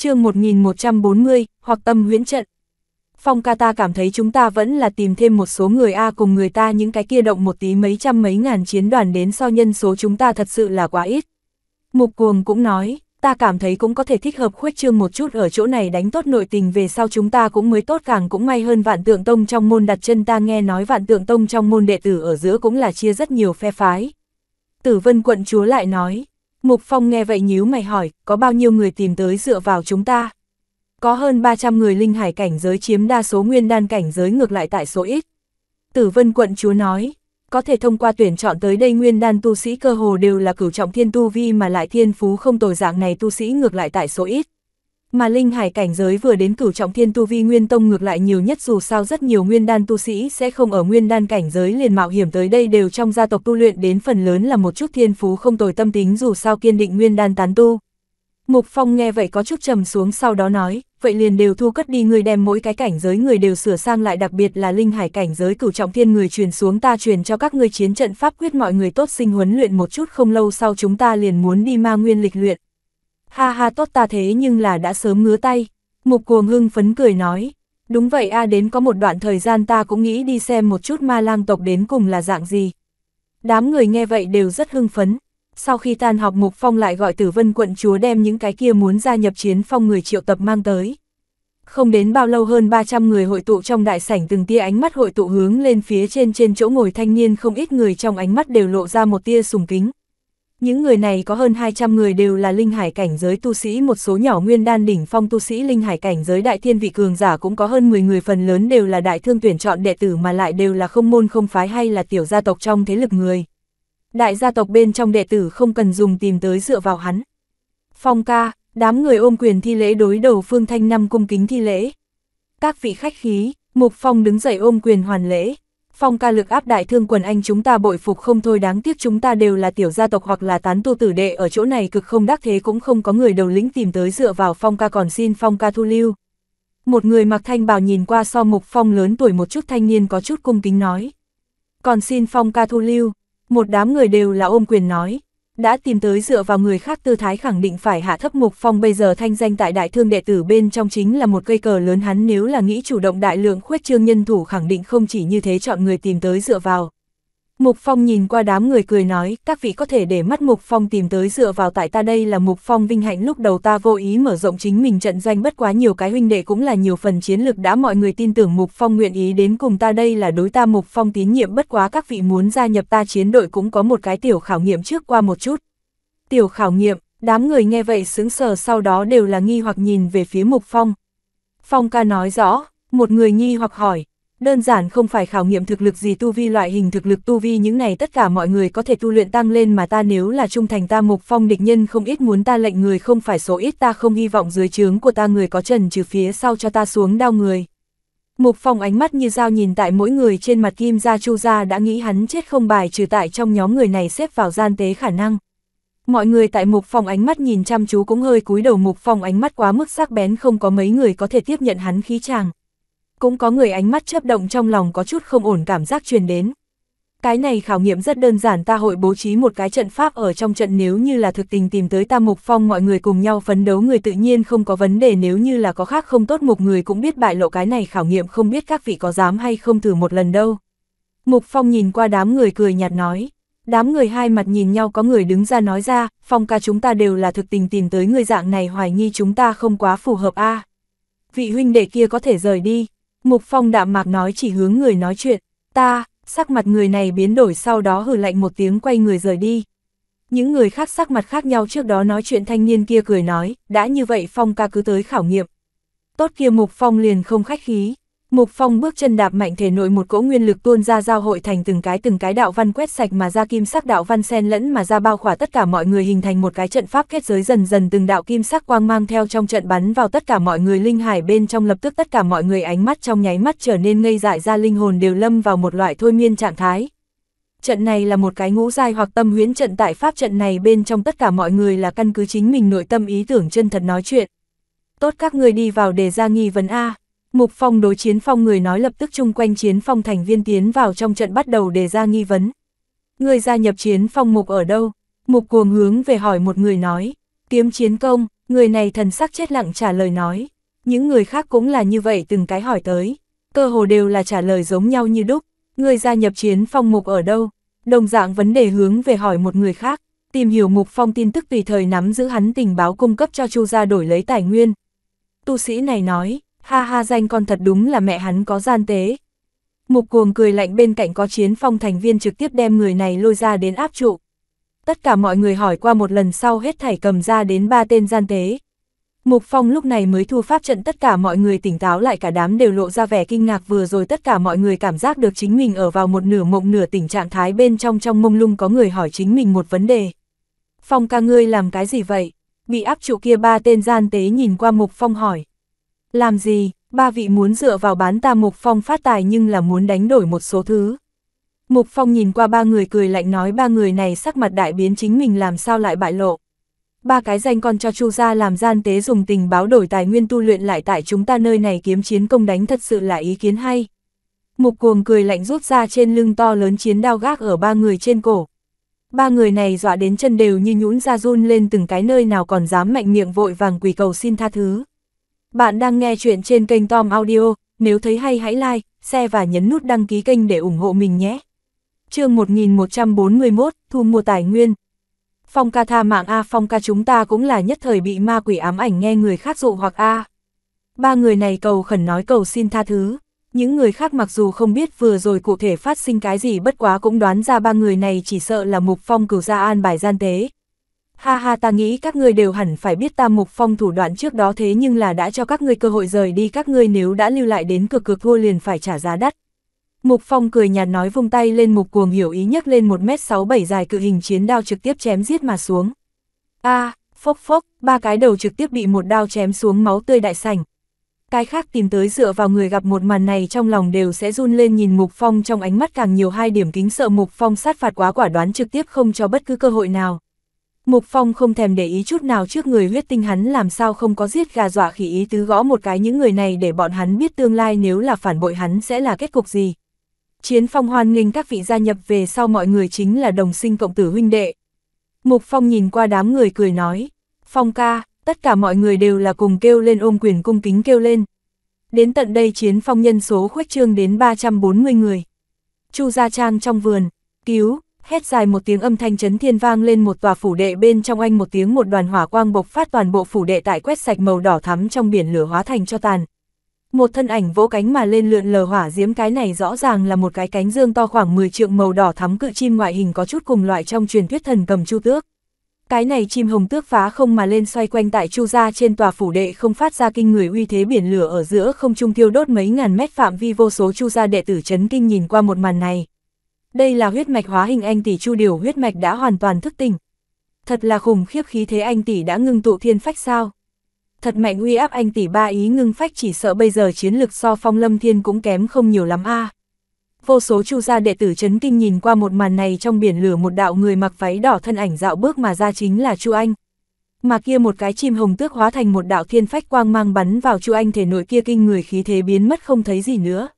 chương 1140, hoặc tâm huyễn trận. Phong ca ta cảm thấy chúng ta vẫn là tìm thêm một số người A cùng người ta những cái kia động một tí mấy trăm mấy ngàn chiến đoàn đến so nhân số chúng ta thật sự là quá ít. Mục cuồng cũng nói, ta cảm thấy cũng có thể thích hợp khuếch trương một chút ở chỗ này đánh tốt nội tình về sau chúng ta cũng mới tốt càng cũng may hơn vạn tượng tông trong môn đặt chân ta nghe nói vạn tượng tông trong môn đệ tử ở giữa cũng là chia rất nhiều phe phái. Tử vân quận chúa lại nói, Mục Phong nghe vậy nhíu mày hỏi, có bao nhiêu người tìm tới dựa vào chúng ta? Có hơn 300 người linh hải cảnh giới chiếm đa số nguyên đan cảnh giới ngược lại tại số ít. Tử Vân quận chúa nói, có thể thông qua tuyển chọn tới đây nguyên đan tu sĩ cơ hồ đều là cửu trọng thiên tu vi mà lại thiên phú không tồi dạng này tu sĩ ngược lại tại số ít. Mà linh hải cảnh giới vừa đến cửu trọng thiên tu vi nguyên tông ngược lại nhiều nhất dù sao rất nhiều nguyên đan tu sĩ sẽ không ở nguyên đan cảnh giới liền mạo hiểm tới đây đều trong gia tộc tu luyện đến phần lớn là một chút thiên phú không tồi tâm tính dù sao kiên định nguyên đan tán tu. Mục Phong nghe vậy có chút trầm xuống sau đó nói, vậy liền đều thu cất đi người đem mỗi cái cảnh giới người đều sửa sang lại đặc biệt là linh hải cảnh giới cửu trọng thiên người truyền xuống ta truyền cho các ngươi chiến trận pháp quyết mọi người tốt sinh huấn luyện một chút không lâu sau chúng ta liền muốn đi ma nguyên lịch luyện. Ha ha tốt ta thế nhưng là đã sớm ngứa tay. Mục cuồng hưng phấn cười nói. Đúng vậy a đến có một đoạn thời gian ta cũng nghĩ đi xem một chút ma lang tộc đến cùng là dạng gì. Đám người nghe vậy đều rất hưng phấn. Sau khi tan học Mục Phong lại gọi Tử Vân quận chúa đem những cái kia muốn gia nhập chiến phong người triệu tập mang tới. Không đến bao lâu hơn 300 người hội tụ trong đại sảnh từng tia ánh mắt hội tụ hướng lên phía trên trên chỗ ngồi thanh niên không ít người trong ánh mắt đều lộ ra một tia sùng kính. Những người này có hơn 200 người đều là linh hải cảnh giới tu sĩ, một số nhỏ nguyên đan đỉnh phong tu sĩ linh hải cảnh giới đại thiên vị cường giả cũng có hơn 10 người phần lớn đều là đại thương tuyển chọn đệ tử mà lại đều là không môn không phái hay là tiểu gia tộc trong thế lực người. Đại gia tộc bên trong đệ tử không cần dùng tìm tới dựa vào hắn. Phong ca, đám người ôm quyền thi lễ đối đầu Phương Thanh Năm cung kính thi lễ. Các vị khách khí, Mục Phong đứng dậy ôm quyền hoàn lễ phong ca lực áp đại thương quần anh chúng ta bội phục không thôi đáng tiếc chúng ta đều là tiểu gia tộc hoặc là tán tu tử đệ ở chỗ này cực không đắc thế cũng không có người đầu lĩnh tìm tới dựa vào phong ca còn xin phong ca thu lưu. Một người mặc thanh bào nhìn qua so mục phong lớn tuổi một chút thanh niên có chút cung kính nói. Còn xin phong ca thu lưu, một đám người đều là ôm quyền nói đã tìm tới dựa vào người khác tư thái khẳng định phải hạ thấp Mục Phong bây giờ thanh danh tại đại thương đệ tử bên trong chính là một cây cờ lớn hắn nếu là nghĩ chủ động đại lượng khuyết trương nhân thủ khẳng định không chỉ như thế chọn người tìm tới dựa vào. Mục Phong nhìn qua đám người cười nói, các vị có thể để mắt Mục Phong tìm tới dựa vào tại ta đây là Mục Phong vinh hạnh lúc đầu ta vô ý mở rộng chính mình trận danh, bất quá nhiều cái huynh đệ cũng là nhiều phần chiến lược đã mọi người tin tưởng Mục Phong nguyện ý đến cùng ta đây là đối ta Mục Phong tín nhiệm bất quá các vị muốn gia nhập ta chiến đội cũng có một cái tiểu khảo nghiệm trước qua một chút. Tiểu khảo nghiệm, đám người nghe vậy sững sờ sau đó đều là nghi hoặc nhìn về phía Mục Phong. Phong ca nói rõ, một người nghi hoặc hỏi, đơn giản không phải khảo nghiệm thực lực gì tu vi loại hình thực lực tu vi những này tất cả mọi người có thể tu luyện tăng lên mà ta nếu là trung thành ta mục phong địch nhân không ít muốn ta lệnh người không phải số ít ta không hy vọng dưới trướng của ta người có trần trừ phía sau cho ta xuống đau người. Mục phong ánh mắt như dao nhìn tại mỗi người trên mặt kim gia chu gia đã nghĩ hắn chết không bài trừ tại trong nhóm người này xếp vào gian tế khả năng. Mọi người tại mục phòng ánh mắt nhìn chăm chú cũng hơi cúi đầu mục phòng ánh mắt quá mức sắc bén không có mấy người có thể tiếp nhận hắn khí chàng cũng có người ánh mắt chấp động trong lòng có chút không ổn cảm giác truyền đến. Cái này khảo nghiệm rất đơn giản ta hội bố trí một cái trận pháp ở trong trận nếu như là thực tình tìm tới ta mục phong mọi người cùng nhau phấn đấu người tự nhiên không có vấn đề nếu như là có khác không tốt mục người cũng biết bại lộ cái này khảo nghiệm không biết các vị có dám hay không thử một lần đâu. Mục phong nhìn qua đám người cười nhạt nói, đám người hai mặt nhìn nhau có người đứng ra nói ra, phong ca chúng ta đều là thực tình tìm tới người dạng này hoài nghi chúng ta không quá phù hợp a Vị huynh đệ kia có thể rời đi, Mục Phong đạm mạc nói chỉ hướng người nói chuyện, ta, sắc mặt người này biến đổi sau đó hử lạnh một tiếng quay người rời đi. Những người khác sắc mặt khác nhau trước đó nói chuyện thanh niên kia cười nói, đã như vậy Phong ca cứ tới khảo nghiệm. Tốt kia Mục Phong liền không khách khí, Mục Phong bước chân đạp mạnh thể nội một cỗ nguyên lực tuôn ra giao hội thành từng cái từng cái đạo văn quét sạch mà ra kim sắc đạo văn xen lẫn mà ra bao khỏa tất cả mọi người hình thành một cái trận pháp kết giới dần dần từng đạo kim sắc quang mang theo trong trận bắn vào tất cả mọi người linh hải bên trong lập tức tất cả mọi người ánh mắt trong nháy mắt trở nên ngây dại ra linh hồn đều lâm vào một loại thôi miên trạng thái. Trận này là một cái ngũ giai hoặc tâm huyễn trận tại pháp trận này bên trong tất cả mọi người là căn cứ chính mình nội tâm ý tưởng chân thật nói chuyện. Tốt các người đi vào để ra nghi vấn A. Mục phong đối chiến phong người nói lập tức chung quanh chiến phong thành viên tiến vào trong trận bắt đầu đề ra nghi vấn. Người gia nhập chiến phong mục ở đâu? Mục cuồng hướng về hỏi một người nói. Kiếm chiến công, người này thần sắc chết lặng trả lời nói. Những người khác cũng là như vậy từng cái hỏi tới. Cơ hồ đều là trả lời giống nhau như đúc. Người gia nhập chiến phong mục ở đâu? Đồng dạng vấn đề hướng về hỏi một người khác. Tìm hiểu mục phong tin tức tùy thời nắm giữ hắn tình báo cung cấp cho chu gia đổi lấy tài nguyên. Tu sĩ này nói, Ha ha danh con thật đúng là mẹ hắn có gian tế. Mục cuồng cười lạnh bên cạnh có chiến phong thành viên trực tiếp đem người này lôi ra đến áp trụ. Tất cả mọi người hỏi qua một lần sau hết thảy cầm ra đến ba tên gian tế. Mục phong lúc này mới thu pháp trận tất cả mọi người tỉnh táo lại cả đám đều lộ ra vẻ kinh ngạc vừa rồi tất cả mọi người cảm giác được chính mình ở vào một nửa mộng nửa tỉnh trạng thái bên trong trong mông lung có người hỏi chính mình một vấn đề. Phong ca ngươi làm cái gì vậy? Bị áp trụ kia ba tên gian tế nhìn qua mục phong hỏi. Làm gì, ba vị muốn dựa vào bán ta Mục Phong phát tài nhưng là muốn đánh đổi một số thứ. Mục Phong nhìn qua ba người cười lạnh nói ba người này sắc mặt đại biến chính mình làm sao lại bại lộ. Ba cái danh con cho Chu gia làm gian tế dùng tình báo đổi tài nguyên tu luyện lại tại chúng ta nơi này kiếm chiến công đánh thật sự là ý kiến hay. Mục cuồng cười lạnh rút ra trên lưng to lớn chiến đao gác ở ba người trên cổ. Ba người này dọa đến chân đều như nhũn ra run lên từng cái nơi nào còn dám mạnh miệng vội vàng quỳ cầu xin tha thứ. Bạn đang nghe chuyện trên kênh Tom Audio, nếu thấy hay hãy like, share và nhấn nút đăng ký kênh để ủng hộ mình nhé. chương 1141, thu mua tài nguyên. Phong ca tha mạng A Phong ca chúng ta cũng là nhất thời bị ma quỷ ám ảnh nghe người khác dụ hoặc A. Ba người này cầu khẩn nói cầu xin tha thứ. Những người khác mặc dù không biết vừa rồi cụ thể phát sinh cái gì bất quá cũng đoán ra ba người này chỉ sợ là mục phong cửu gia an bài gian tế, ha ha ta nghĩ các ngươi đều hẳn phải biết ta mục phong thủ đoạn trước đó thế nhưng là đã cho các ngươi cơ hội rời đi các ngươi nếu đã lưu lại đến cực cực thua liền phải trả giá đắt. Mục phong cười nhạt nói vung tay lên mục cuồng hiểu ý nhấc lên 1m67 dài cự hình chiến đao trực tiếp chém giết mà xuống. a à, phốc phốc, ba cái đầu trực tiếp bị một đao chém xuống máu tươi đại sảnh. Cái khác tìm tới dựa vào người gặp một màn này trong lòng đều sẽ run lên nhìn Mục Phong trong ánh mắt càng nhiều hai điểm kính sợ Mục Phong sát phạt quá quả đoán trực tiếp không cho bất cứ cơ hội nào. Mục Phong không thèm để ý chút nào trước người huyết tinh hắn làm sao không có giết gà dọa khỉ ý tứ gõ một cái những người này để bọn hắn biết tương lai nếu là phản bội hắn sẽ là kết cục gì. Chiến Phong hoan nghênh các vị gia nhập về sau mọi người chính là đồng sinh cộng tử huynh đệ. Mục Phong nhìn qua đám người cười nói, Phong ca, tất cả mọi người đều là cùng kêu lên ôm quyền cung kính kêu lên. Đến tận đây Chiến Phong nhân số khuếch trương đến 340 người. Chu Gia Trang trong vườn, cứu, Hét dài một tiếng âm thanh chấn thiên vang lên một tòa phủ đệ bên trong anh một tiếng một đoàn hỏa quang bộc phát toàn bộ phủ đệ tại quét sạch màu đỏ thắm trong biển lửa hóa thành cho tàn. Một thân ảnh vỗ cánh mà lên lượn lờ hỏa diễm cái này rõ ràng là một cái cánh dương to khoảng 10 trượng màu đỏ thắm cự chim ngoại hình có chút cùng loại trong truyền thuyết thần cầm chu tước. Cái này chim hồng tước phá không mà lên xoay quanh tại chu gia trên tòa phủ đệ không phát ra kinh người uy thế biển lửa ở giữa không trung thiêu đốt mấy ngàn mét phạm vi vô số chu gia đệ tử chấn kinh nhìn qua một màn này, đây là huyết mạch hóa hình anh tỷ Chu Điều huyết mạch đã hoàn toàn thức tỉnh. Thật là khủng khiếp khí thế anh tỷ đã ngưng tụ thiên phách sao. Thật mạnh uy áp anh tỷ ba ý ngưng phách chỉ sợ bây giờ chiến lực so phong lâm thiên cũng kém không nhiều lắm a. Vô số chu gia đệ tử chấn kinh nhìn qua một màn này trong biển lửa một đạo người mặc váy đỏ thân ảnh dạo bước mà ra chính là chu anh. Mà kia một cái chim hồng tước hóa thành một đạo thiên phách quang mang bắn vào chu anh thể nội kia kinh người khí thế biến mất không thấy gì nữa.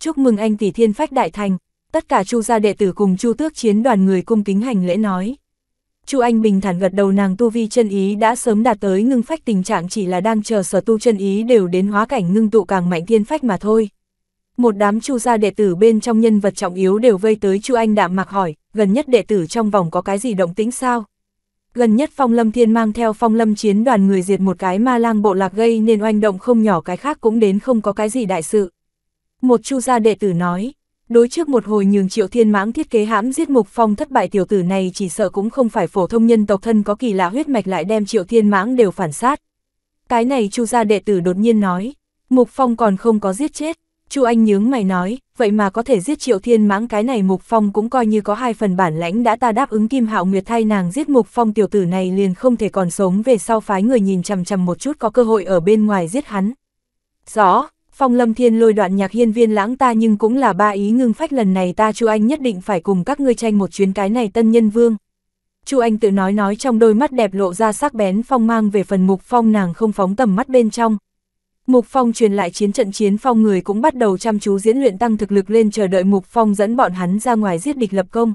Chúc mừng anh tỷ thiên phách đại thành, tất cả Chu gia đệ tử cùng Chu Tước chiến đoàn người cung kính hành lễ nói. Chu Anh bình thản gật đầu nàng tu vi chân ý đã sớm đạt tới ngưng phách tình trạng chỉ là đang chờ sở tu chân ý đều đến hóa cảnh ngưng tụ càng mạnh thiên phách mà thôi. Một đám Chu gia đệ tử bên trong nhân vật trọng yếu đều vây tới Chu Anh đạm mạc hỏi, gần nhất đệ tử trong vòng có cái gì động tĩnh sao? Gần nhất Phong Lâm Thiên mang theo Phong Lâm chiến đoàn người diệt một cái ma lang bộ lạc gây nên oanh động không nhỏ cái khác cũng đến không có cái gì đại sự. Một Chu gia đệ tử nói, đối trước một hồi nhường triệu thiên mãng thiết kế hãm giết mục phong thất bại tiểu tử này chỉ sợ cũng không phải phổ thông nhân tộc thân có kỳ lạ huyết mạch lại đem triệu thiên mãng đều phản sát. Cái này chu gia đệ tử đột nhiên nói, mục phong còn không có giết chết, chu anh nhướng mày nói, vậy mà có thể giết triệu thiên mãng cái này mục phong cũng coi như có hai phần bản lãnh đã ta đáp ứng kim hạo nguyệt thay nàng giết mục phong tiểu tử này liền không thể còn sống về sau phái người nhìn chằm chằm một chút có cơ hội ở bên ngoài giết hắn. Rõ, Phong lâm thiên lôi đoạn nhạc hiên viên lãng ta nhưng cũng là ba ý ngưng phách lần này ta chu anh nhất định phải cùng các ngươi tranh một chuyến cái này tân nhân vương. chu anh tự nói nói trong đôi mắt đẹp lộ ra sắc bén phong mang về phần mục phong nàng không phóng tầm mắt bên trong. Mục phong truyền lại chiến trận chiến phong người cũng bắt đầu chăm chú diễn luyện tăng thực lực lên chờ đợi mục phong dẫn bọn hắn ra ngoài giết địch lập công.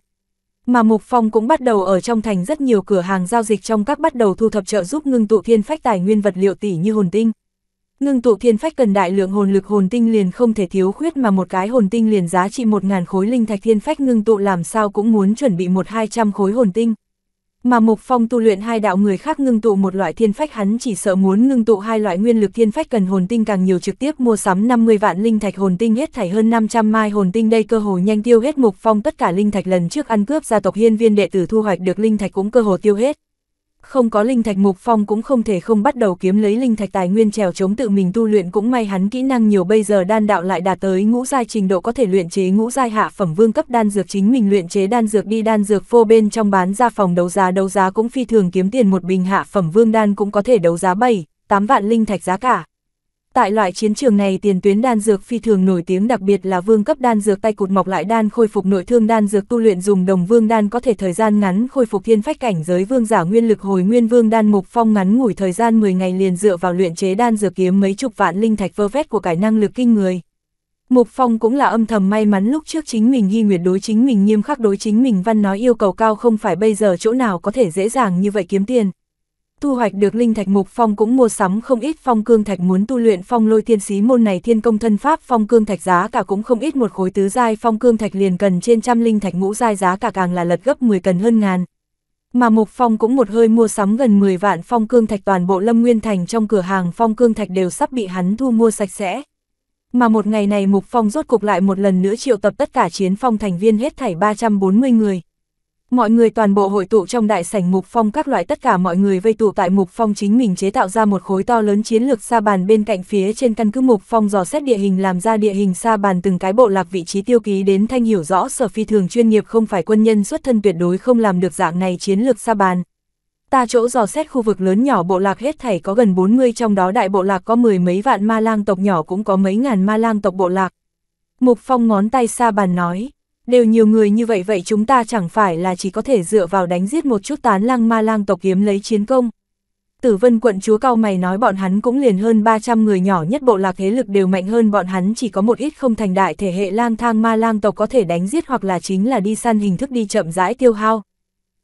Mà mục phong cũng bắt đầu ở trong thành rất nhiều cửa hàng giao dịch trong các bắt đầu thu thập trợ giúp ngưng tụ thiên phách tài nguyên vật liệu tỷ như hồn tinh. Ngưng tụ thiên phách cần đại lượng hồn lực hồn tinh liền không thể thiếu khuyết mà một cái hồn tinh liền giá trị 1.000 khối linh thạch thiên phách ngưng tụ làm sao cũng muốn chuẩn bị một hai trăm khối hồn tinh. Mà mục Phong tu luyện hai đạo người khác ngưng tụ một loại thiên phách hắn chỉ sợ muốn ngưng tụ hai loại nguyên lực thiên phách cần hồn tinh càng nhiều trực tiếp mua sắm 50 vạn linh thạch hồn tinh hết thảy hơn 500 mai hồn tinh đây cơ hồ nhanh tiêu hết mục Phong tất cả linh thạch lần trước ăn cướp gia tộc hiên viên đệ tử thu hoạch được linh thạch cũng cơ hồ tiêu hết. Không có linh thạch Mục Phong cũng không thể không bắt đầu kiếm lấy linh thạch tài nguyên trèo chống tự mình tu luyện cũng may hắn kỹ năng nhiều bây giờ đan đạo lại đạt tới ngũ giai trình độ có thể luyện chế ngũ giai hạ phẩm vương cấp đan dược chính mình luyện chế đan dược đi đan dược phô bên trong bán ra phòng đấu giá đấu giá cũng phi thường kiếm tiền một bình hạ phẩm vương đan cũng có thể đấu giá 7, 8 vạn linh thạch giá cả. Tại loại chiến trường này tiền tuyến đan dược phi thường nổi tiếng đặc biệt là vương cấp đan dược tay cụt mọc lại đan khôi phục nội thương đan dược tu luyện dùng đồng vương đan có thể thời gian ngắn khôi phục thiên phách cảnh giới vương giả nguyên lực hồi nguyên vương đan mục phong ngắn ngủi thời gian 10 ngày liền dựa vào luyện chế đan dược kiếm mấy chục vạn linh thạch vơ vét của cải năng lực kinh người. Mục Phong cũng là âm thầm may mắn lúc trước chính mình ghi nguyệt đối chính mình nghiêm khắc đối chính mình văn nói yêu cầu cao không phải bây giờ chỗ nào có thể dễ dàng như vậy kiếm tiền, thu hoạch được linh thạch mục phong cũng mua sắm không ít phong cương thạch muốn tu luyện phong lôi thiên sĩ môn này thiên công thân pháp phong cương thạch giá cả cũng không ít một khối tứ giai phong cương thạch liền cần trên trăm linh thạch ngũ giai giá cả càng là lật gấp 10 cần hơn ngàn. Mà Mục Phong cũng một hơi mua sắm gần 10 vạn phong cương thạch toàn bộ Lâm Nguyên Thành trong cửa hàng phong cương thạch đều sắp bị hắn thu mua sạch sẽ. Mà một ngày này Mục Phong rốt cục lại một lần nữa triệu tập tất cả chiến phong thành viên hết thảy 340 người. Mọi người toàn bộ hội tụ trong đại sảnh mục phong các loại tất cả mọi người vây tụ tại mục phong chính mình chế tạo ra một khối to lớn chiến lược sa bàn bên cạnh phía trên căn cứ mục phong dò xét địa hình làm ra địa hình sa bàn từng cái bộ lạc vị trí tiêu ký đến thanh hiểu rõ sở phi thường chuyên nghiệp không phải quân nhân xuất thân tuyệt đối không làm được dạng này chiến lược sa bàn. Ta chỗ dò xét khu vực lớn nhỏ bộ lạc hết thảy có gần 40 trong đó đại bộ lạc có mười mấy vạn ma lang tộc nhỏ cũng có mấy ngàn ma lang tộc bộ lạc. Mục phong ngón tay sa bàn nói. Đều nhiều người như vậy vậy chúng ta chẳng phải là chỉ có thể dựa vào đánh giết một chút tán lang ma lang tộc hiếm lấy chiến công. Tử vân quận chúa cao mày nói bọn hắn cũng liền hơn 300 người nhỏ nhất bộ lạc thế lực đều mạnh hơn bọn hắn chỉ có một ít không thành đại thể hệ lang thang ma lang tộc có thể đánh giết hoặc là chính là đi săn hình thức đi chậm rãi tiêu hao.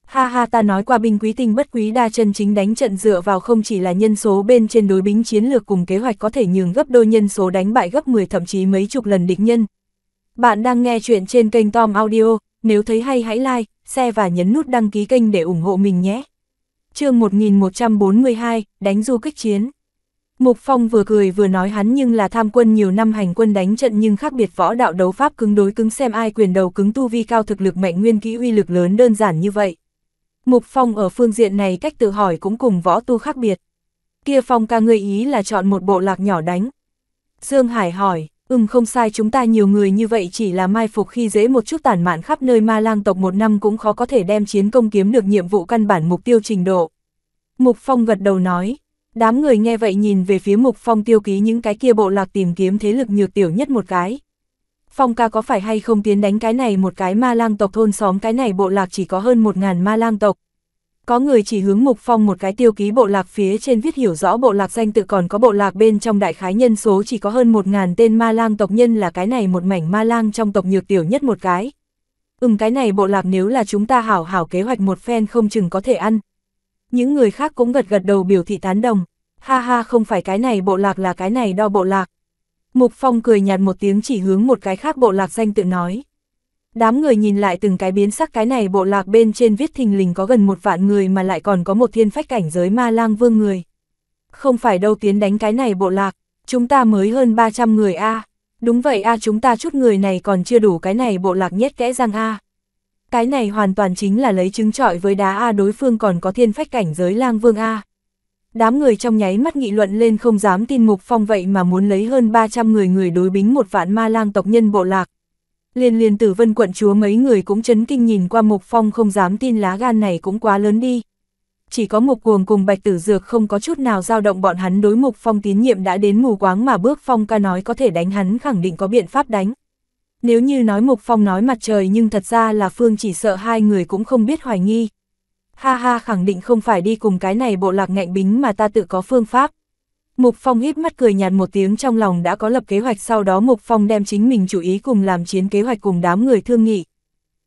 Ha ha ta nói qua binh quý tinh bất quý đa chân chính đánh trận dựa vào không chỉ là nhân số bên trên đối bính chiến lược cùng kế hoạch có thể nhường gấp đôi nhân số đánh bại gấp 10 thậm chí mấy chục lần địch nhân, bạn đang nghe chuyện trên kênh Tom Audio, nếu thấy hay hãy like, share và nhấn nút đăng ký kênh để ủng hộ mình nhé. chương 1142, đánh du kích chiến. Mục Phong vừa cười vừa nói hắn nhưng là tham quân nhiều năm hành quân đánh trận nhưng khác biệt võ đạo đấu pháp cứng đối cứng xem ai quyền đầu cứng tu vi cao thực lực mạnh nguyên kỹ uy lực lớn đơn giản như vậy. Mục Phong ở phương diện này cách tự hỏi cũng cùng võ tu khác biệt. Kia Phong ca ngươi ý là chọn một bộ lạc nhỏ đánh. Dương Hải hỏi, Ừm không sai chúng ta nhiều người như vậy chỉ là mai phục khi dễ một chút tản mạn khắp nơi ma lang tộc một năm cũng khó có thể đem chiến công kiếm được nhiệm vụ căn bản mục tiêu trình độ. Mục Phong gật đầu nói, đám người nghe vậy nhìn về phía Mục Phong tiêu ký những cái kia bộ lạc tìm kiếm thế lực nhược tiểu nhất một cái. Phong ca có phải hay không tiến đánh cái này một cái ma lang tộc thôn xóm cái này bộ lạc chỉ có hơn một ngàn ma lang tộc, có người chỉ hướng Mục Phong một cái tiêu ký bộ lạc phía trên viết hiểu rõ bộ lạc danh tự còn có bộ lạc bên trong đại khái nhân số chỉ có hơn 1.000 tên ma lang tộc nhân là cái này một mảnh ma lang trong tộc nhược tiểu nhất một cái. Ừm cái này bộ lạc nếu là chúng ta hảo hảo kế hoạch một phen không chừng có thể ăn. Những người khác cũng gật gật đầu biểu thị tán đồng. Ha ha không phải cái này bộ lạc là cái này đo bộ lạc. Mục Phong cười nhạt một tiếng chỉ hướng một cái khác bộ lạc danh tự nói. Đám người nhìn lại từng cái biến sắc cái này bộ lạc bên trên viết thình lình có gần một vạn người mà lại còn có một thiên phách cảnh giới ma lang vương người. Không phải đâu tiến đánh cái này bộ lạc, chúng ta mới hơn 300 người a Đúng vậy a chúng ta chút người này còn chưa đủ cái này bộ lạc nhét kẽ răng a Cái này hoàn toàn chính là lấy trứng trọi với đá a đối phương còn có thiên phách cảnh giới lang vương a Đám người trong nháy mắt nghị luận lên không dám tin mục phong vậy mà muốn lấy hơn 300 người người đối bính một vạn ma lang tộc nhân bộ lạc, Liên liên tử vân quận chúa mấy người cũng chấn kinh nhìn qua Mục Phong không dám tin lá gan này cũng quá lớn đi. Chỉ có Mục Cuồng cùng Bạch Tử Dược không có chút nào dao động bọn hắn đối Mục Phong tín nhiệm đã đến mù quáng mà bước Phong ca nói có thể đánh hắn khẳng định có biện pháp đánh. Nếu như nói Mục Phong nói mặt trời nhưng thật ra là Phương chỉ sợ hai người cũng không biết hoài nghi. Ha ha khẳng định không phải đi cùng cái này bộ lạc ngạnh bính mà ta tự có phương pháp. Mục Phong híp mắt cười nhạt một tiếng trong lòng đã có lập kế hoạch sau đó Mục Phong đem chính mình chủ ý cùng làm chiến kế hoạch cùng đám người thương nghị.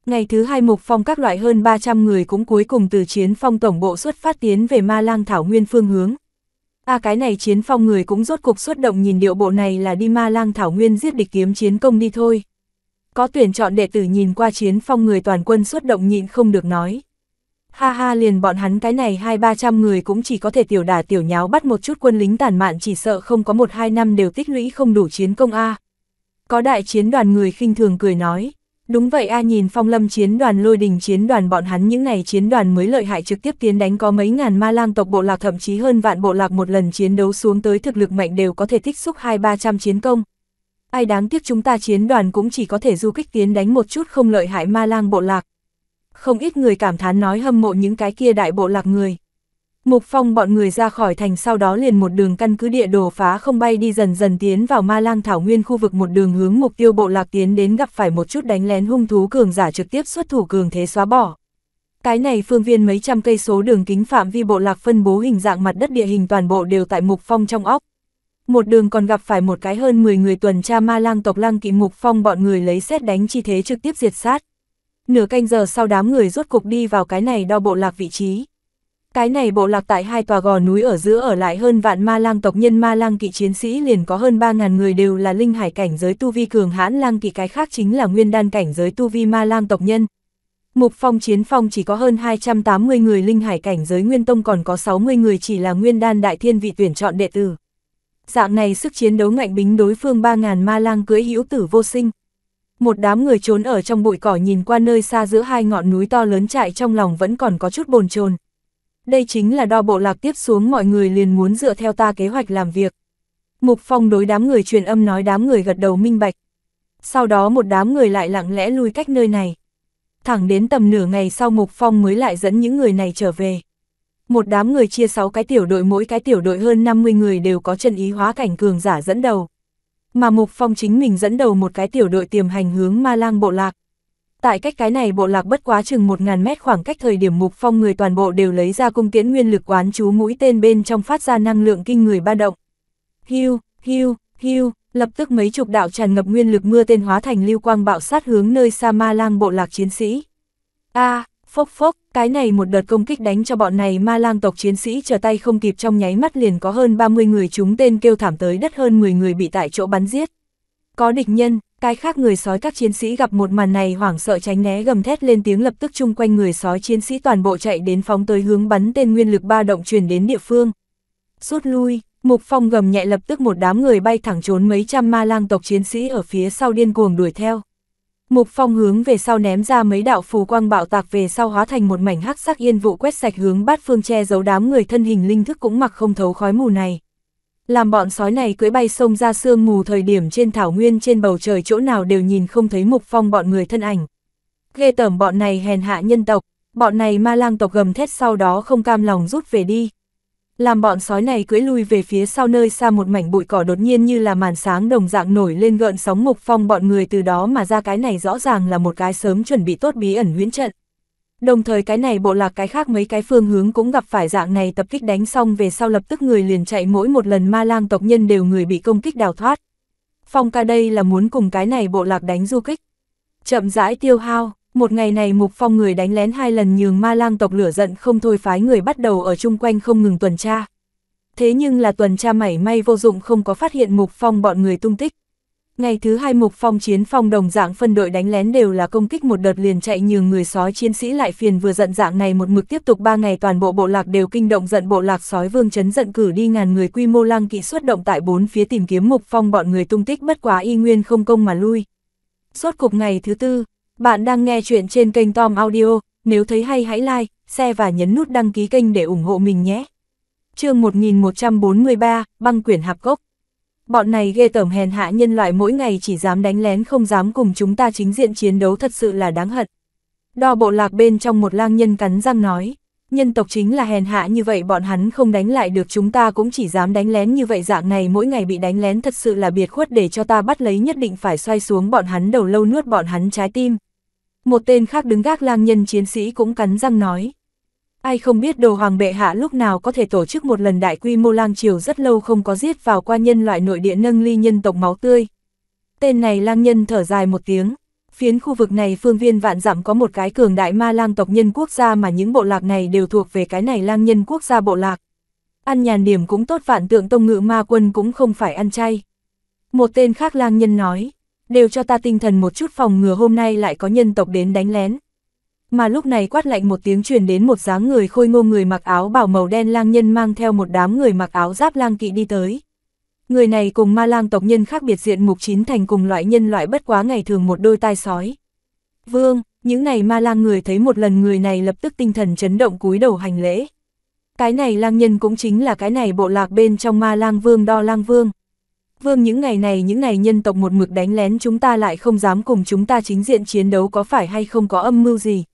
Ngày thứ hai Mục Phong các loại hơn 300 người cũng cuối cùng từ chiến phong tổng bộ xuất phát tiến về ma lang thảo nguyên phương hướng. À cái này chiến phong người cũng rốt cục xuất động nhìn điệu bộ này là đi ma lang thảo nguyên giết địch kiếm chiến công đi thôi. Có tuyển chọn đệ tử nhìn qua chiến phong người toàn quân xuất động nhịn không được nói. Ha ha liền bọn hắn cái này hai ba trăm người cũng chỉ có thể tiểu đả tiểu nháo bắt một chút quân lính tàn mạn chỉ sợ không có một hai năm đều tích lũy không đủ chiến công A. Có đại chiến đoàn người khinh thường cười nói. Đúng vậy A nhìn phong lâm chiến đoàn lôi đình chiến đoàn bọn hắn những ngày chiến đoàn mới lợi hại trực tiếp tiến đánh có mấy ngàn ma lang tộc bộ lạc thậm chí hơn vạn bộ lạc một lần chiến đấu xuống tới thực lực mạnh đều có thể thích xúc hai ba trăm chiến công. Ai đáng tiếc chúng ta chiến đoàn cũng chỉ có thể du kích tiến đánh một chút không lợi hại ma lang bộ lạc không ít người cảm thán nói hâm mộ những cái kia đại bộ lạc người. Mục Phong bọn người ra khỏi thành sau đó liền một đường căn cứ địa đồ phá không bay đi dần dần tiến vào ma lang thảo nguyên khu vực một đường hướng mục tiêu bộ lạc tiến đến gặp phải một chút đánh lén hung thú cường giả trực tiếp xuất thủ cường thế xóa bỏ. Cái này phương viên mấy trăm cây số đường kính phạm vi bộ lạc phân bố hình dạng mặt đất địa hình toàn bộ đều tại Mục Phong trong óc. Một đường còn gặp phải một cái hơn 10 người tuần tra ma lang tộc lang kỵ Mục Phong bọn người lấy xét đánh chi thế trực tiếp diệt sát nửa canh giờ sau đám người rốt cục đi vào cái này đo bộ lạc vị trí. Cái này bộ lạc tại hai tòa gò núi ở giữa ở lại hơn vạn ma lang tộc nhân ma lang kỵ chiến sĩ liền có hơn 3.000 người đều là linh hải cảnh giới tu vi cường hãn lang kỵ cái khác chính là nguyên đan cảnh giới tu vi ma lang tộc nhân. Mục phong chiến phong chỉ có hơn 280 người linh hải cảnh giới nguyên tông còn có 60 người chỉ là nguyên đan đại thiên vị tuyển chọn đệ tử. Dạng này sức chiến đấu ngạnh bính đối phương 3.000 ma lang cưới hữu tử vô sinh một đám người trốn ở trong bụi cỏ nhìn qua nơi xa giữa hai ngọn núi to lớn chạy trong lòng vẫn còn có chút bồn chồn. Đây chính là đo bộ lạc tiếp xuống mọi người liền muốn dựa theo ta kế hoạch làm việc. Mục Phong đối đám người truyền âm nói đám người gật đầu minh bạch. Sau đó một đám người lại lặng lẽ lui cách nơi này. Thẳng đến tầm nửa ngày sau Mục Phong mới lại dẫn những người này trở về. Một đám người chia 6 cái tiểu đội mỗi cái tiểu đội hơn 50 người đều có chân ý hóa cảnh cường giả dẫn đầu mà Mục Phong chính mình dẫn đầu một cái tiểu đội tiềm hành hướng ma lang bộ lạc. Tại cách cái này bộ lạc bất quá chừng 1.000 mét khoảng cách thời điểm Mục Phong người toàn bộ đều lấy ra cung tiễn nguyên lực quán chú mũi tên bên trong phát ra năng lượng kinh người ba động. Hiu, hiu, hiu, lập tức mấy chục đạo tràn ngập nguyên lực mưa tên hóa thành lưu quang bạo sát hướng nơi xa ma lang bộ lạc chiến sĩ. A, à, Phốc phốc, cái này một đợt công kích đánh cho bọn này ma lang tộc chiến sĩ trở tay không kịp trong nháy mắt liền có hơn 30 người chúng tên kêu thảm tới đất hơn 10 người bị tại chỗ bắn giết. Có địch nhân, cái khác người sói các chiến sĩ gặp một màn này hoảng sợ tránh né gầm thét lên tiếng lập tức chung quanh người sói chiến sĩ toàn bộ chạy đến phóng tới hướng bắn tên nguyên lực ba động truyền đến địa phương. Rút lui, Mục Phong gầm nhẹ lập tức một đám người bay thẳng trốn mấy trăm ma lang tộc chiến sĩ ở phía sau điên cuồng đuổi theo. Mục Phong hướng về sau ném ra mấy đạo phù quang bạo tạc về sau hóa thành một mảnh hắc sắc yên vụ quét sạch hướng bát phương che giấu đám người thân hình linh thức cũng mặc không thấu khói mù này. Làm bọn sói này cưỡi bay sông ra sương mù thời điểm trên thảo nguyên trên bầu trời chỗ nào đều nhìn không thấy Mục Phong bọn người thân ảnh. Ghê tởm bọn này hèn hạ nhân tộc, bọn này ma lang tộc gầm thét sau đó không cam lòng rút về đi làm bọn sói này cưỡi lui về phía sau nơi xa một mảnh bụi cỏ đột nhiên như là màn sáng đồng dạng nổi lên gợn sóng mục phong bọn người từ đó mà ra cái này rõ ràng là một cái sớm chuẩn bị tốt bí ẩn huyễn trận. Đồng thời cái này bộ lạc cái khác mấy cái phương hướng cũng gặp phải dạng này tập kích đánh xong về sau lập tức người liền chạy mỗi một lần ma lang tộc nhân đều người bị công kích đào thoát. Phong ca đây là muốn cùng cái này bộ lạc đánh du kích. Chậm rãi tiêu hao, một ngày này Mục Phong người đánh lén hai lần nhường ma lang tộc lửa giận không thôi phái người bắt đầu ở chung quanh không ngừng tuần tra. Thế nhưng là tuần tra mảy may vô dụng không có phát hiện Mục Phong bọn người tung tích. Ngày thứ hai Mục Phong chiến phong đồng dạng phân đội đánh lén đều là công kích một đợt liền chạy nhường người sói chiến sĩ lại phiền vừa giận dạng này một mực tiếp tục ba ngày toàn bộ bộ lạc đều kinh động giận bộ lạc sói vương chấn giận cử đi ngàn người quy mô lang kỵ xuất động tại bốn phía tìm kiếm Mục Phong bọn người tung tích bất quá y nguyên không công mà lui. Suốt cục ngày thứ tư, bạn đang nghe chuyện trên kênh Tom Audio, nếu thấy hay hãy like, share và nhấn nút đăng ký kênh để ủng hộ mình nhé. chương 1143, băng quyển hạp gốc. Bọn này ghê tởm hèn hạ nhân loại mỗi ngày chỉ dám đánh lén không dám cùng chúng ta chính diện chiến đấu thật sự là đáng hận. Đo bộ lạc bên trong một lang nhân cắn răng nói, nhân tộc chính là hèn hạ như vậy bọn hắn không đánh lại được chúng ta cũng chỉ dám đánh lén như vậy dạng này mỗi ngày bị đánh lén thật sự là biệt khuất để cho ta bắt lấy nhất định phải xoay xuống bọn hắn đầu lâu nuốt bọn hắn trái tim. Một tên khác đứng gác lang nhân chiến sĩ cũng cắn răng nói. Ai không biết đồ hoàng bệ hạ lúc nào có thể tổ chức một lần đại quy mô lang triều rất lâu không có giết vào qua nhân loại nội địa nâng ly nhân tộc máu tươi. Tên này lang nhân thở dài một tiếng. Phiến khu vực này phương viên vạn dặm có một cái cường đại ma lang tộc nhân quốc gia mà những bộ lạc này đều thuộc về cái này lang nhân quốc gia bộ lạc. Ăn nhàn điểm cũng tốt vạn tượng tông ngự ma quân cũng không phải ăn chay. Một tên khác lang nhân nói, đều cho ta tinh thần một chút phòng ngừa hôm nay lại có nhân tộc đến đánh lén. Mà lúc này quát lạnh một tiếng truyền đến một dáng người khôi ngô người mặc áo bảo màu đen lang nhân mang theo một đám người mặc áo giáp lang kỵ đi tới. Người này cùng ma lang tộc nhân khác biệt diện mục chín thành cùng loại nhân loại bất quá ngày thường một đôi tai sói. Vương, những này ma lang người thấy một lần người này lập tức tinh thần chấn động cúi đầu hành lễ. Cái này lang nhân cũng chính là cái này bộ lạc bên trong ma lang vương đo lang vương vương những ngày này những ngày nhân tộc một mực đánh lén chúng ta lại không dám cùng chúng ta chính diện chiến đấu có phải hay không có âm mưu gì.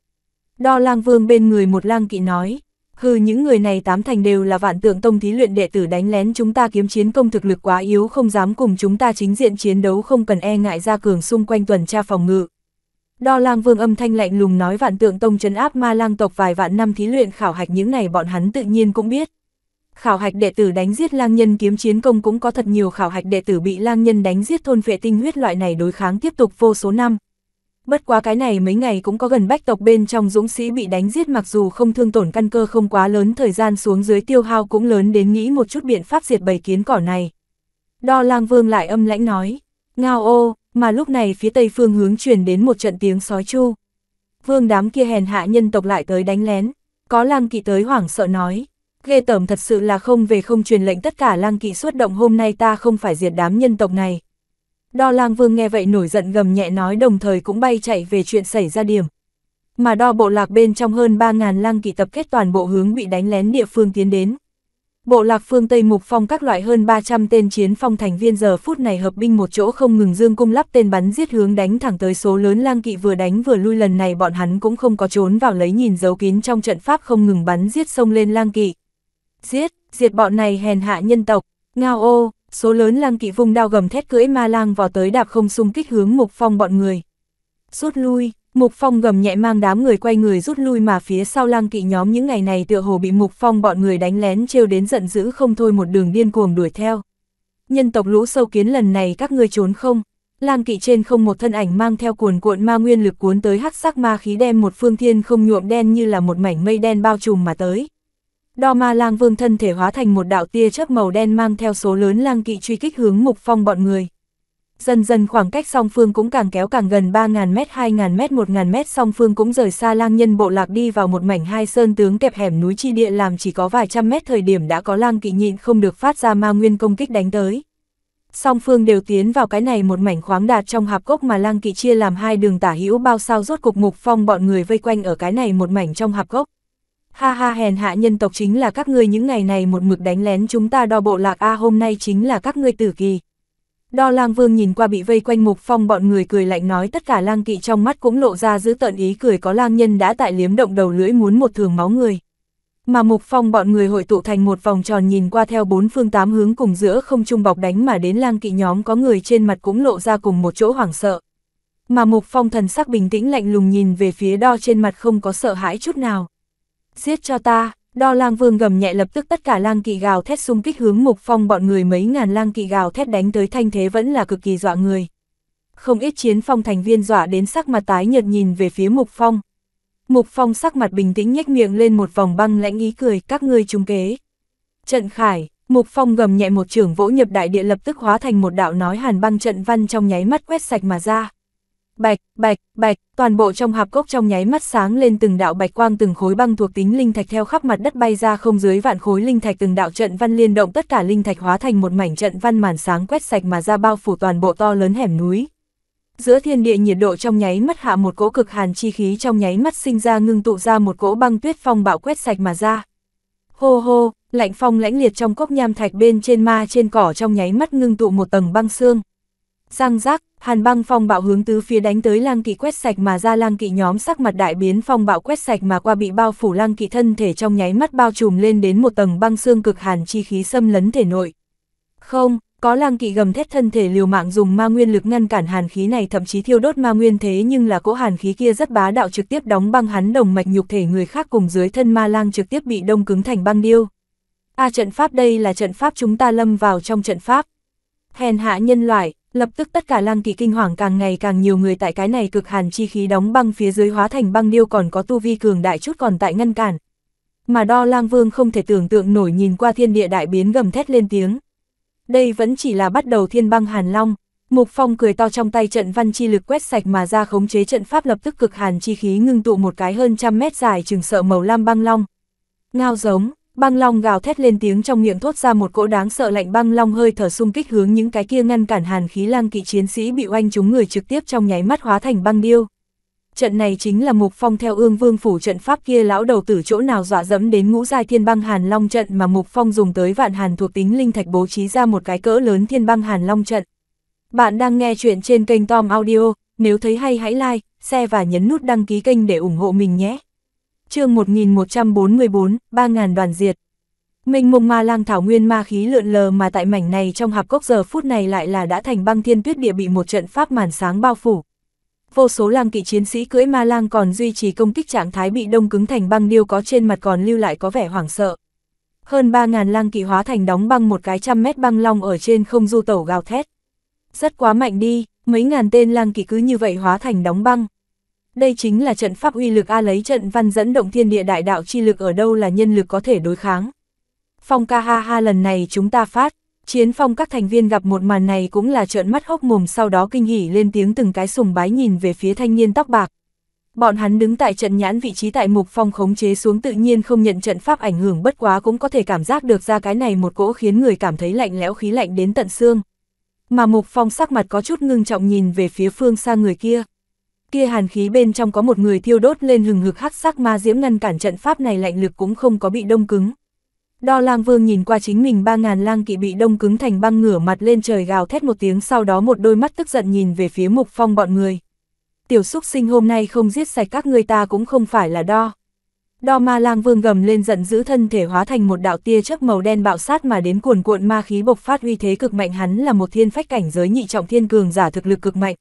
Đo lang vương bên người một lang kỵ nói, hừ những người này tám thành đều là vạn tượng tông thí luyện đệ tử đánh lén chúng ta kiếm chiến công thực lực quá yếu không dám cùng chúng ta chính diện chiến đấu không cần e ngại ra cường xung quanh tuần tra phòng ngự. Đo lang vương âm thanh lạnh lùng nói vạn tượng tông trấn áp ma lang tộc vài vạn năm thí luyện khảo hạch những này bọn hắn tự nhiên cũng biết khảo hạch đệ tử đánh giết lang nhân kiếm chiến công cũng có thật nhiều khảo hạch đệ tử bị lang nhân đánh giết thôn vệ tinh huyết loại này đối kháng tiếp tục vô số năm. Bất quá cái này mấy ngày cũng có gần bách tộc bên trong dũng sĩ bị đánh giết mặc dù không thương tổn căn cơ không quá lớn thời gian xuống dưới tiêu hao cũng lớn đến nghĩ một chút biện pháp diệt bầy kiến cỏ này. Đo lang vương lại âm lãnh nói, ngao ô, mà lúc này phía tây phương hướng truyền đến một trận tiếng sói chu. Vương đám kia hèn hạ nhân tộc lại tới đánh lén, có lang kỵ tới hoảng sợ nói, ghê tởm thật sự là không về không truyền lệnh tất cả lang kỵ xuất động hôm nay ta không phải diệt đám nhân tộc này. Đo lang vương nghe vậy nổi giận gầm nhẹ nói đồng thời cũng bay chạy về chuyện xảy ra điểm. Mà đo bộ lạc bên trong hơn 3.000 lang kỵ tập kết toàn bộ hướng bị đánh lén địa phương tiến đến. Bộ lạc phương Tây mục phong các loại hơn 300 tên chiến phong thành viên giờ phút này hợp binh một chỗ không ngừng dương cung lắp tên bắn giết hướng đánh thẳng tới số lớn lang kỵ vừa đánh vừa lui lần này bọn hắn cũng không có trốn vào lấy nhìn dấu kín trong trận pháp không ngừng bắn giết sông lên lang kỵ, giết, diệt bọn này hèn hạ nhân tộc, ngao ô, số lớn lang kỵ vùng đao gầm thét cưỡi ma lang vào tới đạp không xung kích hướng mục phong bọn người. Rút lui, mục phong gầm nhẹ mang đám người quay người rút lui mà phía sau lang kỵ nhóm những ngày này tựa hồ bị mục phong bọn người đánh lén trêu đến giận dữ không thôi một đường điên cuồng đuổi theo. Nhân tộc lũ sâu kiến lần này các ngươi trốn không? Lang kỵ trên không một thân ảnh mang theo cuồn cuộn ma nguyên lực cuốn tới hắc sắc ma khí đem một phương thiên không nhuộm đen như là một mảnh mây đen bao trùm mà tới. Đo ma lang vương thân thể hóa thành một đạo tia chớp màu đen mang theo số lớn lang kỵ truy kích hướng mục phong bọn người. Dần dần khoảng cách song phương cũng càng kéo càng gần 3.000m, 2.000m, 1.000m song phương cũng rời xa lang nhân bộ lạc đi vào một mảnh hai sơn tướng kẹp hẻm núi chi địa làm chỉ có vài trăm mét thời điểm đã có lang kỵ nhịn không được phát ra ma nguyên công kích đánh tới. Song phương đều tiến vào cái này một mảnh khoáng đạt trong hạp cốc mà lang kỵ chia làm hai đường tả hữu bao sao rốt cục mục phong bọn người vây quanh ở cái này một mảnh trong hạp cốc ha ha hèn hạ nhân tộc chính là các ngươi những ngày này một mực đánh lén chúng ta đo bộ lạc a hôm nay chính là các ngươi tử kỳ. Đo lang vương nhìn qua bị vây quanh mục phong bọn người cười lạnh nói tất cả lang kỵ trong mắt cũng lộ ra giữ tợn ý cười có lang nhân đã tại liếm động đầu lưỡi muốn một thường máu người. Mà mục phong bọn người hội tụ thành một vòng tròn nhìn qua theo bốn phương tám hướng cùng giữa không trung bọc đánh mà đến lang kỵ nhóm có người trên mặt cũng lộ ra cùng một chỗ hoảng sợ. Mà mục phong thần sắc bình tĩnh lạnh lùng nhìn về phía đo trên mặt không có sợ hãi chút nào giết cho ta, đo lang vương gầm nhẹ lập tức tất cả lang kỵ gào thét xung kích hướng mục phong bọn người mấy ngàn lang kỵ gào thét đánh tới thanh thế vẫn là cực kỳ dọa người. Không ít chiến phong thành viên dọa đến sắc mặt tái nhợt nhìn về phía mục phong. Mục phong sắc mặt bình tĩnh nhếch miệng lên một vòng băng lãnh ý cười các ngươi trung kế. Trận khải, mục phong gầm nhẹ một trưởng vỗ nhập đại địa lập tức hóa thành một đạo nói hàn băng trận văn trong nháy mắt quét sạch mà ra bạch, bạch, bạch, toàn bộ trong hạp cốc trong nháy mắt sáng lên từng đạo bạch quang từng khối băng thuộc tính linh thạch theo khắp mặt đất bay ra không dưới vạn khối linh thạch từng đạo trận văn liên động tất cả linh thạch hóa thành một mảnh trận văn màn sáng quét sạch mà ra bao phủ toàn bộ to lớn hẻm núi. Giữa thiên địa nhiệt độ trong nháy mắt hạ một cỗ cực hàn chi khí trong nháy mắt sinh ra ngưng tụ ra một cỗ băng tuyết phong bạo quét sạch mà ra. Hô hô, lạnh phong lãnh liệt trong cốc nham thạch bên trên ma trên cỏ trong nháy mắt ngưng tụ một tầng băng xương. Răng rác, Hàn băng phong bạo hướng tứ phía đánh tới lang kỵ quét sạch mà ra lang kỵ nhóm sắc mặt đại biến phong bạo quét sạch mà qua bị bao phủ lang kỵ thân thể trong nháy mắt bao trùm lên đến một tầng băng xương cực hàn chi khí xâm lấn thể nội. Không, có lang kỵ gầm thét thân thể liều mạng dùng ma nguyên lực ngăn cản hàn khí này thậm chí thiêu đốt ma nguyên thế nhưng là cỗ hàn khí kia rất bá đạo trực tiếp đóng băng hắn đồng mạch nhục thể người khác cùng dưới thân ma lang trực tiếp bị đông cứng thành băng điêu. A trận pháp đây là trận pháp chúng ta lâm vào trong trận pháp. Hèn hạ nhân loại, Lập tức tất cả lang kỳ kinh hoàng càng ngày càng nhiều người tại cái này cực hàn chi khí đóng băng phía dưới hóa thành băng điêu còn có tu vi cường đại chút còn tại ngăn cản. Mà đo lang vương không thể tưởng tượng nổi nhìn qua thiên địa đại biến gầm thét lên tiếng. Đây vẫn chỉ là bắt đầu thiên băng hàn long. Mục phong cười to trong tay trận văn chi lực quét sạch mà ra khống chế trận pháp lập tức cực hàn chi khí ngưng tụ một cái hơn trăm mét dài chừng sợ màu lam băng long. Ngao giống, Băng long gào thét lên tiếng trong miệng thốt ra một cỗ đáng sợ lạnh băng long hơi thở xung kích hướng những cái kia ngăn cản hàn khí lang kỵ chiến sĩ bị oanh chúng người trực tiếp trong nháy mắt hóa thành băng điêu. Trận này chính là mục phong theo ương vương phủ trận pháp kia lão đầu tử chỗ nào dọa dẫm đến ngũ giai thiên băng hàn long trận mà mục phong dùng tới vạn hàn thuộc tính linh thạch bố trí ra một cái cỡ lớn thiên băng hàn long trận. Bạn đang nghe chuyện trên kênh Tom Audio, nếu thấy hay hãy like, share và nhấn nút đăng ký kênh để ủng hộ mình nhé chương 1144, 3.000 đoàn diệt. minh mông ma lang thảo nguyên ma khí lượn lờ mà tại mảnh này trong hạp cốc giờ phút này lại là đã thành băng thiên tuyết địa bị một trận pháp màn sáng bao phủ. Vô số lang kỵ chiến sĩ cưỡi ma lang còn duy trì công kích trạng thái bị đông cứng thành băng điêu có trên mặt còn lưu lại có vẻ hoảng sợ. Hơn 3.000 lang kỵ hóa thành đóng băng một cái trăm mét băng long ở trên không du tẩu gào thét. Rất quá mạnh đi, mấy ngàn tên lang kỵ cứ như vậy hóa thành đóng băng. Đây chính là trận pháp uy lực A lấy trận văn dẫn động thiên địa đại đạo chi lực ở đâu là nhân lực có thể đối kháng. Phong ca ha ha lần này chúng ta phát, chiến phong các thành viên gặp một màn này cũng là trợn mắt hốc mồm sau đó kinh hỉ lên tiếng từng cái sùng bái nhìn về phía thanh niên tóc bạc. Bọn hắn đứng tại trận nhãn vị trí tại mục phong khống chế xuống tự nhiên không nhận trận pháp ảnh hưởng bất quá cũng có thể cảm giác được ra cái này một cỗ khiến người cảm thấy lạnh lẽo khí lạnh đến tận xương. Mà mục phong sắc mặt có chút ngưng trọng nhìn về phía phương xa người kia kia hàn khí bên trong có một người thiêu đốt lên hừng hực hắc sắc ma diễm ngăn cản trận pháp này lạnh lực cũng không có bị đông cứng. Đo lang vương nhìn qua chính mình ba ngàn lang kỵ bị đông cứng thành băng ngửa mặt lên trời gào thét một tiếng sau đó một đôi mắt tức giận nhìn về phía mục phong bọn người. Tiểu xúc sinh hôm nay không giết sạch các người ta cũng không phải là đo. Đo ma lang vương gầm lên giận giữ thân thể hóa thành một đạo tia chớp màu đen bạo sát mà đến cuồn cuộn ma khí bộc phát uy thế cực mạnh hắn là một thiên phách cảnh giới nhị trọng thiên cường giả thực lực cực mạnh,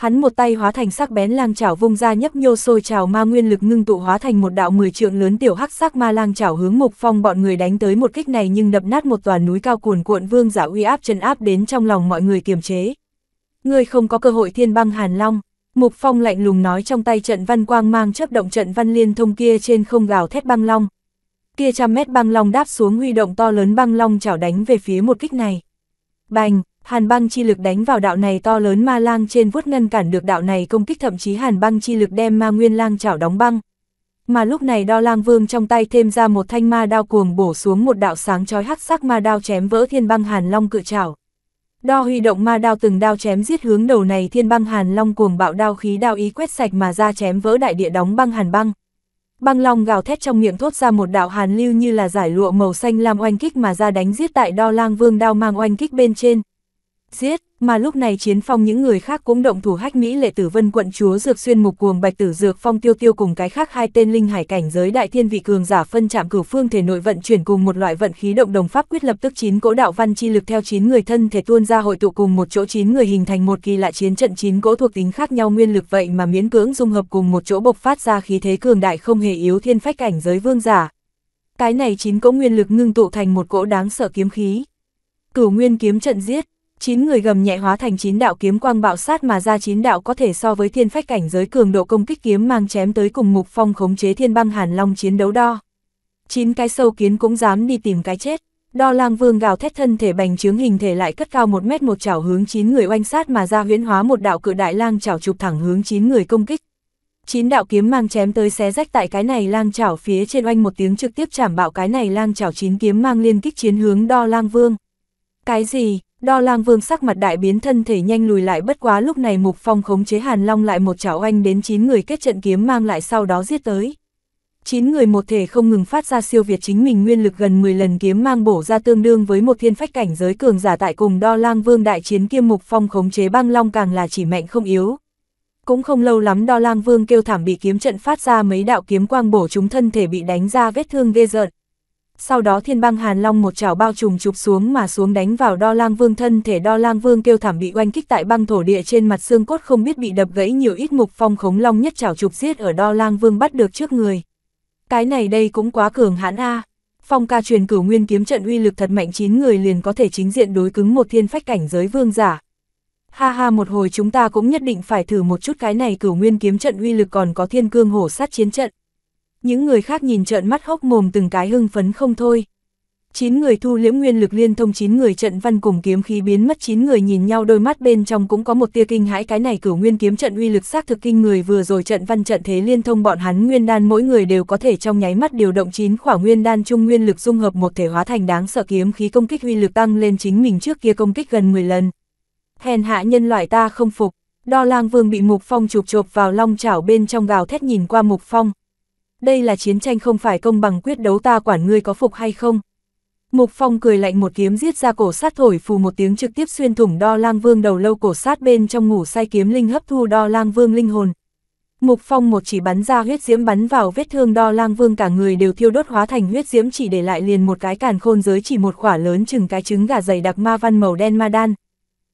Hắn một tay hóa thành sắc bén lang chảo vung ra nhấp nhô sôi trào ma nguyên lực ngưng tụ hóa thành một đạo mười trượng lớn tiểu hắc sắc ma lang chảo hướng Mục Phong bọn người đánh tới một kích này nhưng đập nát một tòa núi cao cuồn cuộn vương giả uy áp chân áp đến trong lòng mọi người kiềm chế. Ngươi không có cơ hội thiên băng hàn long, Mục Phong lạnh lùng nói trong tay trận văn quang mang chấp động trận văn liên thông kia trên không gào thét băng long. Kia trăm mét băng long đáp xuống huy động to lớn băng long chảo đánh về phía một kích này. Bành, Hàn băng chi lực đánh vào đạo này to lớn ma lang trên vuốt ngăn cản được đạo này công kích thậm chí hàn băng chi lực đem ma nguyên lang chảo đóng băng. Mà lúc này đo lang vương trong tay thêm ra một thanh ma đao cuồng bổ xuống một đạo sáng chói hắc sắc ma đao chém vỡ thiên băng hàn long cự chảo. Đo huy động ma đao từng đao chém giết hướng đầu này thiên băng hàn long cuồng bạo đao khí đao ý quét sạch mà ra chém vỡ đại địa đóng băng hàn băng. Băng long gào thét trong miệng thốt ra một đạo hàn lưu như là giải lụa màu xanh làm oanh kích mà ra đánh giết tại đo lang vương đao mang oanh kích bên trên giết, mà lúc này chiến phong những người khác cũng động thủ hách Mỹ lệ tử vân quận chúa dược xuyên mục cuồng bạch tử dược phong tiêu tiêu cùng cái khác hai tên linh hải cảnh giới đại thiên vị cường giả phân chạm cửu phương thể nội vận chuyển cùng một loại vận khí động đồng pháp quyết lập tức chín cỗ đạo văn chi lực theo chín người thân thể tuôn ra hội tụ cùng một chỗ chín người hình thành một kỳ lạ chiến trận chín cỗ thuộc tính khác nhau nguyên lực vậy mà miễn cưỡng dung hợp cùng một chỗ bộc phát ra khí thế cường đại không hề yếu thiên phách cảnh giới vương giả. Cái này chín cỗ nguyên lực ngưng tụ thành một cỗ đáng sợ kiếm khí. Cửu nguyên kiếm trận giết chín người gầm nhẹ hóa thành chín đạo kiếm quang bạo sát mà ra chín đạo có thể so với thiên phách cảnh giới cường độ công kích kiếm mang chém tới cùng mục phong khống chế thiên băng hàn long chiến đấu đo. Chín cái sâu kiến cũng dám đi tìm cái chết. Đo lang vương gào thét thân thể bành trướng hình thể lại cất cao một mét một chảo hướng chín người oanh sát mà ra huyễn hóa một đạo cự đại lang chảo chụp thẳng hướng chín người công kích. Chín đạo kiếm mang chém tới xé rách tại cái này lang chảo phía trên oanh một tiếng trực tiếp chảm bạo cái này lang chảo chín kiếm mang liên kích chiến hướng đo lang vương. Cái gì, Đo lang vương sắc mặt đại biến thân thể nhanh lùi lại bất quá lúc này mục phong khống chế hàn long lại một chảo anh đến 9 người kết trận kiếm mang lại sau đó giết tới. 9 người một thể không ngừng phát ra siêu việt chính mình nguyên lực gần 10 lần kiếm mang bổ ra tương đương với một thiên phách cảnh giới cường giả tại cùng đo lang vương đại chiến kiêm mục phong khống chế băng long càng là chỉ mạnh không yếu. Cũng không lâu lắm đo lang vương kêu thảm bị kiếm trận phát ra mấy đạo kiếm quang bổ chúng thân thể bị đánh ra vết thương ghê rợn, sau đó thiên băng hàn long một chảo bao trùm chụp xuống mà xuống đánh vào đo lang vương thân thể đo lang vương kêu thảm bị oanh kích tại băng thổ địa trên mặt xương cốt không biết bị đập gãy nhiều ít mục phong khống long nhất chảo chụp giết ở đo lang vương bắt được trước người. Cái này đây cũng quá cường hãn a Phong ca truyền cửu nguyên kiếm trận uy lực thật mạnh chín người liền có thể chính diện đối cứng một thiên phách cảnh giới vương giả. Ha ha một hồi chúng ta cũng nhất định phải thử một chút cái này cửu nguyên kiếm trận uy lực còn có thiên cương hổ sát chiến trận những người khác nhìn trợn mắt hốc mồm từng cái hưng phấn không thôi. chín người thu liễm nguyên lực liên thông chín người trận văn cùng kiếm khí biến mất chín người nhìn nhau đôi mắt bên trong cũng có một tia kinh hãi cái này cửu nguyên kiếm trận uy lực xác thực kinh người vừa rồi trận văn trận thế liên thông bọn hắn nguyên đan mỗi người đều có thể trong nháy mắt điều động chín khỏa nguyên đan chung nguyên lực dung hợp một thể hóa thành đáng sợ kiếm khí công kích uy lực tăng lên chính mình trước kia công kích gần 10 lần. Hèn hạ nhân loại ta không phục, đo lang vương bị mục phong chụp chộp vào long chảo bên trong gào thét nhìn qua mục phong, đây là chiến tranh không phải công bằng quyết đấu ta quản ngươi có phục hay không. Mục Phong cười lạnh một kiếm giết ra cổ sát thổi phù một tiếng trực tiếp xuyên thủng đo lang vương đầu lâu cổ sát bên trong ngủ say kiếm linh hấp thu đo lang vương linh hồn. Mục Phong một chỉ bắn ra huyết diễm bắn vào vết thương đo lang vương cả người đều thiêu đốt hóa thành huyết diễm chỉ để lại liền một cái càn khôn giới chỉ một khỏa lớn chừng cái trứng gà dày đặc ma văn màu đen ma đan.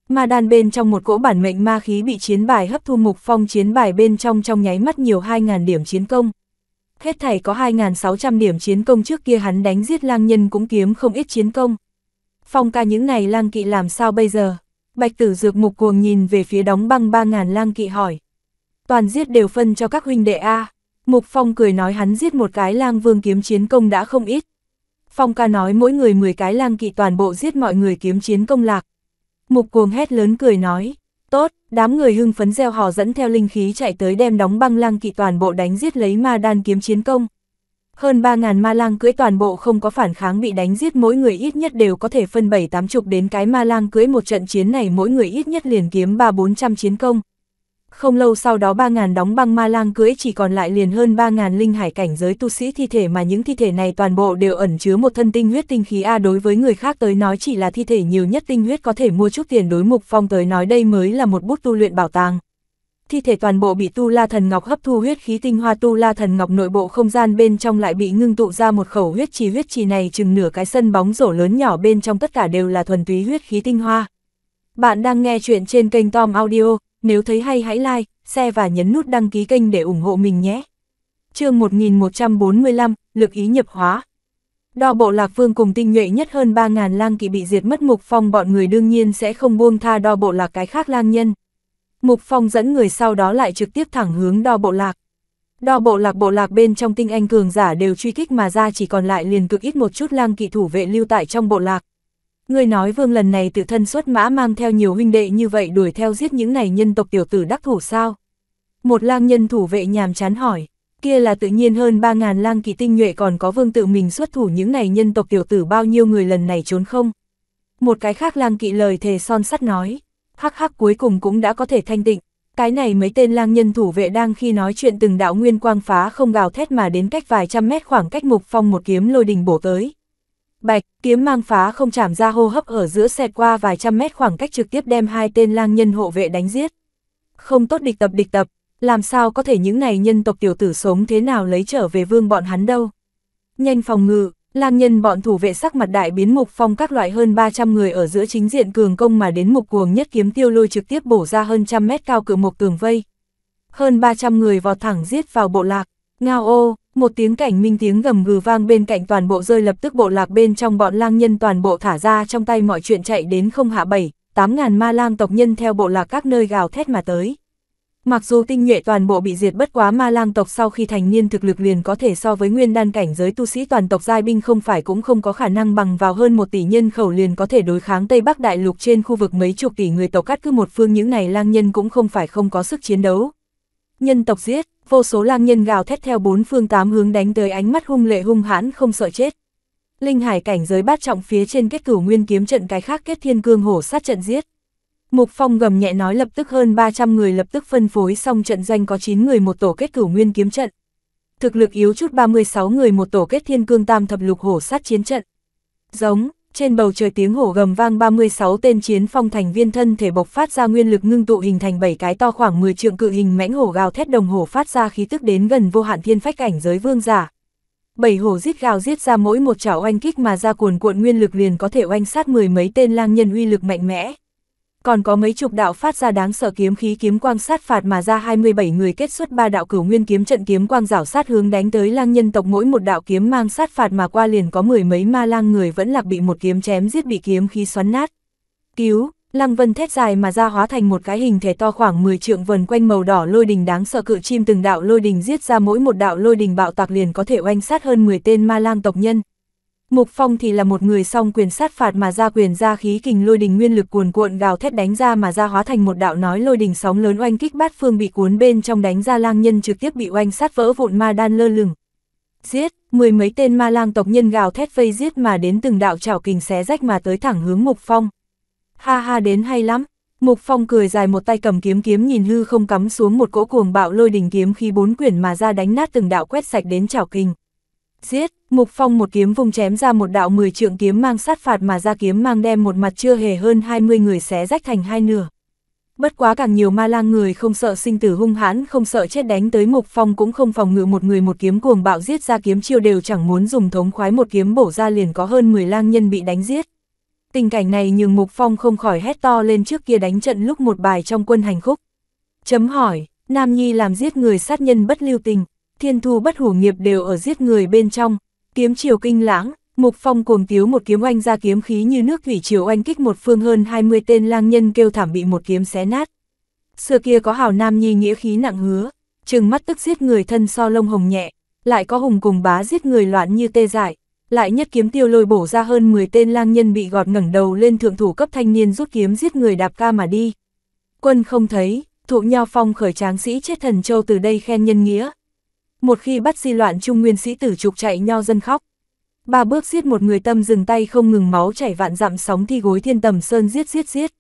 Ma đan bên trong một cỗ bản mệnh ma khí bị chiến bài hấp thu Mục Phong chiến bài bên trong trong nháy mắt nhiều 2.000 điểm chiến công. Hết thảy có 2.600 điểm chiến công trước kia hắn đánh giết lang nhân cũng kiếm không ít chiến công. Phong ca những này lang kỵ làm sao bây giờ? Bạch tử dược mục cuồng nhìn về phía đóng băng 3.000 lang kỵ hỏi. Toàn giết đều phân cho các huynh đệ A. Mục Phong cười nói hắn giết một cái lang vương kiếm chiến công đã không ít. Phong ca nói mỗi người 10 cái lang kỵ toàn bộ giết mọi người kiếm chiến công lạc. Mục cuồng hét lớn cười nói, Tốt, đám người hưng phấn gieo hò dẫn theo linh khí chạy tới đem đóng băng lang kỵ toàn bộ đánh giết lấy ma đan kiếm chiến công. Hơn 3.000 ma lang cưỡi toàn bộ không có phản kháng bị đánh giết mỗi người ít nhất đều có thể phân bảy tám chục đến cái ma lang cưỡi một trận chiến này mỗi người ít nhất liền kiếm ba bốn trăm chiến công. Không lâu sau đó 3.000 đóng băng ma lang cưỡi chỉ còn lại liền hơn 3.000 linh hải cảnh giới tu sĩ thi thể mà những thi thể này toàn bộ đều ẩn chứa một thân tinh huyết tinh khí A đối với người khác tới nói chỉ là thi thể nhiều nhất tinh huyết có thể mua chút tiền đối mục phong tới nói đây mới là một bút tu luyện bảo tàng. Thi thể toàn bộ bị tu la thần ngọc hấp thu huyết khí tinh hoa tu la thần ngọc nội bộ không gian bên trong lại bị ngưng tụ ra một khẩu huyết trì huyết trì này chừng nửa cái sân bóng rổ lớn nhỏ bên trong tất cả đều là thuần túy huyết khí tinh hoa. Bạn đang nghe chuyện trên kênh Tom Audio nếu thấy hay hãy like, share và nhấn nút đăng ký kênh để ủng hộ mình nhé. chương 1145, lực ý nhập hóa. Đo bộ lạc vương cùng tinh nhuệ nhất hơn 3.000 lang kỵ bị diệt mất mục phong bọn người đương nhiên sẽ không buông tha đo bộ lạc cái khác lang nhân. Mục phong dẫn người sau đó lại trực tiếp thẳng hướng đo bộ lạc. Đo bộ lạc bộ lạc bên trong tinh anh cường giả đều truy kích mà ra chỉ còn lại liền cực ít một chút lang kỵ thủ vệ lưu tại trong bộ lạc. Ngươi nói vương lần này tự thân xuất mã mang theo nhiều huynh đệ như vậy đuổi theo giết những này nhân tộc tiểu tử đắc thủ sao? Một lang nhân thủ vệ nhàm chán hỏi, kia là tự nhiên hơn 3.000 lang kỳ tinh nhuệ còn có vương tự mình xuất thủ những này nhân tộc tiểu tử bao nhiêu người lần này trốn không? Một cái khác lang kỵ lời thề son sắt nói, hắc hắc cuối cùng cũng đã có thể thanh định, cái này mấy tên lang nhân thủ vệ đang khi nói chuyện từng đạo nguyên quang phá không gào thét mà đến cách vài trăm mét khoảng cách mục phong một kiếm lôi đình bổ tới. Bạch, kiếm mang phá không chạm ra hô hấp ở giữa xẹt qua vài trăm mét khoảng cách trực tiếp đem hai tên lang nhân hộ vệ đánh giết. Không tốt địch tập địch tập, làm sao có thể những này nhân tộc tiểu tử sống thế nào lấy trở về vương bọn hắn đâu. Nhanh phòng ngự, lang nhân bọn thủ vệ sắc mặt đại biến mục phong các loại hơn 300 người ở giữa chính diện cường công mà đến mục cuồng nhất kiếm tiêu lôi trực tiếp bổ ra hơn trăm mét cao cửa một tường vây. Hơn 300 người vọt thẳng giết vào bộ lạc, ngao ô, một tiếng cảnh minh tiếng gầm gừ vang bên cạnh toàn bộ rơi lập tức bộ lạc bên trong bọn lang nhân toàn bộ thả ra trong tay mọi chuyện chạy đến không hạ bảy, tám ngàn ma lang tộc nhân theo bộ lạc các nơi gào thét mà tới. Mặc dù tinh nhuệ toàn bộ bị diệt bất quá ma lang tộc sau khi thành niên thực lực liền có thể so với nguyên đan cảnh giới tu sĩ toàn tộc giai binh không phải cũng không có khả năng bằng vào hơn một tỷ nhân khẩu liền có thể đối kháng Tây Bắc Đại Lục trên khu vực mấy chục tỷ người tộc cắt cứ một phương những này lang nhân cũng không phải không có sức chiến đấu. Nhân tộc giết, vô số lang nhân gào thét theo bốn phương tám hướng đánh tới ánh mắt hung lệ hung hãn không sợ chết. Linh hải cảnh giới bát trọng phía trên kết cửu nguyên kiếm trận cái khác kết thiên cương hổ sát trận giết. Mục Phong gầm nhẹ nói lập tức hơn 300 người lập tức phân phối xong trận danh có 9 người một tổ kết cửu nguyên kiếm trận. Thực lực yếu chút 36 người một tổ kết thiên cương tam thập lục hổ sát chiến trận. Giống, trên bầu trời tiếng hổ gầm vang 36 tên chiến phong thành viên thân thể bộc phát ra nguyên lực ngưng tụ hình thành 7 cái to khoảng 10 trượng cự hình mãnh hổ gào thét đồng hổ phát ra khí tức đến gần vô hạn thiên phách ảnh giới vương giả. Bảy hổ giết gào giết ra mỗi một chảo oanh kích mà ra cuồn cuộn nguyên lực liền có thể oanh sát mười mấy tên lang nhân uy lực mạnh mẽ còn có mấy chục đạo phát ra đáng sợ kiếm khí kiếm quang sát phạt mà ra 27 người kết xuất ba đạo cửu nguyên kiếm trận kiếm quang rảo sát hướng đánh tới lang nhân tộc mỗi một đạo kiếm mang sát phạt mà qua liền có mười mấy ma lang người vẫn lạc bị một kiếm chém giết bị kiếm khí xoắn nát. Cứu, lang Vân thét dài mà ra hóa thành một cái hình thể to khoảng 10 trượng vần quanh màu đỏ lôi đình đáng sợ cự chim từng đạo lôi đình giết ra mỗi một đạo lôi đình bạo tạc liền có thể oanh sát hơn 10 tên ma lang tộc nhân, Mục Phong thì là một người song quyền sát phạt mà ra quyền ra khí kình lôi đình nguyên lực cuồn cuộn gào thét đánh ra mà ra hóa thành một đạo nói lôi đình sóng lớn oanh kích bát phương bị cuốn bên trong đánh ra lang nhân trực tiếp bị oanh sát vỡ vụn ma đan lơ lửng. Giết, mười mấy tên ma lang tộc nhân gào thét vây giết mà đến từng đạo chảo kình xé rách mà tới thẳng hướng Mục Phong. Ha ha đến hay lắm, Mục Phong cười dài một tay cầm kiếm kiếm nhìn hư không cắm xuống một cỗ cuồng bạo lôi đình kiếm khi bốn quyển mà ra đánh nát từng đạo quét sạch đến chảo kình. Giết, Mục Phong một kiếm vùng chém ra một đạo mười trượng kiếm mang sát phạt mà ra kiếm mang đem một mặt chưa hề hơn 20 người xé rách thành hai nửa. Bất quá càng nhiều ma lang người không sợ sinh tử hung hãn, không sợ chết đánh tới Mục Phong cũng không phòng ngự một người một kiếm cuồng bạo giết ra kiếm chiêu đều chẳng muốn dùng thống khoái một kiếm bổ ra liền có hơn 10 lang nhân bị đánh giết. Tình cảnh này nhường Mục Phong không khỏi hét to lên trước kia đánh trận lúc một bài trong quân hành khúc. Chấm hỏi, Nam Nhi làm giết người sát nhân bất lưu tình, thiên thu bất hủ nghiệp đều ở giết người bên trong, kiếm chiều kinh lãng, Mục Phong cuồng tiếu một kiếm oanh ra kiếm khí như nước thủy chiều oanh kích một phương hơn 20 tên lang nhân kêu thảm bị một kiếm xé nát. Xưa kia có hào nam nhi nghĩa khí nặng hứa, chừng mắt tức giết người thân so lông hồng nhẹ, lại có hùng cùng bá giết người loạn như tê dại, lại nhất kiếm tiêu lôi bổ ra hơn 10 tên lang nhân bị gọt ngẩng đầu lên thượng thủ cấp thanh niên rút kiếm giết người đạp ca mà đi. Quân không thấy, thụ nho phong khởi tráng sĩ chết thần châu từ đây khen nhân nghĩa, một khi bắt di loạn trung nguyên sĩ tử trục chạy nho dân khóc. Ba bước giết một người tâm dừng tay không ngừng máu chảy vạn dặm sóng thi gối thiên tầm sơn giết giết giết.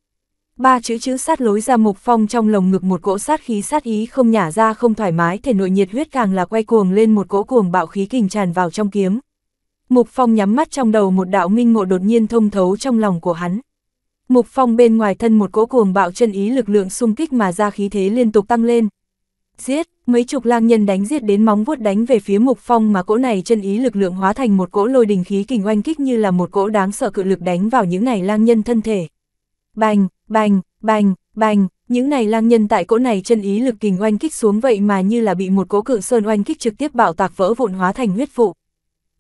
Ba chữ chữ sát lối ra mục phong trong lồng ngực một cỗ sát khí sát ý không nhả ra không thoải mái thể nội nhiệt huyết càng là quay cuồng lên một cỗ cuồng bạo khí kình tràn vào trong kiếm. Mục phong nhắm mắt trong đầu một đạo minh ngộ đột nhiên thông thấu trong lòng của hắn. Mục phong bên ngoài thân một cỗ cuồng bạo chân ý lực lượng xung kích mà ra khí thế liên tục tăng lên, Giết, mấy chục lang nhân đánh giết đến móng vuốt đánh về phía mục phong mà cỗ này chân ý lực lượng hóa thành một cỗ lôi đình khí kình oanh kích như là một cỗ đáng sợ cự lực đánh vào những này lang nhân thân thể. Bành, bành, bành, bành, những này lang nhân tại cỗ này chân ý lực kình oanh kích xuống vậy mà như là bị một cỗ cự sơn oanh kích trực tiếp bạo tạc vỡ vụn hóa thành huyết vụ.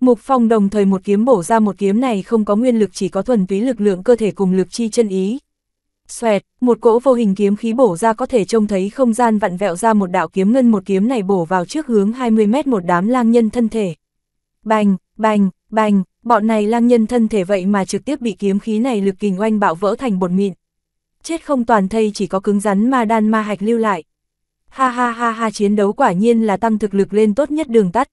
Mục phong đồng thời một kiếm bổ ra một kiếm này không có nguyên lực chỉ có thuần túy lực lượng cơ thể cùng lực chi chân ý, xoẹt, một cỗ vô hình kiếm khí bổ ra có thể trông thấy không gian vặn vẹo ra một đạo kiếm ngân một kiếm này bổ vào trước hướng 20 mét một đám lang nhân thân thể. Bành, bành, bành, bọn này lang nhân thân thể vậy mà trực tiếp bị kiếm khí này lực kình oanh bạo vỡ thành bột mịn. Chết không toàn thây chỉ có cứng rắn ma đan ma hạch lưu lại. Ha ha ha ha chiến đấu quả nhiên là tăng thực lực lên tốt nhất đường tắt.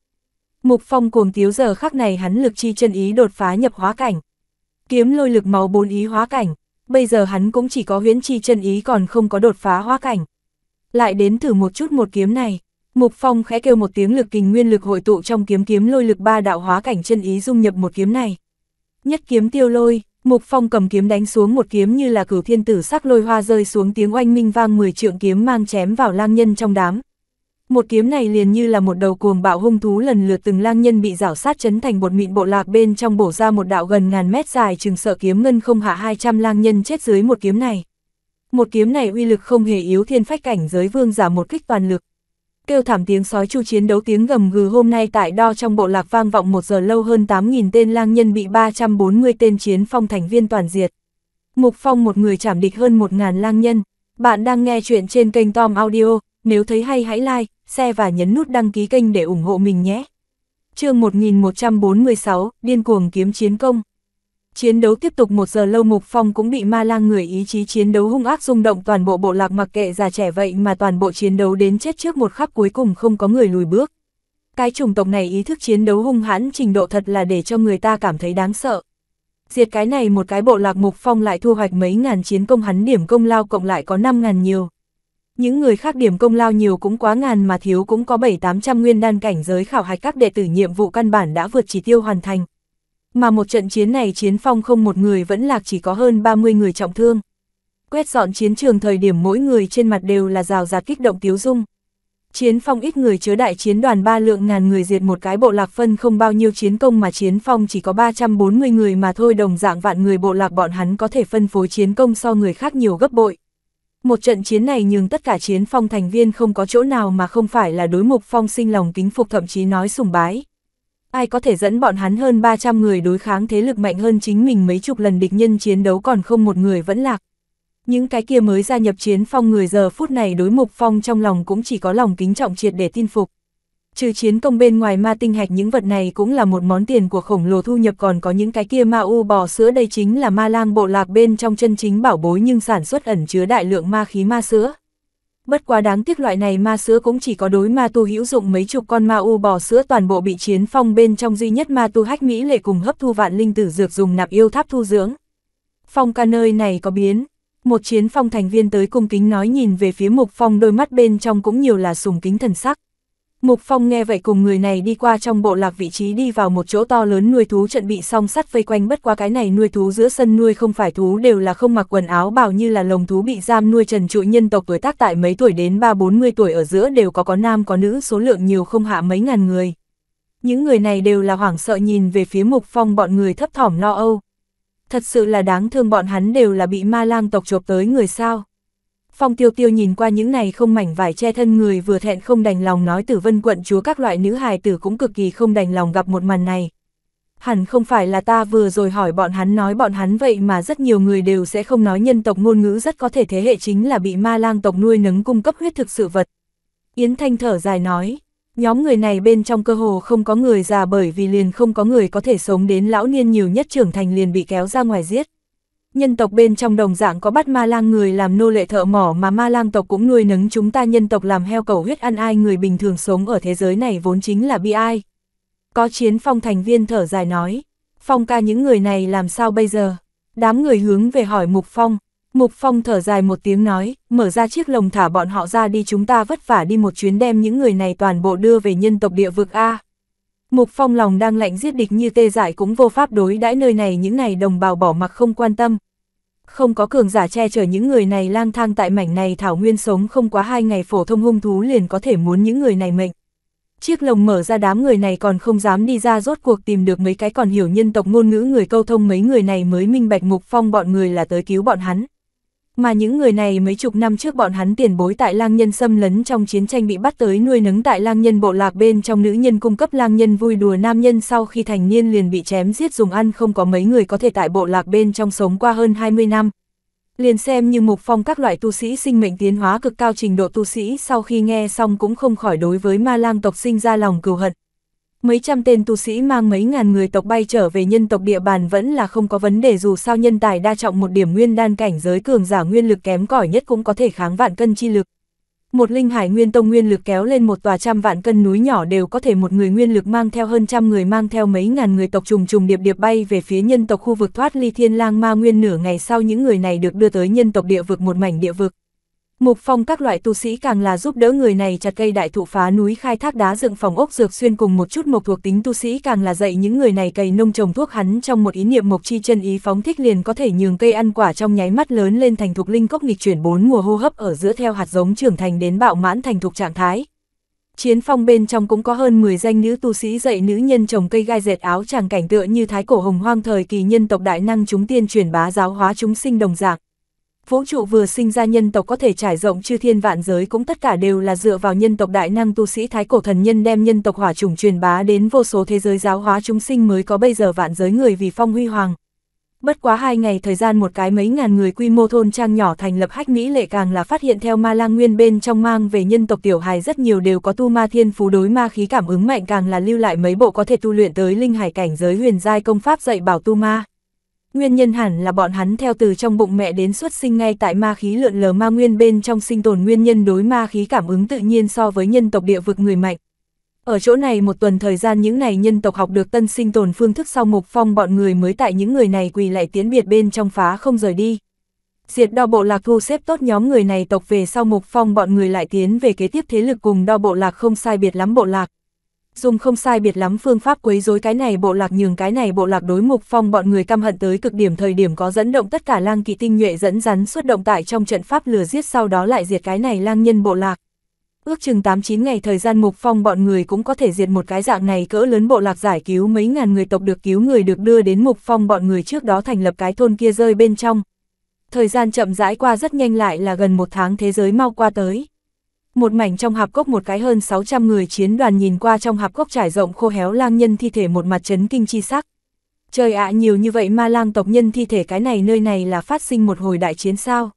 Mục phong cuồng tiếu giờ khắc này hắn lực chi chân ý đột phá nhập hóa cảnh. Kiếm lôi lực máu bốn ý hóa cảnh bây giờ hắn cũng chỉ có huyễn chi chân ý còn không có đột phá hoa cảnh. Lại đến thử một chút một kiếm này, Mục Phong khẽ kêu một tiếng lực kình nguyên lực hội tụ trong kiếm kiếm lôi lực ba đạo hóa cảnh chân ý dung nhập một kiếm này. Nhất kiếm tiêu lôi, Mục Phong cầm kiếm đánh xuống một kiếm như là cửu thiên tử sắc lôi hoa rơi xuống tiếng oanh minh vang 10 trượng kiếm mang chém vào lang nhân trong đám, một kiếm này liền như là một đầu cuồng bạo hung thú lần lượt từng lang nhân bị rảo sát chấn thành bột mịn bộ lạc bên trong bổ ra một đạo gần ngàn mét dài chừng sợ kiếm ngân không hạ 200 lang nhân chết dưới một kiếm này. Một kiếm này uy lực không hề yếu thiên phách cảnh giới vương giả một kích toàn lực. Kêu thảm tiếng sói chu chiến đấu tiếng gầm gừ hôm nay tại đo trong bộ lạc vang vọng một giờ lâu hơn 8.000 tên lang nhân bị 340 tên chiến phong thành viên toàn diệt. Mục phong một người chảm địch hơn 1.000 lang nhân. Bạn đang nghe chuyện trên kênh Tom Audio, nếu thấy hay hãy like xe và nhấn nút đăng ký kênh để ủng hộ mình nhé. chương 1146, Điên cuồng kiếm chiến công. Chiến đấu tiếp tục một giờ lâu Mục Phong cũng bị ma lang người ý chí chiến đấu hung ác rung động toàn bộ bộ lạc mặc kệ già trẻ vậy mà toàn bộ chiến đấu đến chết trước một khắc cuối cùng không có người lùi bước. Cái chủng tộc này ý thức chiến đấu hung hãn trình độ thật là để cho người ta cảm thấy đáng sợ. Diệt cái này một cái bộ lạc Mục Phong lại thu hoạch mấy ngàn chiến công hắn điểm công lao cộng lại có 5 ngàn nhiều. Những người khác điểm công lao nhiều cũng quá ngàn mà thiếu cũng có 7-800 nguyên đan cảnh giới khảo hạch các đệ tử nhiệm vụ căn bản đã vượt chỉ tiêu hoàn thành. Mà một trận chiến này chiến phong không một người vẫn lạc chỉ có hơn 30 người trọng thương. Quét dọn chiến trường thời điểm mỗi người trên mặt đều là rào rạt kích động tiếu dung. Chiến phong ít người chứa đại chiến đoàn ba lượng ngàn người diệt một cái bộ lạc phân không bao nhiêu chiến công mà chiến phong chỉ có 340 người mà thôi đồng dạng vạn người bộ lạc bọn hắn có thể phân phối chiến công so người khác nhiều gấp bội. Một trận chiến này nhường tất cả chiến phong thành viên không có chỗ nào mà không phải là đối mục phong sinh lòng kính phục thậm chí nói sùng bái. Ai có thể dẫn bọn hắn hơn 300 người đối kháng thế lực mạnh hơn chính mình mấy chục lần địch nhân chiến đấu còn không một người vẫn lạc. Những cái kia mới gia nhập chiến phong người giờ phút này đối mục phong trong lòng cũng chỉ có lòng kính trọng triệt để tin phục trừ chiến công bên ngoài ma tinh hạch những vật này cũng là một món tiền của khổng lồ thu nhập còn có những cái kia ma u bò sữa đây chính là ma lang bộ lạc bên trong chân chính bảo bối nhưng sản xuất ẩn chứa đại lượng ma khí ma sữa. Bất quá đáng tiếc loại này ma sữa cũng chỉ có đối ma tu hữu dụng mấy chục con ma u bò sữa toàn bộ bị chiến phong bên trong duy nhất ma tu hách Mỹ lệ cùng hấp thu vạn linh tử dược dùng nạp yêu tháp thu dưỡng. Phong ca nơi này có biến, một chiến phong thành viên tới cung kính nói nhìn về phía mục phong đôi mắt bên trong cũng nhiều là sùng kính thần sắc. Mục Phong nghe vậy cùng người này đi qua trong bộ lạc vị trí đi vào một chỗ to lớn nuôi thú chuẩn bị song sắt vây quanh bất qua cái này nuôi thú giữa sân nuôi không phải thú đều là không mặc quần áo bào như là lồng thú bị giam nuôi trần trụi nhân tộc tuổi tác tại mấy tuổi đến 3-40 tuổi ở giữa đều có có nam có nữ số lượng nhiều không hạ mấy ngàn người. Những người này đều là hoảng sợ nhìn về phía Mục Phong bọn người thấp thỏm lo âu. Thật sự là đáng thương bọn hắn đều là bị ma lang tộc chộp tới người sao. Phong tiêu tiêu nhìn qua những này không mảnh vải che thân người vừa thẹn không đành lòng nói tử vân quận chúa các loại nữ hài tử cũng cực kỳ không đành lòng gặp một màn này. Hẳn không phải là ta vừa rồi hỏi bọn hắn nói bọn hắn vậy mà rất nhiều người đều sẽ không nói nhân tộc ngôn ngữ rất có thể thế hệ chính là bị ma lang tộc nuôi nấng cung cấp huyết thực sự vật. Yến Thanh thở dài nói, nhóm người này bên trong cơ hồ không có người già bởi vì liền không có người có thể sống đến lão niên nhiều nhất trưởng thành liền bị kéo ra ngoài giết nhân tộc bên trong đồng dạng có bắt ma lang người làm nô lệ thợ mỏ mà ma lang tộc cũng nuôi nấng chúng ta nhân tộc làm heo cầu huyết ăn ai người bình thường sống ở thế giới này vốn chính là bi ai. Có chiến phong thành viên thở dài nói, phong ca những người này làm sao bây giờ? Đám người hướng về hỏi mục phong, mục phong thở dài một tiếng nói, mở ra chiếc lồng thả bọn họ ra đi chúng ta vất vả đi một chuyến đem những người này toàn bộ đưa về nhân tộc địa vực A. Mục Phong lòng đang lạnh giết địch như tê dại cũng vô pháp đối đãi nơi này những này đồng bào bỏ mặc không quan tâm. Không có cường giả che chở những người này lang thang tại mảnh này thảo nguyên sống không quá hai ngày phổ thông hung thú liền có thể muốn những người này mệnh. Chiếc lồng mở ra đám người này còn không dám đi ra rốt cuộc tìm được mấy cái còn hiểu nhân tộc ngôn ngữ người câu thông mấy người này mới minh bạch Mục Phong bọn người là tới cứu bọn hắn. Mà những người này mấy chục năm trước bọn hắn tiền bối tại lang nhân xâm lấn trong chiến tranh bị bắt tới nuôi nấng tại lang nhân bộ lạc bên trong nữ nhân cung cấp lang nhân vui đùa nam nhân sau khi thành niên liền bị chém giết dùng ăn không có mấy người có thể tại bộ lạc bên trong sống qua hơn 20 năm. Liền xem như mục phong các loại tu sĩ sinh mệnh tiến hóa cực cao trình độ tu sĩ sau khi nghe xong cũng không khỏi đối với ma lang tộc sinh ra lòng cừu hận, mấy trăm tên tu sĩ mang mấy ngàn người tộc bay trở về nhân tộc địa bàn vẫn là không có vấn đề dù sao nhân tài đa trọng một điểm nguyên đan cảnh giới cường giả nguyên lực kém cỏi nhất cũng có thể kháng vạn cân chi lực. Một linh hải nguyên tông nguyên lực kéo lên một tòa trăm vạn cân núi nhỏ đều có thể một người nguyên lực mang theo hơn trăm người mang theo mấy ngàn người tộc trùng trùng điệp điệp bay về phía nhân tộc khu vực thoát ly thiên lang ma nguyên nửa ngày sau những người này được đưa tới nhân tộc địa vực một mảnh địa vực. Mục Phong các loại tu sĩ càng là giúp đỡ người này chặt cây đại thụ phá núi khai thác đá dựng phòng ốc dược xuyên cùng một chút mộc thuộc tính tu sĩ càng là dạy những người này cây nông trồng thuốc hắn trong một ý niệm mộc chi chân ý phóng thích liền có thể nhường cây ăn quả trong nháy mắt lớn lên thành thục linh cốc nghịch chuyển bốn mùa hô hấp ở giữa theo hạt giống trưởng thành đến bạo mãn thành thục trạng thái. Chiến phong bên trong cũng có hơn 10 danh nữ tu sĩ dạy nữ nhân trồng cây gai dệt áo chàng cảnh tựa như thái cổ hồng hoang thời kỳ nhân tộc đại năng chúng tiên truyền bá giáo hóa chúng sinh đồng dạng. Vũ trụ vừa sinh ra nhân tộc có thể trải rộng chư thiên vạn giới cũng tất cả đều là dựa vào nhân tộc đại năng tu sĩ thái cổ thần nhân đem nhân tộc hỏa trùng truyền bá đến vô số thế giới giáo hóa chúng sinh mới có bây giờ vạn giới người vì phong huy hoàng. Bất quá hai ngày thời gian một cái mấy ngàn người quy mô thôn trang nhỏ thành lập hách Mỹ lệ càng là phát hiện theo ma lang nguyên bên trong mang về nhân tộc tiểu hài rất nhiều đều có tu ma thiên phú đối ma khí cảm ứng mạnh càng là lưu lại mấy bộ có thể tu luyện tới linh hải cảnh giới huyền giai công pháp dạy bảo tu ma. Nguyên nhân hẳn là bọn hắn theo từ trong bụng mẹ đến xuất sinh ngay tại ma khí lượn lờ ma nguyên bên trong sinh tồn nguyên nhân đối ma khí cảm ứng tự nhiên so với nhân tộc địa vực người mạnh. Ở chỗ này một tuần thời gian những này nhân tộc học được tân sinh tồn phương thức sau mục phong bọn người mới tại những người này quỳ lại tiến biệt bên trong phá không rời đi. Diệt đo bộ lạc thu xếp tốt nhóm người này tộc về sau mục phong bọn người lại tiến về kế tiếp thế lực cùng đo bộ lạc không sai biệt lắm bộ lạc dùng không sai biệt lắm phương pháp quấy rối cái này bộ lạc nhường cái này bộ lạc đối mục phong bọn người căm hận tới cực điểm thời điểm có dẫn động tất cả lang kỵ tinh nhuệ dẫn rắn xuất động tại trong trận pháp lừa giết sau đó lại diệt cái này lang nhân bộ lạc. Ước chừng 8-9 ngày thời gian mục phong bọn người cũng có thể diệt một cái dạng này cỡ lớn bộ lạc giải cứu mấy ngàn người tộc được cứu người được đưa đến mục phong bọn người trước đó thành lập cái thôn kia rơi bên trong. Thời gian chậm rãi qua rất nhanh lại là gần một tháng thế giới mau qua tới một mảnh trong hạp cốc một cái hơn 600 người chiến đoàn nhìn qua trong hạp cốc trải rộng khô héo lang nhân thi thể một mặt chấn kinh chi sắc. Trời ạ nhiều như vậy ma lang tộc nhân thi thể cái này nơi này là phát sinh một hồi đại chiến sao.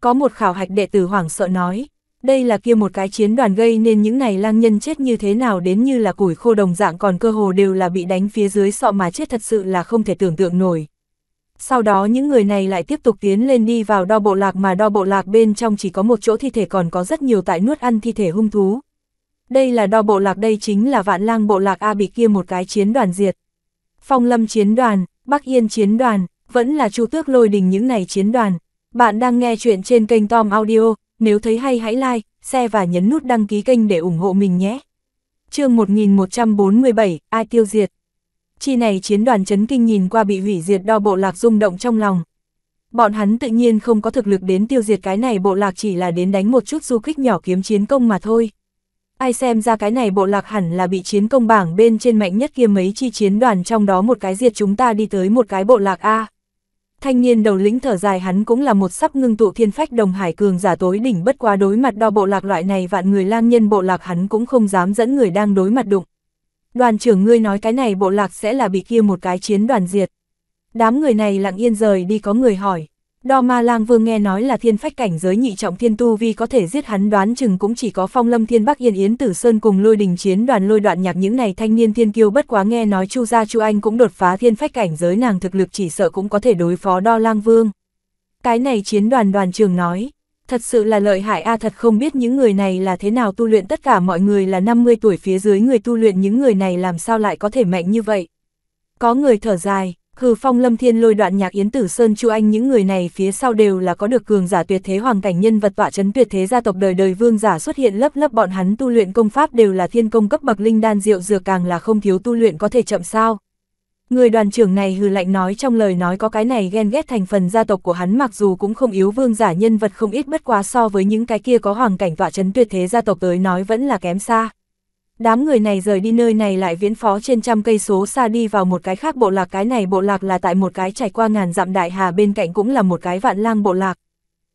Có một khảo hạch đệ tử hoảng sợ nói, đây là kia một cái chiến đoàn gây nên những này lang nhân chết như thế nào đến như là củi khô đồng dạng còn cơ hồ đều là bị đánh phía dưới sọ mà chết thật sự là không thể tưởng tượng nổi. Sau đó những người này lại tiếp tục tiến lên đi vào đo bộ lạc mà đo bộ lạc bên trong chỉ có một chỗ thi thể còn có rất nhiều tại nuốt ăn thi thể hung thú. Đây là đo bộ lạc đây chính là vạn lang bộ lạc A bị kia một cái chiến đoàn diệt. Phong lâm chiến đoàn, Bắc Yên chiến đoàn, vẫn là chu tước lôi đình những này chiến đoàn. Bạn đang nghe chuyện trên kênh Tom Audio, nếu thấy hay hãy like, share và nhấn nút đăng ký kênh để ủng hộ mình nhé. chương 1147, ai tiêu diệt? Chi này chiến đoàn chấn kinh nhìn qua bị hủy diệt đo bộ lạc rung động trong lòng. Bọn hắn tự nhiên không có thực lực đến tiêu diệt cái này bộ lạc chỉ là đến đánh một chút du kích nhỏ kiếm chiến công mà thôi. Ai xem ra cái này bộ lạc hẳn là bị chiến công bảng bên trên mạnh nhất kia mấy chi chiến đoàn trong đó một cái diệt chúng ta đi tới một cái bộ lạc A. Thanh niên đầu lĩnh thở dài hắn cũng là một sắp ngưng tụ thiên phách đồng hải cường giả tối đỉnh bất quá đối mặt đo bộ lạc loại này vạn người lang nhân bộ lạc hắn cũng không dám dẫn người đang đối mặt đụng đoàn trưởng ngươi nói cái này bộ lạc sẽ là bị kia một cái chiến đoàn diệt. Đám người này lặng yên rời đi có người hỏi, Đo Ma Lang Vương nghe nói là thiên phách cảnh giới nhị trọng thiên tu vi có thể giết hắn đoán chừng cũng chỉ có Phong Lâm Thiên Bắc Yên Yến Tử Sơn cùng Lôi Đình Chiến đoàn lôi đoạn nhạc những này thanh niên thiên kiêu bất quá nghe nói Chu gia Chu Anh cũng đột phá thiên phách cảnh giới nàng thực lực chỉ sợ cũng có thể đối phó Đo Lang Vương. Cái này chiến đoàn đoàn trưởng nói, Thật sự là lợi hại a thật không biết những người này là thế nào tu luyện tất cả mọi người là 50 tuổi phía dưới người tu luyện những người này làm sao lại có thể mạnh như vậy. Có người thở dài, hừ phong lâm thiên lôi đoạn nhạc yến tử sơn chu anh những người này phía sau đều là có được cường giả tuyệt thế hoàng cảnh nhân vật tọa chấn tuyệt thế gia tộc đời đời vương giả xuất hiện lấp lấp bọn hắn tu luyện công pháp đều là thiên công cấp bậc linh đan diệu dược càng là không thiếu tu luyện có thể chậm sao. Người đoàn trưởng này hừ lạnh nói trong lời nói có cái này ghen ghét thành phần gia tộc của hắn mặc dù cũng không yếu vương giả nhân vật không ít bất quá so với những cái kia có hoàng cảnh tọa chấn tuyệt thế gia tộc tới nói vẫn là kém xa. Đám người này rời đi nơi này lại viễn phó trên trăm cây số xa đi vào một cái khác bộ lạc cái này bộ lạc là tại một cái trải qua ngàn dặm đại hà bên cạnh cũng là một cái vạn lang bộ lạc.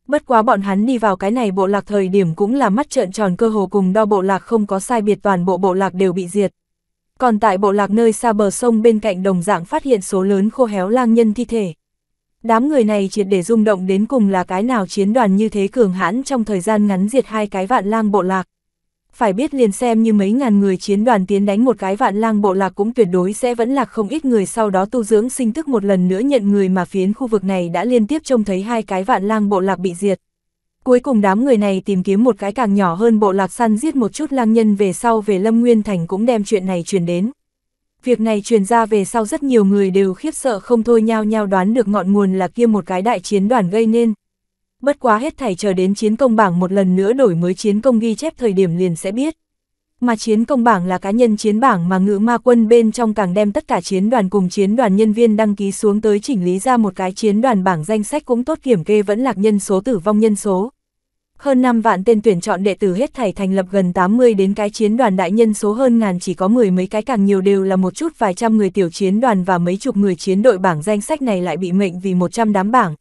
Bất quá bọn hắn đi vào cái này bộ lạc thời điểm cũng là mắt trợn tròn cơ hồ cùng đo bộ lạc không có sai biệt toàn bộ bộ lạc đều bị diệt, còn tại bộ lạc nơi xa bờ sông bên cạnh đồng dạng phát hiện số lớn khô héo lang nhân thi thể. Đám người này triệt để rung động đến cùng là cái nào chiến đoàn như thế cường hãn trong thời gian ngắn diệt hai cái vạn lang bộ lạc. Phải biết liền xem như mấy ngàn người chiến đoàn tiến đánh một cái vạn lang bộ lạc cũng tuyệt đối sẽ vẫn lạc không ít người sau đó tu dưỡng sinh tức một lần nữa nhận người mà phiến khu vực này đã liên tiếp trông thấy hai cái vạn lang bộ lạc bị diệt. Cuối cùng đám người này tìm kiếm một cái càng nhỏ hơn bộ lạc săn giết một chút lang nhân về sau về Lâm Nguyên Thành cũng đem chuyện này truyền đến. Việc này truyền ra về sau rất nhiều người đều khiếp sợ không thôi nhau nhau đoán được ngọn nguồn là kia một cái đại chiến đoàn gây nên. Bất quá hết thảy chờ đến chiến công bảng một lần nữa đổi mới chiến công ghi chép thời điểm liền sẽ biết mà chiến công bảng là cá nhân chiến bảng mà ngự ma quân bên trong càng đem tất cả chiến đoàn cùng chiến đoàn nhân viên đăng ký xuống tới chỉnh lý ra một cái chiến đoàn bảng danh sách cũng tốt kiểm kê vẫn lạc nhân số tử vong nhân số. Hơn 5 vạn tên tuyển chọn đệ tử hết thảy thành lập gần 80 đến cái chiến đoàn đại nhân số hơn ngàn chỉ có mười mấy cái càng nhiều đều là một chút vài trăm người tiểu chiến đoàn và mấy chục người chiến đội bảng danh sách này lại bị mệnh vì 100 đám bảng,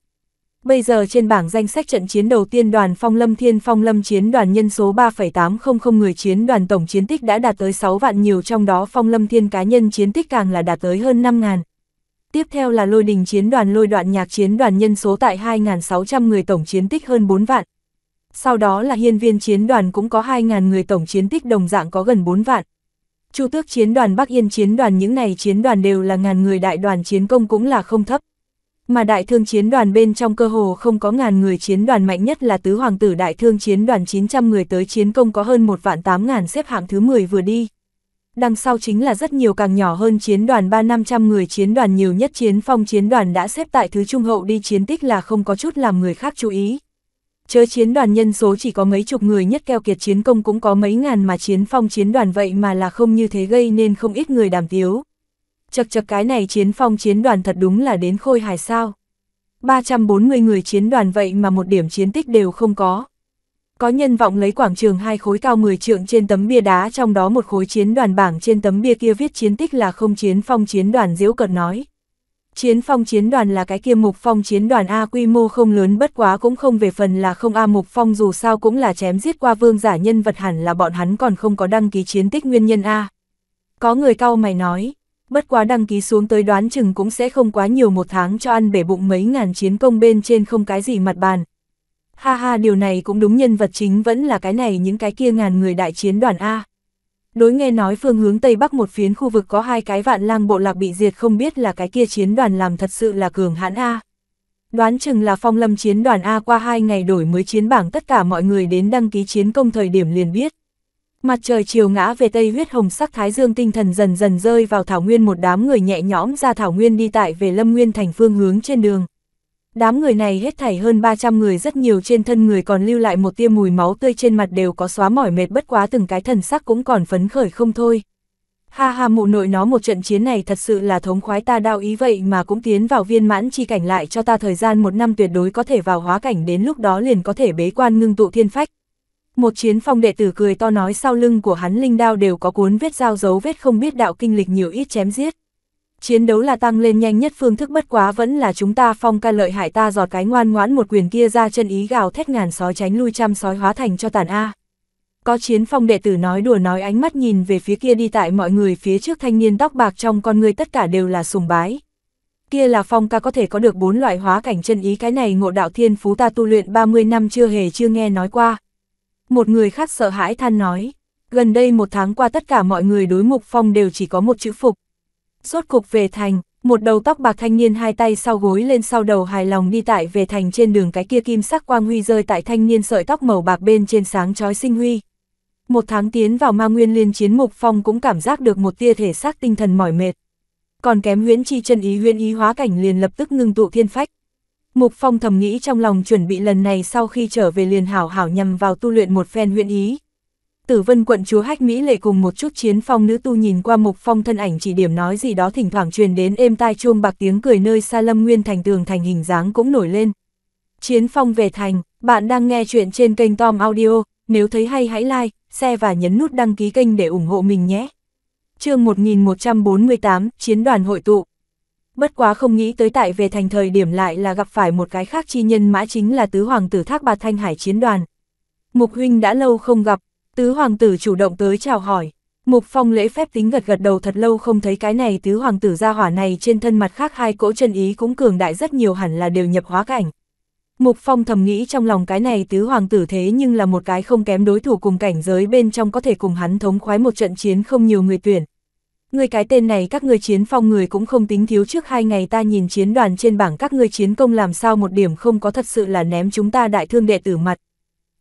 Bây giờ trên bảng danh sách trận chiến đầu tiên đoàn Phong Lâm Thiên Phong Lâm chiến đoàn nhân số 3,800 người chiến đoàn tổng chiến tích đã đạt tới 6 vạn nhiều trong đó Phong Lâm Thiên cá nhân chiến tích càng là đạt tới hơn 5.000. Tiếp theo là lôi đình chiến đoàn lôi đoạn nhạc chiến đoàn nhân số tại 2.600 người tổng chiến tích hơn 4 vạn. Sau đó là hiên viên chiến đoàn cũng có 2.000 người tổng chiến tích đồng dạng có gần 4 vạn. Chu tước chiến đoàn Bắc Yên chiến đoàn những này chiến đoàn đều là ngàn người đại đoàn chiến công cũng là không thấp mà đại thương chiến đoàn bên trong cơ hồ không có ngàn người chiến đoàn mạnh nhất là tứ hoàng tử đại thương chiến đoàn 900 người tới chiến công có hơn một vạn tám ngàn xếp hạng thứ 10 vừa đi. Đằng sau chính là rất nhiều càng nhỏ hơn chiến đoàn 3-500 người chiến đoàn nhiều nhất chiến phong chiến đoàn đã xếp tại thứ trung hậu đi chiến tích là không có chút làm người khác chú ý. Chớ chiến đoàn nhân số chỉ có mấy chục người nhất keo kiệt chiến công cũng có mấy ngàn mà chiến phong chiến đoàn vậy mà là không như thế gây nên không ít người đàm tiếu chật chật cái này chiến phong chiến đoàn thật đúng là đến khôi hài sao. 340 người chiến đoàn vậy mà một điểm chiến tích đều không có. Có nhân vọng lấy quảng trường hai khối cao 10 trượng trên tấm bia đá trong đó một khối chiến đoàn bảng trên tấm bia kia viết chiến tích là không chiến phong chiến đoàn diễu cợt nói. Chiến phong chiến đoàn là cái kia mục phong chiến đoàn A quy mô không lớn bất quá cũng không về phần là không A mục phong dù sao cũng là chém giết qua vương giả nhân vật hẳn là bọn hắn còn không có đăng ký chiến tích nguyên nhân A. Có người cao mày nói, bất quá đăng ký xuống tới đoán chừng cũng sẽ không quá nhiều một tháng cho ăn bể bụng mấy ngàn chiến công bên trên không cái gì mặt bàn. Ha ha điều này cũng đúng nhân vật chính vẫn là cái này những cái kia ngàn người đại chiến đoàn A. Đối nghe nói phương hướng Tây Bắc một phiến khu vực có hai cái vạn lang bộ lạc bị diệt không biết là cái kia chiến đoàn làm thật sự là cường hãn A. Đoán chừng là phong lâm chiến đoàn A qua hai ngày đổi mới chiến bảng tất cả mọi người đến đăng ký chiến công thời điểm liền biết. Mặt trời chiều ngã về tây huyết hồng sắc thái dương tinh thần dần dần rơi vào thảo nguyên một đám người nhẹ nhõm ra thảo nguyên đi tại về lâm nguyên thành phương hướng trên đường. Đám người này hết thảy hơn 300 người rất nhiều trên thân người còn lưu lại một tia mùi máu tươi trên mặt đều có xóa mỏi mệt bất quá từng cái thần sắc cũng còn phấn khởi không thôi. Ha ha mụ nội nó một trận chiến này thật sự là thống khoái ta đau ý vậy mà cũng tiến vào viên mãn chi cảnh lại cho ta thời gian một năm tuyệt đối có thể vào hóa cảnh đến lúc đó liền có thể bế quan ngưng tụ thiên phách, một chiến phong đệ tử cười to nói sau lưng của hắn linh đao đều có cuốn vết dao dấu vết không biết đạo kinh lịch nhiều ít chém giết. Chiến đấu là tăng lên nhanh nhất phương thức bất quá vẫn là chúng ta phong ca lợi hại ta giọt cái ngoan ngoãn một quyền kia ra chân ý gào thét ngàn sói tránh lui trăm sói hóa thành cho tàn A. Có chiến phong đệ tử nói đùa nói ánh mắt nhìn về phía kia đi tại mọi người phía trước thanh niên tóc bạc trong con người tất cả đều là sùng bái. Kia là phong ca có thể có được bốn loại hóa cảnh chân ý cái này ngộ đạo thiên phú ta tu luyện 30 năm chưa hề chưa nghe nói qua một người khác sợ hãi than nói, gần đây một tháng qua tất cả mọi người đối Mục Phong đều chỉ có một chữ phục. Rốt cục về thành, một đầu tóc bạc thanh niên hai tay sau gối lên sau đầu hài lòng đi tại về thành trên đường cái kia kim sắc quang huy rơi tại thanh niên sợi tóc màu bạc bên trên sáng chói sinh huy. Một tháng tiến vào ma nguyên liên chiến Mục Phong cũng cảm giác được một tia thể xác tinh thần mỏi mệt. Còn kém huyễn chi chân ý huyễn ý hóa cảnh liền lập tức ngưng tụ thiên phách. Mục Phong thầm nghĩ trong lòng chuẩn bị lần này sau khi trở về liền hảo hảo nhằm vào tu luyện một phen huyện ý. Tử vân quận chúa Hách Mỹ lệ cùng một chút chiến phong nữ tu nhìn qua Mục Phong thân ảnh chỉ điểm nói gì đó thỉnh thoảng truyền đến êm tai chuông bạc tiếng cười nơi xa lâm nguyên thành tường thành hình dáng cũng nổi lên. Chiến phong về thành, bạn đang nghe chuyện trên kênh Tom Audio, nếu thấy hay hãy like, share và nhấn nút đăng ký kênh để ủng hộ mình nhé. chương 1148, Chiến đoàn hội tụ bất quá không nghĩ tới tại về thành thời điểm lại là gặp phải một cái khác chi nhân mã chính là tứ hoàng tử Thác Bạt Thanh Hải chiến đoàn. Mục huynh đã lâu không gặp, tứ hoàng tử chủ động tới chào hỏi. Mục Phong lễ phép tính gật gật đầu thật lâu không thấy cái này tứ hoàng tử gia hỏa này trên thân mặt khác hai cỗ chân ý cũng cường đại rất nhiều hẳn là đều nhập hóa cảnh. Mục Phong thầm nghĩ trong lòng cái này tứ hoàng tử thế nhưng là một cái không kém đối thủ cùng cảnh giới bên trong có thể cùng hắn thống khoái một trận chiến không nhiều người tuyển, người cái tên này các ngươi chiến phong người cũng không tính thiếu trước hai ngày ta nhìn chiến đoàn trên bảng các ngươi chiến công làm sao một điểm không có thật sự là ném chúng ta đại thương đệ tử mặt.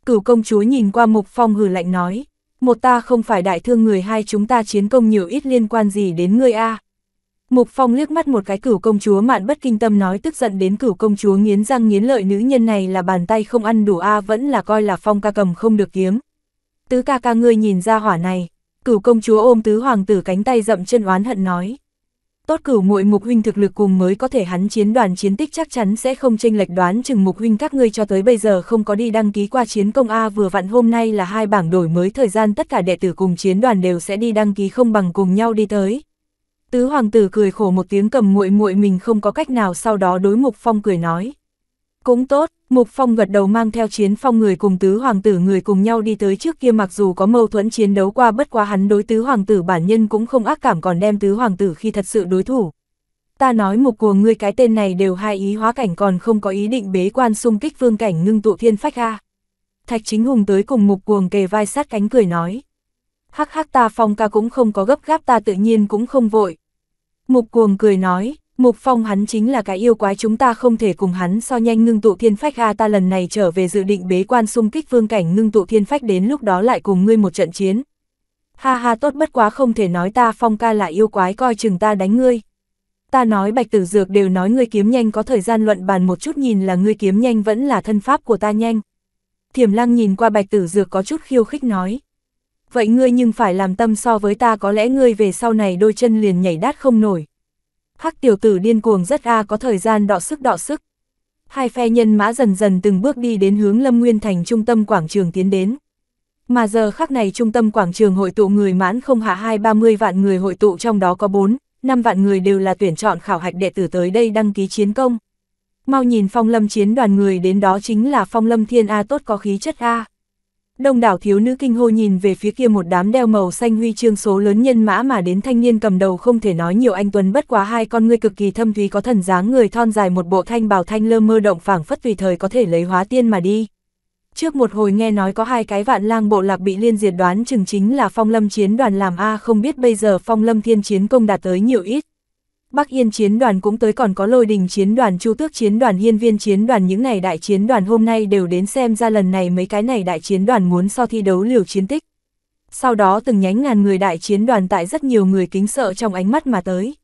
Cửu công chúa nhìn qua mục phong hừ lạnh nói, một ta không phải đại thương người hai chúng ta chiến công nhiều ít liên quan gì đến ngươi a Mục phong liếc mắt một cái cửu công chúa mạn bất kinh tâm nói tức giận đến cửu công chúa nghiến răng nghiến lợi nữ nhân này là bàn tay không ăn đủ a vẫn là coi là phong ca cầm không được kiếm. Tứ ca ca ngươi nhìn ra hỏa này, cửu công chúa ôm tứ hoàng tử cánh tay dậm chân oán hận nói. Tốt cửu muội mục huynh thực lực cùng mới có thể hắn chiến đoàn chiến tích chắc chắn sẽ không chênh lệch đoán chừng mục huynh các ngươi cho tới bây giờ không có đi đăng ký qua chiến công A vừa vặn hôm nay là hai bảng đổi mới thời gian tất cả đệ tử cùng chiến đoàn đều sẽ đi đăng ký không bằng cùng nhau đi tới. Tứ hoàng tử cười khổ một tiếng cầm muội muội mình không có cách nào sau đó đối mục phong cười nói. Cũng tốt, Mục Phong gật đầu mang theo chiến phong người cùng tứ hoàng tử người cùng nhau đi tới trước kia mặc dù có mâu thuẫn chiến đấu qua bất quá hắn đối tứ hoàng tử bản nhân cũng không ác cảm còn đem tứ hoàng tử khi thật sự đối thủ. Ta nói mục của ngươi cái tên này đều hai ý hóa cảnh còn không có ý định bế quan xung kích vương cảnh ngưng tụ thiên phách a. Thạch chính hùng tới cùng mục cuồng kề vai sát cánh cười nói. Hắc hắc ta phong ca cũng không có gấp gáp ta tự nhiên cũng không vội. Mục cuồng cười nói, Mục Phong hắn chính là cái yêu quái chúng ta không thể cùng hắn so nhanh ngưng tụ thiên phách a ta lần này trở về dự định bế quan xung kích vương cảnh ngưng tụ thiên phách đến lúc đó lại cùng ngươi một trận chiến. Ha ha tốt bất quá không thể nói ta Phong ca là yêu quái coi chừng ta đánh ngươi. Ta nói bạch tử dược đều nói ngươi kiếm nhanh có thời gian luận bàn một chút nhìn là ngươi kiếm nhanh vẫn là thân pháp của ta nhanh. Thiểm lăng nhìn qua bạch tử dược có chút khiêu khích nói. Vậy ngươi nhưng phải làm tâm so với ta có lẽ ngươi về sau này đôi chân liền nhảy đát không nổi hắc tiểu tử điên cuồng rất a có thời gian đọ sức đọ sức. Hai phe nhân mã dần dần từng bước đi đến hướng Lâm Nguyên Thành trung tâm quảng trường tiến đến. Mà giờ khắc này trung tâm quảng trường hội tụ người mãn không hạ hai ba mươi vạn người hội tụ trong đó có bốn năm vạn người đều là tuyển chọn khảo hạch đệ tử tới đây đăng ký chiến công. Mau nhìn phong lâm chiến đoàn người đến đó chính là phong lâm thiên A tốt có khí chất A. Đông đảo thiếu nữ kinh hô nhìn về phía kia một đám đeo màu xanh huy chương số lớn nhân mã mà đến thanh niên cầm đầu không thể nói nhiều anh Tuấn bất quá hai con ngươi cực kỳ thâm thúy có thần dáng người thon dài một bộ thanh bào thanh lơ mơ động phảng phất tùy thời có thể lấy hóa tiên mà đi. Trước một hồi nghe nói có hai cái vạn lang bộ lạc bị liên diệt đoán chừng chính là phong lâm chiến đoàn làm A không biết bây giờ phong lâm thiên chiến công đạt tới nhiều ít. Bắc Yên chiến đoàn cũng tới còn có lôi đình chiến đoàn chu tước chiến đoàn hiên viên chiến đoàn những này đại chiến đoàn hôm nay đều đến xem ra lần này mấy cái này đại chiến đoàn muốn so thi đấu liều chiến tích. Sau đó từng nhánh ngàn người đại chiến đoàn tại rất nhiều người kính sợ trong ánh mắt mà tới.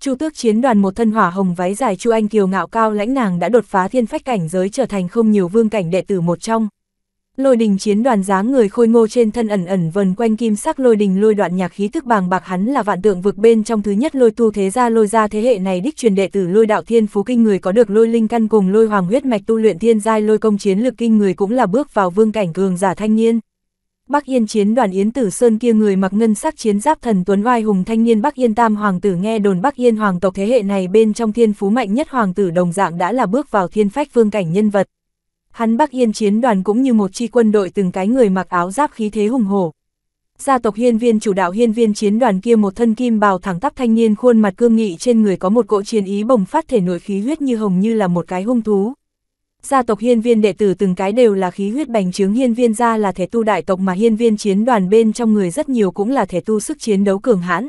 Chu tước chiến đoàn một thân hỏa hồng váy dài Chu Anh Kiều ngạo cao lãnh nàng đã đột phá thiên phách cảnh giới trở thành không nhiều vương cảnh đệ tử một trong, Lôi đình chiến đoàn dáng người khôi ngô trên thân ẩn ẩn vần quanh kim sắc lôi đình lôi đoạn nhạc khí thức bàng bạc hắn là vạn tượng vực bên trong thứ nhất lôi tu thế gia lôi gia thế hệ này đích truyền đệ tử lôi đạo thiên phú kinh người có được lôi linh căn cùng lôi hoàng huyết mạch tu luyện thiên giai lôi công chiến lực kinh người cũng là bước vào vương cảnh cường giả thanh niên. Bắc Yên chiến đoàn Yến Tử Sơn kia người mặc ngân sắc chiến giáp thần tuấn oai hùng thanh niên Bắc Yên Tam hoàng tử nghe đồn Bắc Yên hoàng tộc thế hệ này bên trong thiên phú mạnh nhất hoàng tử đồng dạng đã là bước vào thiên phách vương cảnh nhân vật. Hắn Bắc Yên chiến đoàn cũng như một chi quân đội từng cái người mặc áo giáp khí thế hùng hổ. Gia tộc hiên viên chủ đạo hiên viên chiến đoàn kia một thân kim bào thẳng tắp thanh niên khuôn mặt cương nghị trên người có một cỗ chiến ý bồng phát thể nội khí huyết như hồng như là một cái hung thú. Gia tộc hiên viên đệ tử từng cái đều là khí huyết bành trướng hiên viên gia là thể tu đại tộc mà hiên viên chiến đoàn bên trong người rất nhiều cũng là thể tu sức chiến đấu cường hãn.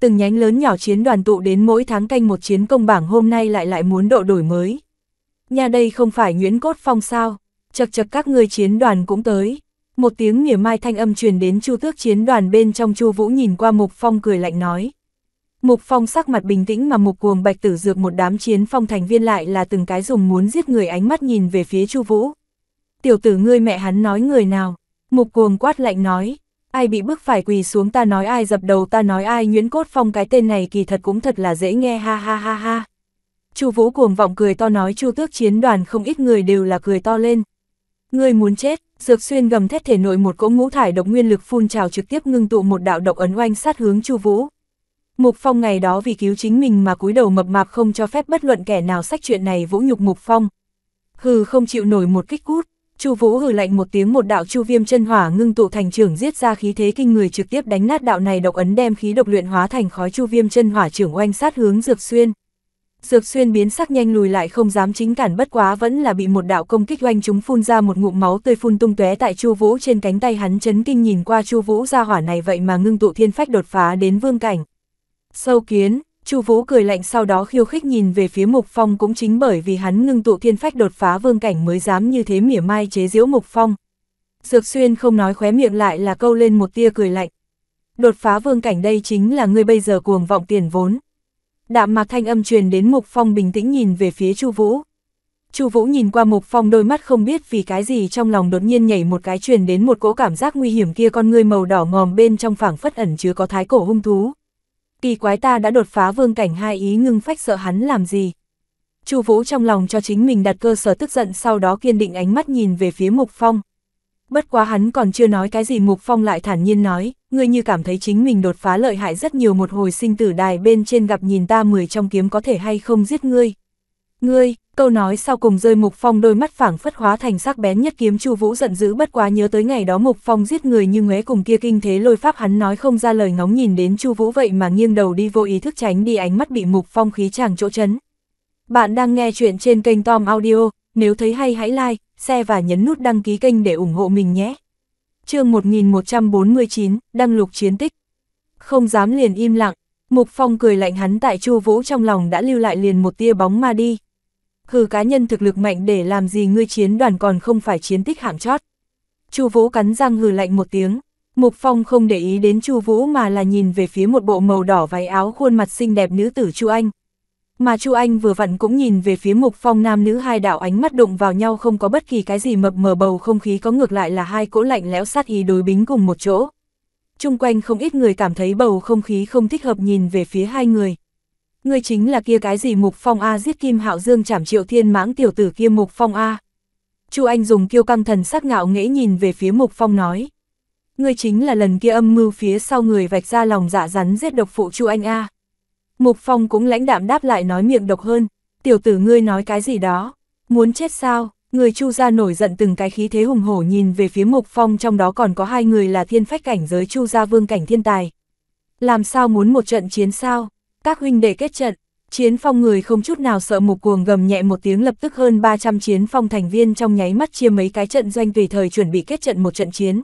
Từng nhánh lớn nhỏ chiến đoàn tụ đến mỗi tháng canh một chiến công bảng hôm nay lại lại muốn độ đổi mới nhà đây không phải Nguyễn Cốt Phong sao, chật chật các người chiến đoàn cũng tới. Một tiếng mỉa mai thanh âm truyền đến chu tước chiến đoàn bên trong chu vũ nhìn qua Mục Phong cười lạnh nói. Mục Phong sắc mặt bình tĩnh mà mục cuồng bạch tử dược một đám chiến phong thành viên lại là từng cái dùng muốn giết người ánh mắt nhìn về phía Chu Vũ. "Tiểu tử ngươi mẹ hắn nói người nào?" Mục cuồng quát lạnh nói, "Ai bị bức phải quỳ xuống ta nói ai dập đầu ta nói ai nhuyễn cốt phong cái tên này kỳ thật cũng thật là dễ nghe ha ha ha ha." Chu Vũ cuồng vọng cười to nói Chu Tước chiến đoàn không ít người đều là cười to lên. Ngươi muốn chết, Dược Xuyên gầm thét thể nội một cỗ ngũ thải độc nguyên lực phun trào trực tiếp ngưng tụ một đạo độc ấn oanh sát hướng Chu Vũ. Mục Phong ngày đó vì cứu chính mình mà cúi đầu mập mạp không cho phép bất luận kẻ nào sách chuyện này vũ nhục Mục Phong. Hừ không chịu nổi một kích cút, Chu Vũ hừ lạnh một tiếng một đạo chu viêm chân hỏa ngưng tụ thành trưởng giết ra khí thế kinh người trực tiếp đánh nát đạo này độc ấn đem khí độc luyện hóa thành khói chu viêm chân hỏa trưởng oanh sát hướng Dược Xuyên. Dược xuyên biến sắc nhanh lùi lại không dám chính cản bất quá vẫn là bị một đạo công kích oanh chúng phun ra một ngụm máu tươi phun tung tóe tại Chu Vũ trên cánh tay hắn chấn kinh nhìn qua Chu Vũ ra hỏa này vậy mà ngưng tụ thiên phách đột phá đến vương cảnh. Sâu kiến, Chu Vũ cười lạnh sau đó khiêu khích nhìn về phía Mục Phong cũng chính bởi vì hắn ngưng tụ thiên phách đột phá vương cảnh mới dám như thế mỉa mai chế giễu Mục Phong. Dược Xuyên không nói khóe miệng lại là câu lên một tia cười lạnh. Đột phá vương cảnh đây chính là ngươi bây giờ cuồng vọng tiền vốn. Đạm mạc thanh âm truyền đến Mục Phong bình tĩnh nhìn về phía Chu Vũ. Chu Vũ nhìn qua Mục Phong đôi mắt không biết vì cái gì trong lòng đột nhiên nhảy một cái truyền đến một cỗ cảm giác nguy hiểm kia con ngươi màu đỏ ngòm bên trong phảng phất ẩn chứa có thái cổ hung thú. Kỳ quái ta đã đột phá vương cảnh hai ý ngưng phách sợ hắn làm gì. Chu Vũ trong lòng cho chính mình đặt cơ sở tức giận sau đó kiên định ánh mắt nhìn về phía Mục Phong. Bất quá hắn còn chưa nói cái gì Mục Phong lại thản nhiên nói, ngươi như cảm thấy chính mình đột phá lợi hại rất nhiều một hồi sinh tử đài bên trên gặp nhìn ta mười trong kiếm có thể hay không giết ngươi. Ngươi, câu nói sau cùng rơi Mục Phong đôi mắt phảng phất hóa thành sắc bén nhất kiếm Chu Vũ giận dữ bất quá nhớ tới ngày đó Mục Phong giết người như ngóe cùng kia kinh thế lôi pháp hắn nói không ra lời ngóng nhìn đến Chu Vũ vậy mà nghiêng đầu đi vô ý thức tránh đi ánh mắt bị Mục Phong khí chàng chỗ chấn. Bạn đang nghe chuyện trên kênh Tom Audio, nếu thấy hay hãy like xe và nhấn nút đăng ký kênh để ủng hộ mình nhé. chương 1149, đăng lục chiến tích. Không dám liền im lặng, Mục Phong cười lạnh hắn tại Chu Vũ trong lòng đã lưu lại liền một tia bóng ma đi. Hừ cá nhân thực lực mạnh để làm gì ngươi chiến đoàn còn không phải chiến tích hạng chót. Chu Vũ cắn răng hừ lạnh một tiếng, Mục Phong không để ý đến Chu Vũ mà là nhìn về phía một bộ màu đỏ váy áo khuôn mặt xinh đẹp nữ tử Chu Anh. Mà Chu Anh vừa vặn cũng nhìn về phía mục phong nam nữ hai đạo ánh mắt đụng vào nhau không có bất kỳ cái gì mập mờ bầu không khí có ngược lại là hai cỗ lạnh lẽo sát ý đối bính cùng một chỗ. Trung quanh không ít người cảm thấy bầu không khí không thích hợp nhìn về phía hai người. Người chính là kia cái gì mục phong A giết kim hạo dương chảm triệu thiên mãng tiểu tử kia mục phong A. Chu Anh dùng kiêu căng thần sắc ngạo nghễ nhìn về phía mục phong nói. Người chính là lần kia âm mưu phía sau người vạch ra lòng dạ rắn giết độc phụ Chu Anh A. Mục Phong cũng lãnh đạm đáp lại nói miệng độc hơn, tiểu tử ngươi nói cái gì đó, muốn chết sao, người chu gia nổi giận từng cái khí thế hùng hổ nhìn về phía Mục Phong trong đó còn có hai người là thiên phách cảnh giới chu gia vương cảnh thiên tài. Làm sao muốn một trận chiến sao, các huynh đệ kết trận, chiến phong người không chút nào sợ mục cuồng gầm nhẹ một tiếng lập tức hơn 300 chiến phong thành viên trong nháy mắt chia mấy cái trận doanh tùy thời chuẩn bị kết trận một trận chiến.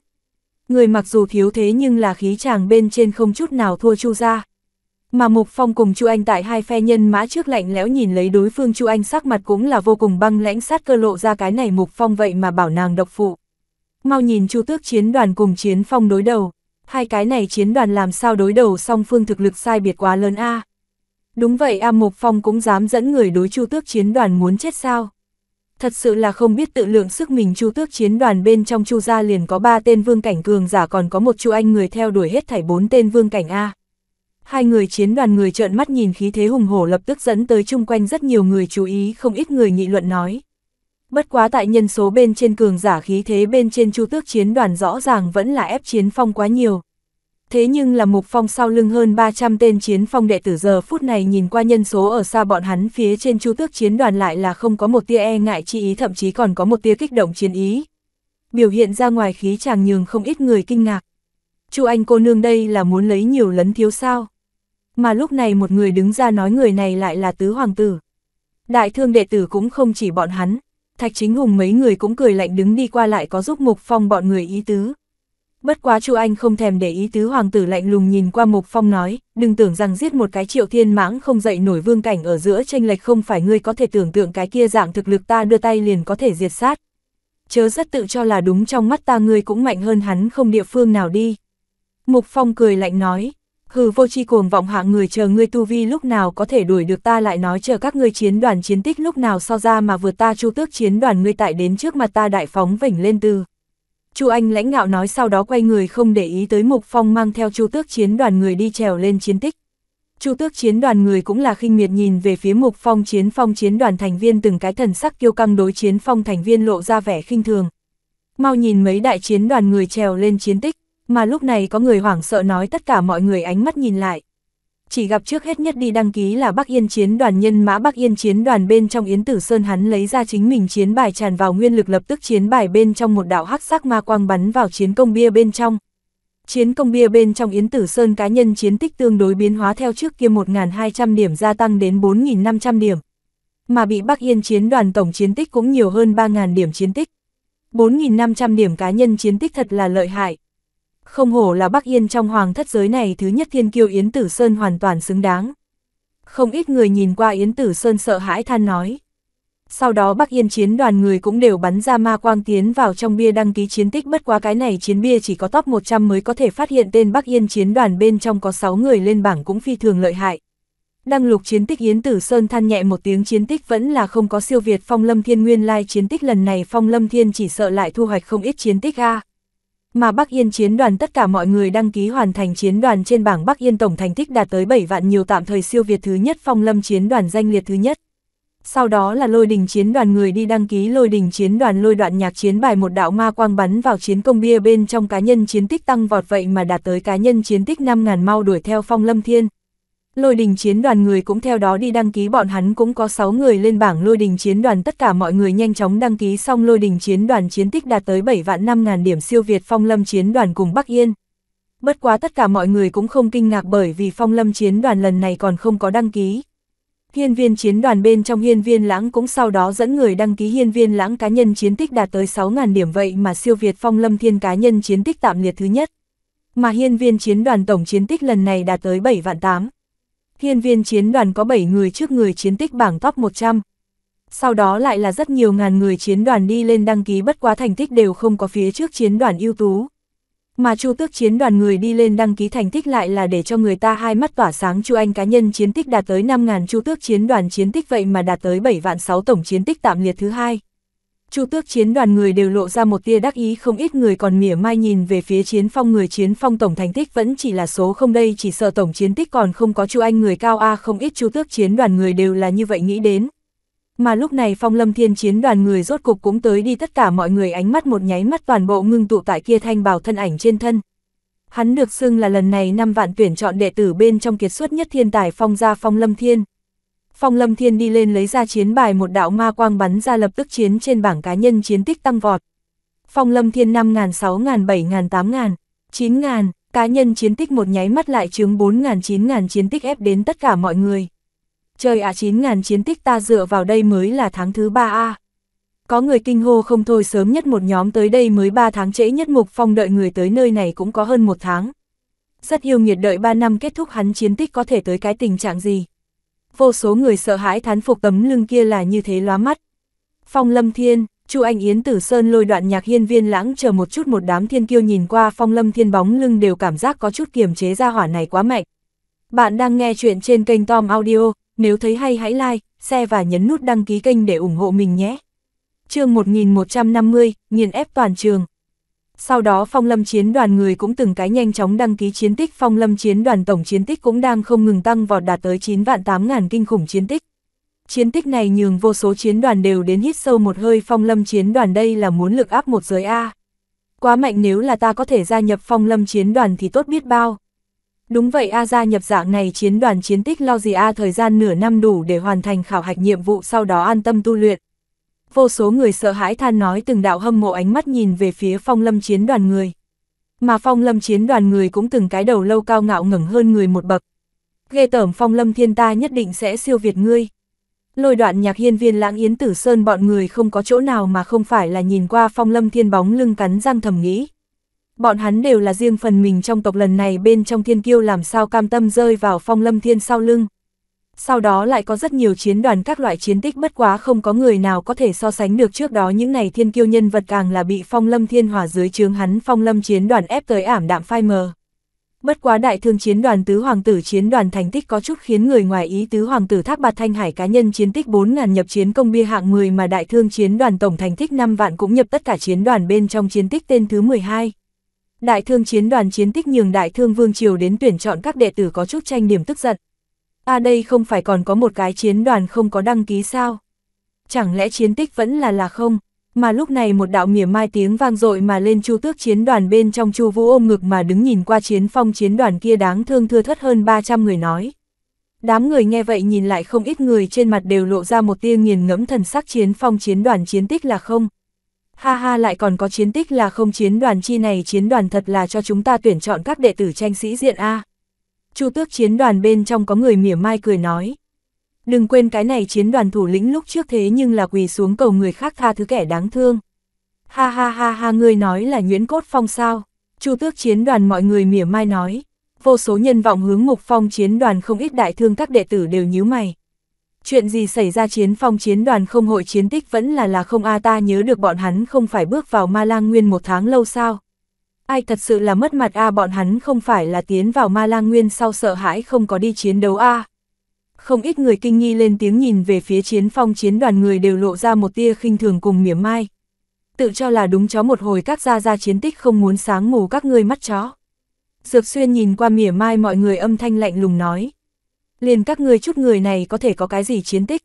Người mặc dù thiếu thế nhưng là khí chàng bên trên không chút nào thua chu Gia. Mà Mục Phong cùng Chu Anh tại hai phe nhân mã trước lạnh lẽo nhìn lấy đối phương Chu Anh sắc mặt cũng là vô cùng băng lãnh sát cơ lộ ra cái này Mục Phong vậy mà bảo nàng độc phụ. Mau nhìn Chu Tước chiến đoàn cùng chiến phong đối đầu, hai cái này chiến đoàn làm sao đối đầu song phương thực lực sai biệt quá lớn a. À? Đúng vậy A à, Mục Phong cũng dám dẫn người đối Chu Tước chiến đoàn muốn chết sao? Thật sự là không biết tự lượng sức mình Chu Tước chiến đoàn bên trong Chu gia liền có ba tên vương cảnh cường giả còn có một Chu Anh người theo đuổi hết thảy bốn tên vương cảnh a hai người chiến đoàn người trợn mắt nhìn khí thế hùng hổ lập tức dẫn tới chung quanh rất nhiều người chú ý không ít người nghị luận nói. Bất quá tại nhân số bên trên cường giả khí thế bên trên chu tước chiến đoàn rõ ràng vẫn là ép chiến phong quá nhiều. Thế nhưng là mục phong sau lưng hơn 300 tên chiến phong đệ tử giờ phút này nhìn qua nhân số ở xa bọn hắn phía trên chu tước chiến đoàn lại là không có một tia e ngại chi ý thậm chí còn có một tia kích động chiến ý. Biểu hiện ra ngoài khí chàng nhường không ít người kinh ngạc. chu Anh cô nương đây là muốn lấy nhiều lấn thiếu sao mà lúc này một người đứng ra nói người này lại là tứ hoàng tử. Đại thương đệ tử cũng không chỉ bọn hắn, Thạch Chính Hùng mấy người cũng cười lạnh đứng đi qua lại có giúp Mục Phong bọn người ý tứ. Bất quá Chu Anh không thèm để ý tứ hoàng tử lạnh lùng nhìn qua Mục Phong nói, đừng tưởng rằng giết một cái triệu thiên mãng không dậy nổi vương cảnh ở giữa tranh lệch không phải ngươi có thể tưởng tượng cái kia dạng thực lực ta đưa tay liền có thể diệt sát. Chớ rất tự cho là đúng trong mắt ta ngươi cũng mạnh hơn hắn không địa phương nào đi. Mục Phong cười lạnh nói, hừ vô chi cuồng vọng hạ người chờ ngươi tu vi lúc nào có thể đuổi được ta lại nói chờ các ngươi chiến đoàn chiến tích lúc nào so ra mà vượt ta chu tước chiến đoàn ngươi tại đến trước mặt ta đại phóng vểnh lên tư. chu Anh lãnh ngạo nói sau đó quay người không để ý tới Mục Phong mang theo chu tước chiến đoàn người đi trèo lên chiến tích. chu tước chiến đoàn người cũng là khinh miệt nhìn về phía Mục Phong chiến phong chiến đoàn thành viên từng cái thần sắc kiêu căng đối chiến phong thành viên lộ ra vẻ khinh thường. Mau nhìn mấy đại chiến đoàn người trèo lên chiến tích. Mà lúc này có người hoảng sợ nói tất cả mọi người ánh mắt nhìn lại. Chỉ gặp trước hết nhất đi đăng ký là Bắc Yên chiến đoàn nhân mã Bắc Yên chiến đoàn bên trong Yến Tử Sơn hắn lấy ra chính mình chiến bài tràn vào nguyên lực lập tức chiến bài bên trong một đạo hắc sắc ma quang bắn vào chiến công bia bên trong. Chiến công bia bên trong Yến Tử Sơn cá nhân chiến tích tương đối biến hóa theo trước kia 1.200 điểm gia tăng đến 4.500 điểm. Mà bị Bắc Yên chiến đoàn tổng chiến tích cũng nhiều hơn 3.000 điểm chiến tích. 4.500 điểm cá nhân chiến tích thật là lợi hại, không hổ là Bắc Yên trong hoàng thất giới này thứ nhất thiên kiêu Yến Tử Sơn hoàn toàn xứng đáng. Không ít người nhìn qua Yến Tử Sơn sợ hãi than nói. Sau đó Bắc Yên chiến đoàn người cũng đều bắn ra ma quang tiến vào trong bia đăng ký chiến tích bất quá cái này chiến bia chỉ có top 100 mới có thể phát hiện tên Bắc Yên chiến đoàn bên trong có 6 người lên bảng cũng phi thường lợi hại. Đăng lục chiến tích Yến Tử Sơn than nhẹ một tiếng chiến tích vẫn là không có siêu việt Phong Lâm Thiên nguyên lai chiến tích lần này Phong Lâm Thiên chỉ sợ lại thu hoạch không ít chiến tích a. Mà Bắc Yên chiến đoàn tất cả mọi người đăng ký hoàn thành chiến đoàn trên bảng Bắc Yên tổng thành tích đạt tới 7 vạn nhiều tạm thời siêu việt thứ nhất phong lâm chiến đoàn danh liệt thứ nhất. Sau đó là lôi đình chiến đoàn người đi đăng ký lôi đình chiến đoàn lôi đoạn nhạc chiến bài một đạo ma quang bắn vào chiến công bia bên trong cá nhân chiến tích tăng vọt vậy mà đạt tới cá nhân chiến tích 5.000 mau đuổi theo phong lâm thiên, Lôi đình chiến đoàn người cũng theo đó đi đăng ký bọn hắn cũng có 6 người lên bảng lôi đình chiến đoàn tất cả mọi người nhanh chóng đăng ký xong lôi đình chiến đoàn chiến tích đạt tới 7 vạn 5 ngàn điểm siêu việt phong lâm chiến đoàn cùng Bắc Yên. Bất quá tất cả mọi người cũng không kinh ngạc bởi vì phong lâm chiến đoàn lần này còn không có đăng ký. Hiên viên chiến đoàn bên trong hiên viên lãng cũng sau đó dẫn người đăng ký hiên viên lãng cá nhân chiến tích đạt tới 6 ngàn điểm vậy mà siêu việt phong lâm thiên cá nhân chiến tích tạm liệt thứ nhất. Mà hiên viên chiến đoàn tổng chiến tích lần này đạt tới 7 vạn 8. Hiên viên chiến đoàn có 7 người trước người chiến tích bảng top 100. Sau đó lại là rất nhiều ngàn người chiến đoàn đi lên đăng ký bất quá thành tích đều không có phía trước chiến đoàn ưu tú. Mà chu tước chiến đoàn người đi lên đăng ký thành tích lại là để cho người ta hai mắt tỏa sáng chu anh cá nhân chiến tích đạt tới 5.000 chu tước chiến đoàn chiến tích vậy mà đạt tới 7 vạn 6 tổng chiến tích tạm liệt thứ hai Chu tước chiến đoàn người đều lộ ra một tia đắc ý không ít người còn mỉa mai nhìn về phía chiến phong người chiến phong tổng thành tích vẫn chỉ là số không đây chỉ sợ tổng chiến tích còn không có chu anh người cao A không ít chu tước chiến đoàn người đều là như vậy nghĩ đến. Mà lúc này phong lâm thiên chiến đoàn người rốt cục cũng tới đi tất cả mọi người ánh mắt một nháy mắt toàn bộ ngưng tụ tại kia thanh bảo thân ảnh trên thân. Hắn được xưng là lần này năm vạn tuyển chọn đệ tử bên trong kiệt xuất nhất thiên tài phong gia phong lâm thiên. Phong Lâm Thiên đi lên lấy ra chiến bài một đạo ma quang bắn ra lập tức chiến trên bảng cá nhân chiến tích tăng vọt. Phong Lâm Thiên 5.000, 6.000, 7.000, 8.000, 9.000, cá nhân chiến tích một nháy mắt lại chướng 4.000, 9.000 chiến tích ép đến tất cả mọi người. Trời ạ à, 9.000 chiến tích ta dựa vào đây mới là tháng thứ 3 a Có người kinh hô không thôi sớm nhất một nhóm tới đây mới 3 tháng trễ nhất mục phong đợi người tới nơi này cũng có hơn một tháng. Rất yêu nghiệt đợi 3 năm kết thúc hắn chiến tích có thể tới cái tình trạng gì vô số người sợ hãi thán phục tấm lưng kia là như thế lóa mắt. Phong Lâm Thiên, Chu Anh Yến Tử Sơn lôi đoạn nhạc hiên viên lãng chờ một chút một đám thiên kiêu nhìn qua Phong Lâm Thiên bóng lưng đều cảm giác có chút kiềm chế ra hỏa này quá mạnh. Bạn đang nghe chuyện trên kênh Tom Audio, nếu thấy hay hãy like, share và nhấn nút đăng ký kênh để ủng hộ mình nhé. chương 1150, nghiền ép toàn trường. Sau đó phong lâm chiến đoàn người cũng từng cái nhanh chóng đăng ký chiến tích phong lâm chiến đoàn tổng chiến tích cũng đang không ngừng tăng vọt đạt tới 9 vạn 8 ngàn kinh khủng chiến tích. Chiến tích này nhường vô số chiến đoàn đều đến hít sâu một hơi phong lâm chiến đoàn đây là muốn lực áp một giới A. Quá mạnh nếu là ta có thể gia nhập phong lâm chiến đoàn thì tốt biết bao. Đúng vậy A gia nhập dạng này chiến đoàn chiến tích lo gì A thời gian nửa năm đủ để hoàn thành khảo hạch nhiệm vụ sau đó an tâm tu luyện vô số người sợ hãi than nói từng đạo hâm mộ ánh mắt nhìn về phía phong lâm chiến đoàn người. Mà phong lâm chiến đoàn người cũng từng cái đầu lâu cao ngạo ngẩng hơn người một bậc. Ghê tởm phong lâm thiên ta nhất định sẽ siêu việt ngươi. Lôi đoạn nhạc hiên viên lãng yến tử sơn bọn người không có chỗ nào mà không phải là nhìn qua phong lâm thiên bóng lưng cắn răng thầm nghĩ. Bọn hắn đều là riêng phần mình trong tộc lần này bên trong thiên kiêu làm sao cam tâm rơi vào phong lâm thiên sau lưng sau đó lại có rất nhiều chiến đoàn các loại chiến tích bất quá không có người nào có thể so sánh được trước đó những này thiên kiêu nhân vật càng là bị phong lâm thiên hỏa dưới chướng hắn phong lâm chiến đoàn ép tới ảm đạm phai mờ. Bất quá đại thương chiến đoàn tứ hoàng tử chiến đoàn thành tích có chút khiến người ngoài ý tứ hoàng tử thác bạt thanh hải cá nhân chiến tích 4.000 nhập chiến công bia hạng 10 mà đại thương chiến đoàn tổng thành tích 5 vạn cũng nhập tất cả chiến đoàn bên trong chiến tích tên thứ 12. Đại thương chiến đoàn chiến tích nhường đại thương vương triều đến tuyển chọn các đệ tử có chút tranh điểm tức giận. À đây không phải còn có một cái chiến đoàn không có đăng ký sao? Chẳng lẽ chiến tích vẫn là là không? Mà lúc này một đạo mỉa mai tiếng vang dội mà lên chu tước chiến đoàn bên trong chu vũ ôm ngực mà đứng nhìn qua chiến phong chiến đoàn kia đáng thương thưa thất hơn 300 người nói. Đám người nghe vậy nhìn lại không ít người trên mặt đều lộ ra một tia nghiền ngẫm thần sắc chiến phong chiến đoàn chiến tích là không. Ha ha lại còn có chiến tích là không chiến đoàn chi này chiến đoàn thật là cho chúng ta tuyển chọn các đệ tử tranh sĩ diện A. Chu tước chiến đoàn bên trong có người mỉa mai cười nói. Đừng quên cái này chiến đoàn thủ lĩnh lúc trước thế nhưng là quỳ xuống cầu người khác tha thứ kẻ đáng thương. Ha ha ha ha ngươi nói là Nguyễn Cốt Phong sao? Chu tước chiến đoàn mọi người mỉa mai nói. Vô số nhân vọng hướng Ngục phong chiến đoàn không ít đại thương các đệ tử đều nhíu mày. Chuyện gì xảy ra chiến phong chiến đoàn không hội chiến tích vẫn là là không a ta nhớ được bọn hắn không phải bước vào ma lang nguyên một tháng lâu sao? ai thật sự là mất mặt a bọn hắn không phải là tiến vào ma lang nguyên sau sợ hãi không có đi chiến đấu a Không ít người kinh nghi lên tiếng nhìn về phía chiến phong chiến đoàn người đều lộ ra một tia khinh thường cùng mỉa mai. Tự cho là đúng chó một hồi các gia gia chiến tích không muốn sáng mù các ngươi mắt chó. Dược xuyên nhìn qua mỉa mai mọi người âm thanh lạnh lùng nói. Liền các ngươi chút người này có thể có cái gì chiến tích.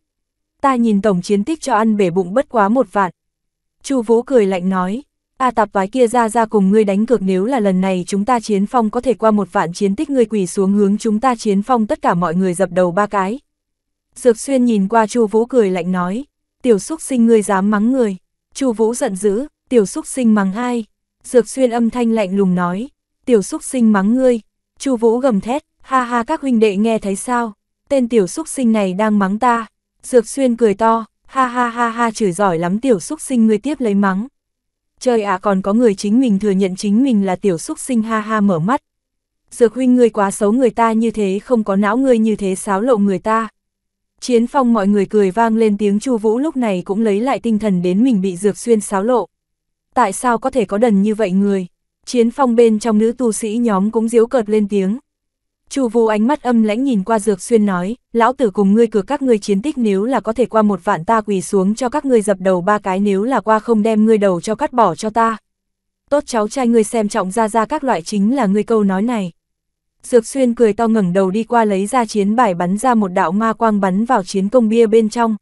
Ta nhìn tổng chiến tích cho ăn bể bụng bất quá một vạn. Chu Vũ cười lạnh nói. A à, tạp vái kia ra ra cùng ngươi đánh cược nếu là lần này chúng ta chiến phong có thể qua một vạn chiến tích ngươi quỳ xuống hướng chúng ta chiến phong tất cả mọi người dập đầu ba cái. Dược xuyên nhìn qua Chu Vũ cười lạnh nói, tiểu xúc sinh ngươi dám mắng người. Chu Vũ giận dữ, tiểu xúc sinh mắng ai? Dược xuyên âm thanh lạnh lùng nói, tiểu xúc sinh mắng ngươi. Chu Vũ gầm thét, ha ha các huynh đệ nghe thấy sao? Tên tiểu xúc sinh này đang mắng ta. Dược xuyên cười to, ha ha ha ha chửi giỏi lắm tiểu xúc sinh ngươi tiếp lấy mắng. Trời ạ còn có người chính mình thừa nhận chính mình là tiểu xúc sinh ha ha mở mắt. Dược huynh người quá xấu người ta như thế không có não người như thế xáo lộ người ta. Chiến phong mọi người cười vang lên tiếng chu vũ lúc này cũng lấy lại tinh thần đến mình bị dược xuyên xáo lộ. Tại sao có thể có đần như vậy người? Chiến phong bên trong nữ tu sĩ nhóm cũng diếu cợt lên tiếng. Chu Vũ ánh mắt âm lãnh nhìn qua Dược Xuyên nói, lão tử cùng ngươi cược các ngươi chiến tích nếu là có thể qua một vạn ta quỳ xuống cho các ngươi dập đầu ba cái nếu là qua không đem ngươi đầu cho cắt bỏ cho ta. Tốt cháu trai ngươi xem trọng ra ra các loại chính là ngươi câu nói này. Dược Xuyên cười to ngẩng đầu đi qua lấy ra chiến bài bắn ra một đạo ma quang bắn vào chiến công bia bên trong.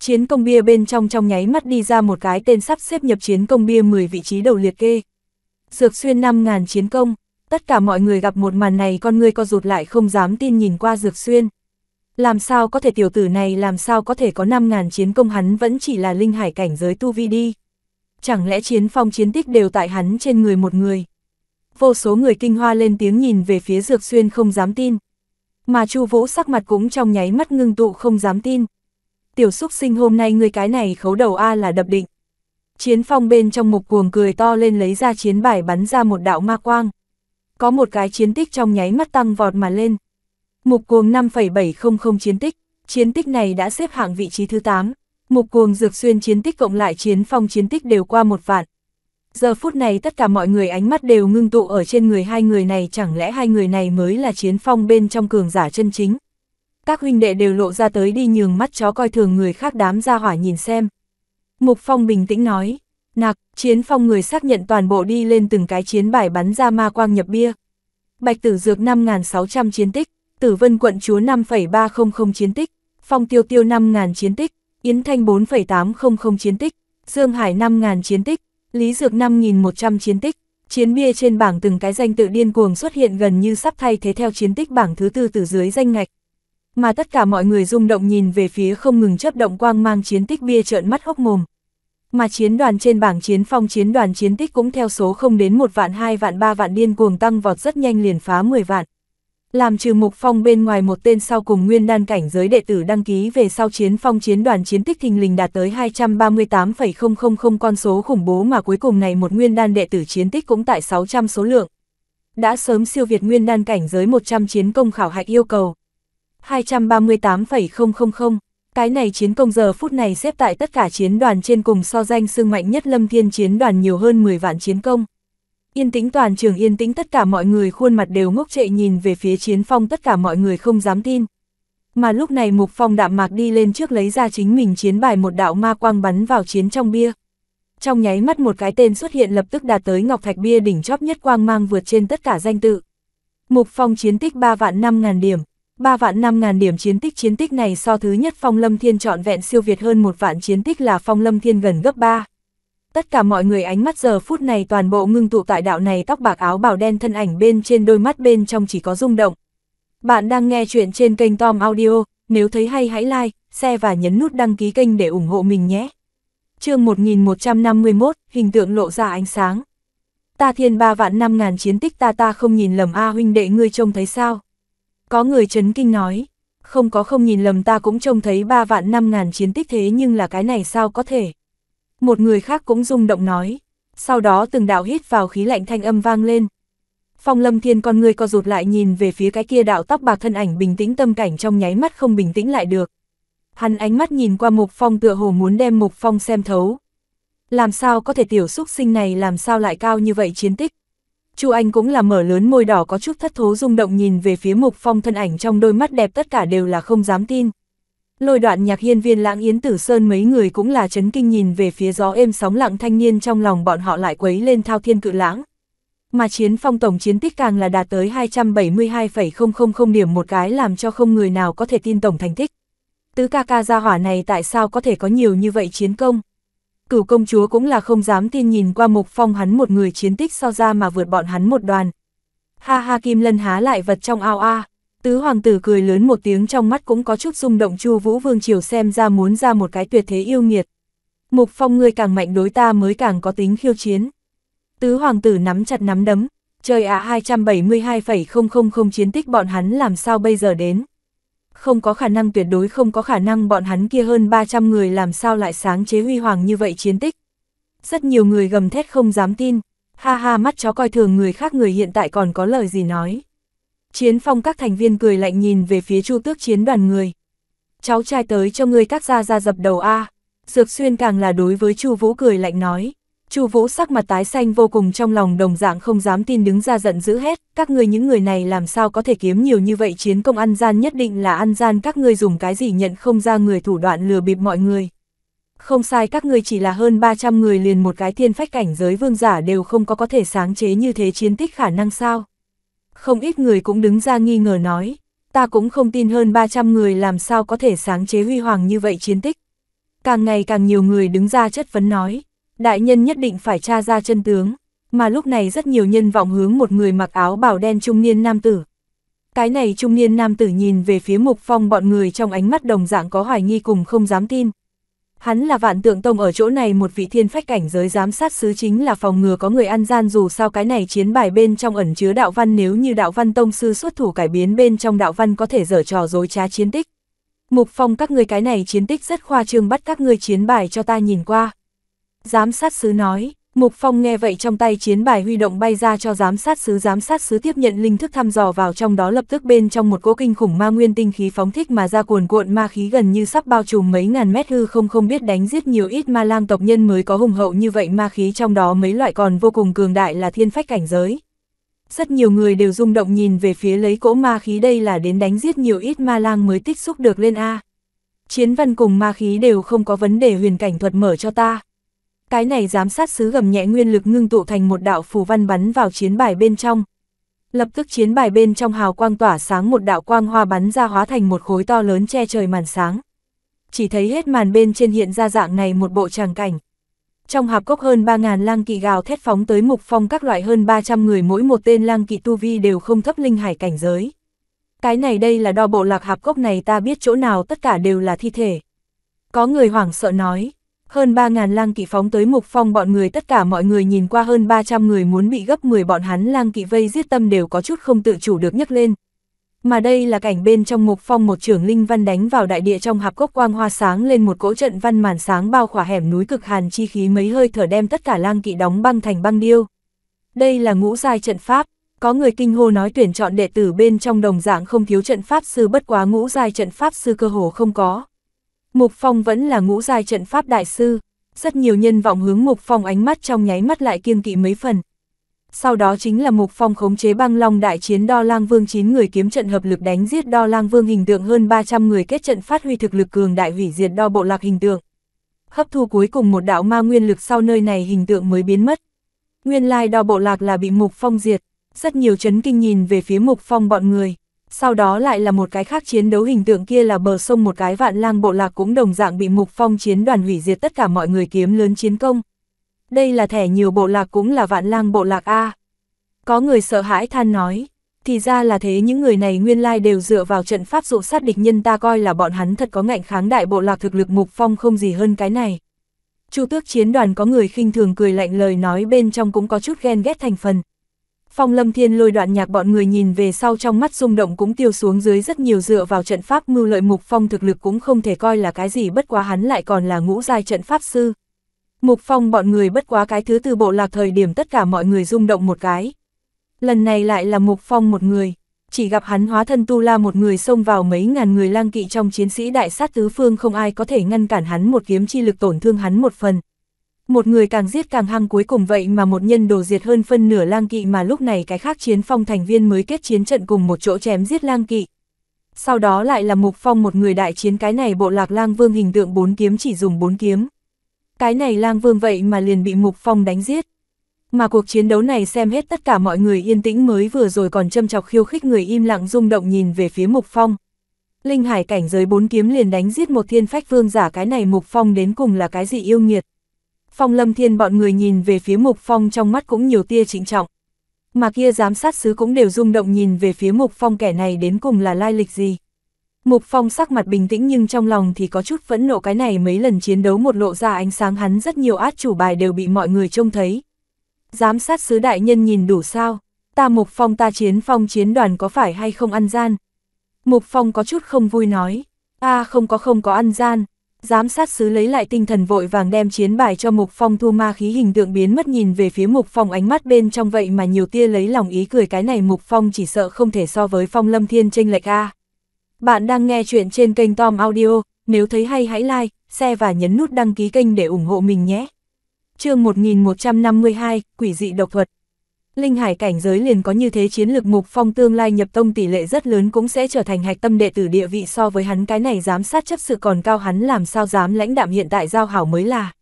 Chiến công bia bên trong trong nháy mắt đi ra một cái tên sắp xếp nhập chiến công bia 10 vị trí đầu liệt kê. Dược Xuyên 5000 chiến công tất cả mọi người gặp một màn này con người co rụt lại không dám tin nhìn qua Dược Xuyên. Làm sao có thể tiểu tử này làm sao có thể có 5.000 chiến công hắn vẫn chỉ là linh hải cảnh giới tu vi đi. Chẳng lẽ chiến phong chiến tích đều tại hắn trên người một người. Vô số người kinh hoa lên tiếng nhìn về phía Dược Xuyên không dám tin. Mà Chu Vũ sắc mặt cũng trong nháy mắt ngưng tụ không dám tin. Tiểu xúc sinh hôm nay người cái này khấu đầu A là đập định. Chiến phong bên trong mục cuồng cười to lên lấy ra chiến bài bắn ra một đạo ma quang có một cái chiến tích trong nháy mắt tăng vọt mà lên. Mục cuồng 5,700 chiến tích, chiến tích này đã xếp hạng vị trí thứ 8. Mục cuồng dược xuyên chiến tích cộng lại chiến phong chiến tích đều qua một vạn. Giờ phút này tất cả mọi người ánh mắt đều ngưng tụ ở trên người hai người này chẳng lẽ hai người này mới là chiến phong bên trong cường giả chân chính. Các huynh đệ đều lộ ra tới đi nhường mắt chó coi thường người khác đám ra hỏa nhìn xem. Mục phong bình tĩnh nói, Nạc, chiến phong người xác nhận toàn bộ đi lên từng cái chiến bài bắn ra ma quang nhập bia. Bạch tử dược 5.600 chiến tích, tử vân quận chúa 5,300 chiến tích, phong tiêu tiêu 5.000 chiến tích, yến thanh 4,800 chiến tích, dương hải 5.000 chiến tích, lý dược 5.100 chiến tích. Chiến bia trên bảng từng cái danh tự điên cuồng xuất hiện gần như sắp thay thế theo chiến tích bảng thứ tư từ dưới danh ngạch. Mà tất cả mọi người rung động nhìn về phía không ngừng chấp động quang mang chiến tích bia trợn mắt hốc mồm. Mà chiến đoàn trên bảng chiến phong chiến đoàn chiến tích cũng theo số không đến một vạn hai vạn ba vạn điên cuồng tăng vọt rất nhanh liền phá 10 vạn. Làm trừ mục phong bên ngoài một tên sau cùng nguyên đan cảnh giới đệ tử đăng ký về sau chiến phong chiến đoàn chiến tích thình lình đạt tới 238,000 con số khủng bố mà cuối cùng này một nguyên đan đệ tử chiến tích cũng tại 600 số lượng. Đã sớm siêu việt nguyên đan cảnh giới 100 chiến công khảo hạch yêu cầu. 238,000 cái này chiến công giờ phút này xếp tại tất cả chiến đoàn trên cùng so danh xương mạnh nhất lâm thiên chiến đoàn nhiều hơn 10 vạn chiến công. Yên tĩnh toàn trường yên tĩnh tất cả mọi người khuôn mặt đều ngốc trệ nhìn về phía chiến phong tất cả mọi người không dám tin. Mà lúc này mục phong đạm mạc đi lên trước lấy ra chính mình chiến bài một đạo ma quang bắn vào chiến trong bia. Trong nháy mắt một cái tên xuất hiện lập tức đạt tới ngọc thạch bia đỉnh chóp nhất quang mang vượt trên tất cả danh tự. Mục phong chiến tích 3 vạn 5 ngàn điểm ba vạn năm ngàn điểm chiến tích chiến tích này so thứ nhất phong lâm thiên trọn vẹn siêu việt hơn một vạn chiến tích là phong lâm thiên gần gấp ba Tất cả mọi người ánh mắt giờ phút này toàn bộ ngưng tụ tại đạo này tóc bạc áo bào đen thân ảnh bên trên đôi mắt bên trong chỉ có rung động. Bạn đang nghe chuyện trên kênh Tom Audio, nếu thấy hay hãy like, share và nhấn nút đăng ký kênh để ủng hộ mình nhé. chương 1151, hình tượng lộ ra ánh sáng. Ta thiên ba vạn năm ngàn chiến tích ta ta không nhìn lầm A huynh đệ ngươi trông thấy sao? Có người chấn kinh nói, không có không nhìn lầm ta cũng trông thấy 3 vạn 5 ngàn chiến tích thế nhưng là cái này sao có thể. Một người khác cũng rung động nói, sau đó từng đạo hít vào khí lạnh thanh âm vang lên. Phong lâm thiên con người co rụt lại nhìn về phía cái kia đạo tóc bạc thân ảnh bình tĩnh tâm cảnh trong nháy mắt không bình tĩnh lại được. Hắn ánh mắt nhìn qua mục phong tựa hồ muốn đem mục phong xem thấu. Làm sao có thể tiểu xúc sinh này làm sao lại cao như vậy chiến tích. Chu Anh cũng là mở lớn môi đỏ có chút thất thố rung động nhìn về phía Mục Phong thân ảnh trong đôi mắt đẹp tất cả đều là không dám tin. Lôi đoạn nhạc hiên viên lãng yến tử sơn mấy người cũng là chấn kinh nhìn về phía gió êm sóng lặng thanh niên trong lòng bọn họ lại quấy lên thao thiên cự lãng. Mà chiến phong tổng chiến tích càng là đạt tới 272,000 điểm một cái làm cho không người nào có thể tin tổng thành tích. Tứ ca ca gia hỏa này tại sao có thể có nhiều như vậy chiến công? cửu công chúa cũng là không dám tin nhìn qua Mục Phong hắn một người chiến tích so ra mà vượt bọn hắn một đoàn. Ha ha Kim Lân há lại vật trong ao a. Tứ hoàng tử cười lớn một tiếng trong mắt cũng có chút rung động Chu Vũ Vương triều xem ra muốn ra một cái tuyệt thế yêu nghiệt. Mục Phong ngươi càng mạnh đối ta mới càng có tính khiêu chiến. Tứ hoàng tử nắm chặt nắm đấm, trời ạ à 272,000 chiến tích bọn hắn làm sao bây giờ đến không có khả năng tuyệt đối không có khả năng bọn hắn kia hơn 300 người làm sao lại sáng chế huy hoàng như vậy chiến tích. Rất nhiều người gầm thét không dám tin, ha ha mắt chó coi thường người khác người hiện tại còn có lời gì nói. Chiến phong các thành viên cười lạnh nhìn về phía chu tước chiến đoàn người. Cháu trai tới cho người tác gia ra dập đầu A, Dược Xuyên càng là đối với chu vũ cười lạnh nói. Chu Vũ sắc mặt tái xanh vô cùng trong lòng đồng dạng không dám tin đứng ra giận dữ hết, các ngươi những người này làm sao có thể kiếm nhiều như vậy chiến công ăn gian nhất định là ăn gian các ngươi dùng cái gì nhận không ra người thủ đoạn lừa bịp mọi người. Không sai các ngươi chỉ là hơn 300 người liền một cái thiên phách cảnh giới vương giả đều không có có thể sáng chế như thế chiến tích khả năng sao. Không ít người cũng đứng ra nghi ngờ nói, ta cũng không tin hơn 300 người làm sao có thể sáng chế huy hoàng như vậy chiến tích. Càng ngày càng nhiều người đứng ra chất vấn nói, Đại nhân nhất định phải tra ra chân tướng, mà lúc này rất nhiều nhân vọng hướng một người mặc áo bảo đen trung niên nam tử. Cái này trung niên nam tử nhìn về phía mục phong bọn người trong ánh mắt đồng dạng có hoài nghi cùng không dám tin. Hắn là vạn tượng tông ở chỗ này một vị thiên phách cảnh giới giám sát sứ chính là phòng ngừa có người ăn gian dù sao cái này chiến bài bên trong ẩn chứa đạo văn nếu như đạo văn tông sư xuất thủ cải biến bên trong đạo văn có thể dở trò dối trá chiến tích. Mục phong các người cái này chiến tích rất khoa trương bắt các người chiến bài cho ta nhìn qua giám sát sứ nói, Mục Phong nghe vậy trong tay chiến bài huy động bay ra cho giám sát sứ giám sát sứ tiếp nhận linh thức thăm dò vào trong đó lập tức bên trong một cỗ kinh khủng ma nguyên tinh khí phóng thích mà ra cuồn cuộn ma khí gần như sắp bao trùm mấy ngàn mét hư không không biết đánh giết nhiều ít ma lang tộc nhân mới có hùng hậu như vậy ma khí trong đó mấy loại còn vô cùng cường đại là thiên phách cảnh giới. Rất nhiều người đều rung động nhìn về phía lấy cỗ ma khí đây là đến đánh giết nhiều ít ma lang mới tích xúc được lên A. Chiến văn cùng ma khí đều không có vấn đề huyền cảnh thuật mở cho ta. Cái này giám sát sứ gầm nhẹ nguyên lực ngưng tụ thành một đạo phù văn bắn vào chiến bài bên trong. Lập tức chiến bài bên trong hào quang tỏa sáng một đạo quang hoa bắn ra hóa thành một khối to lớn che trời màn sáng. Chỉ thấy hết màn bên trên hiện ra dạng này một bộ tràng cảnh. Trong hạp cốc hơn 3.000 lang kỵ gào thét phóng tới mục phong các loại hơn 300 người mỗi một tên lang kỵ tu vi đều không thấp linh hải cảnh giới. Cái này đây là đo bộ lạc hạp cốc này ta biết chỗ nào tất cả đều là thi thể. Có người hoảng sợ nói, hơn 3.000 lang kỵ phóng tới mục phong bọn người tất cả mọi người nhìn qua hơn 300 người muốn bị gấp 10 bọn hắn lang kỵ vây giết tâm đều có chút không tự chủ được nhấc lên. Mà đây là cảnh bên trong mục phong một trưởng linh văn đánh vào đại địa trong hạp cốc quang hoa sáng lên một cỗ trận văn màn sáng bao khỏa hẻm núi cực hàn chi khí mấy hơi thở đem tất cả lang kỵ đóng băng thành băng điêu. Đây là ngũ giai trận pháp, có người kinh hô nói tuyển chọn đệ tử bên trong đồng dạng không thiếu trận pháp sư bất quá ngũ giai trận pháp sư cơ hồ không có. Mục Phong vẫn là ngũ giai trận pháp đại sư, rất nhiều nhân vọng hướng Mục Phong ánh mắt trong nháy mắt lại kiêng kỵ mấy phần. Sau đó chính là Mục Phong khống chế băng long đại chiến Đo Lang Vương 9 người kiếm trận hợp lực đánh giết Đo Lang Vương hình tượng hơn 300 người kết trận phát huy thực lực cường đại hủy diệt đo bộ lạc hình tượng. Hấp thu cuối cùng một đạo ma nguyên lực sau nơi này hình tượng mới biến mất. Nguyên lai đo bộ lạc là bị Mục Phong diệt, rất nhiều chấn kinh nhìn về phía Mục Phong bọn người sau đó lại là một cái khác chiến đấu hình tượng kia là bờ sông một cái vạn lang bộ lạc cũng đồng dạng bị mục phong chiến đoàn hủy diệt tất cả mọi người kiếm lớn chiến công. Đây là thẻ nhiều bộ lạc cũng là vạn lang bộ lạc A. Có người sợ hãi than nói, thì ra là thế những người này nguyên lai đều dựa vào trận pháp dụ sát địch nhân ta coi là bọn hắn thật có ngạnh kháng đại bộ lạc thực lực mục phong không gì hơn cái này. Chu tước chiến đoàn có người khinh thường cười lạnh lời nói bên trong cũng có chút ghen ghét thành phần. Phong lâm thiên lôi đoạn nhạc bọn người nhìn về sau trong mắt rung động cũng tiêu xuống dưới rất nhiều dựa vào trận pháp mưu lợi mục phong thực lực cũng không thể coi là cái gì bất quá hắn lại còn là ngũ giai trận pháp sư. Mục phong bọn người bất quá cái thứ từ bộ lạc thời điểm tất cả mọi người rung động một cái. Lần này lại là mục phong một người, chỉ gặp hắn hóa thân tu la một người xông vào mấy ngàn người lang kỵ trong chiến sĩ đại sát tứ phương không ai có thể ngăn cản hắn một kiếm chi lực tổn thương hắn một phần, một người càng giết càng hăng cuối cùng vậy mà một nhân đồ diệt hơn phân nửa lang kỵ mà lúc này cái khác chiến phong thành viên mới kết chiến trận cùng một chỗ chém giết lang kỵ. Sau đó lại là mục phong một người đại chiến cái này bộ lạc lang vương hình tượng bốn kiếm chỉ dùng bốn kiếm. Cái này lang vương vậy mà liền bị mục phong đánh giết. Mà cuộc chiến đấu này xem hết tất cả mọi người yên tĩnh mới vừa rồi còn châm chọc khiêu khích người im lặng rung động nhìn về phía mục phong. Linh hải cảnh giới bốn kiếm liền đánh giết một thiên phách vương giả cái này mục phong đến cùng là cái gì yêu nghiệt. Phong Lâm Thiên bọn người nhìn về phía Mục Phong trong mắt cũng nhiều tia trịnh trọng. Mà kia giám sát sứ cũng đều rung động nhìn về phía Mục Phong kẻ này đến cùng là lai lịch gì. Mục Phong sắc mặt bình tĩnh nhưng trong lòng thì có chút phẫn nộ cái này mấy lần chiến đấu một lộ ra ánh sáng hắn rất nhiều át chủ bài đều bị mọi người trông thấy. Giám sát sứ đại nhân nhìn đủ sao, ta Mục Phong ta chiến phong chiến đoàn có phải hay không ăn gian. Mục Phong có chút không vui nói, Ta không có không có ăn gian, Giám sát sứ lấy lại tinh thần vội vàng đem chiến bài cho Mục Phong thu ma khí hình tượng biến mất nhìn về phía Mục Phong ánh mắt bên trong vậy mà nhiều tia lấy lòng ý cười cái này Mục Phong chỉ sợ không thể so với Phong Lâm Thiên tranh lệch A. Bạn đang nghe chuyện trên kênh Tom Audio, nếu thấy hay hãy like, share và nhấn nút đăng ký kênh để ủng hộ mình nhé. chương 1152, Quỷ dị độc thuật linh hải cảnh giới liền có như thế chiến lực mục phong tương lai nhập tông tỷ lệ rất lớn cũng sẽ trở thành hạch tâm đệ tử địa vị so với hắn cái này giám sát chấp sự còn cao hắn làm sao dám lãnh đạm hiện tại giao hảo mới là.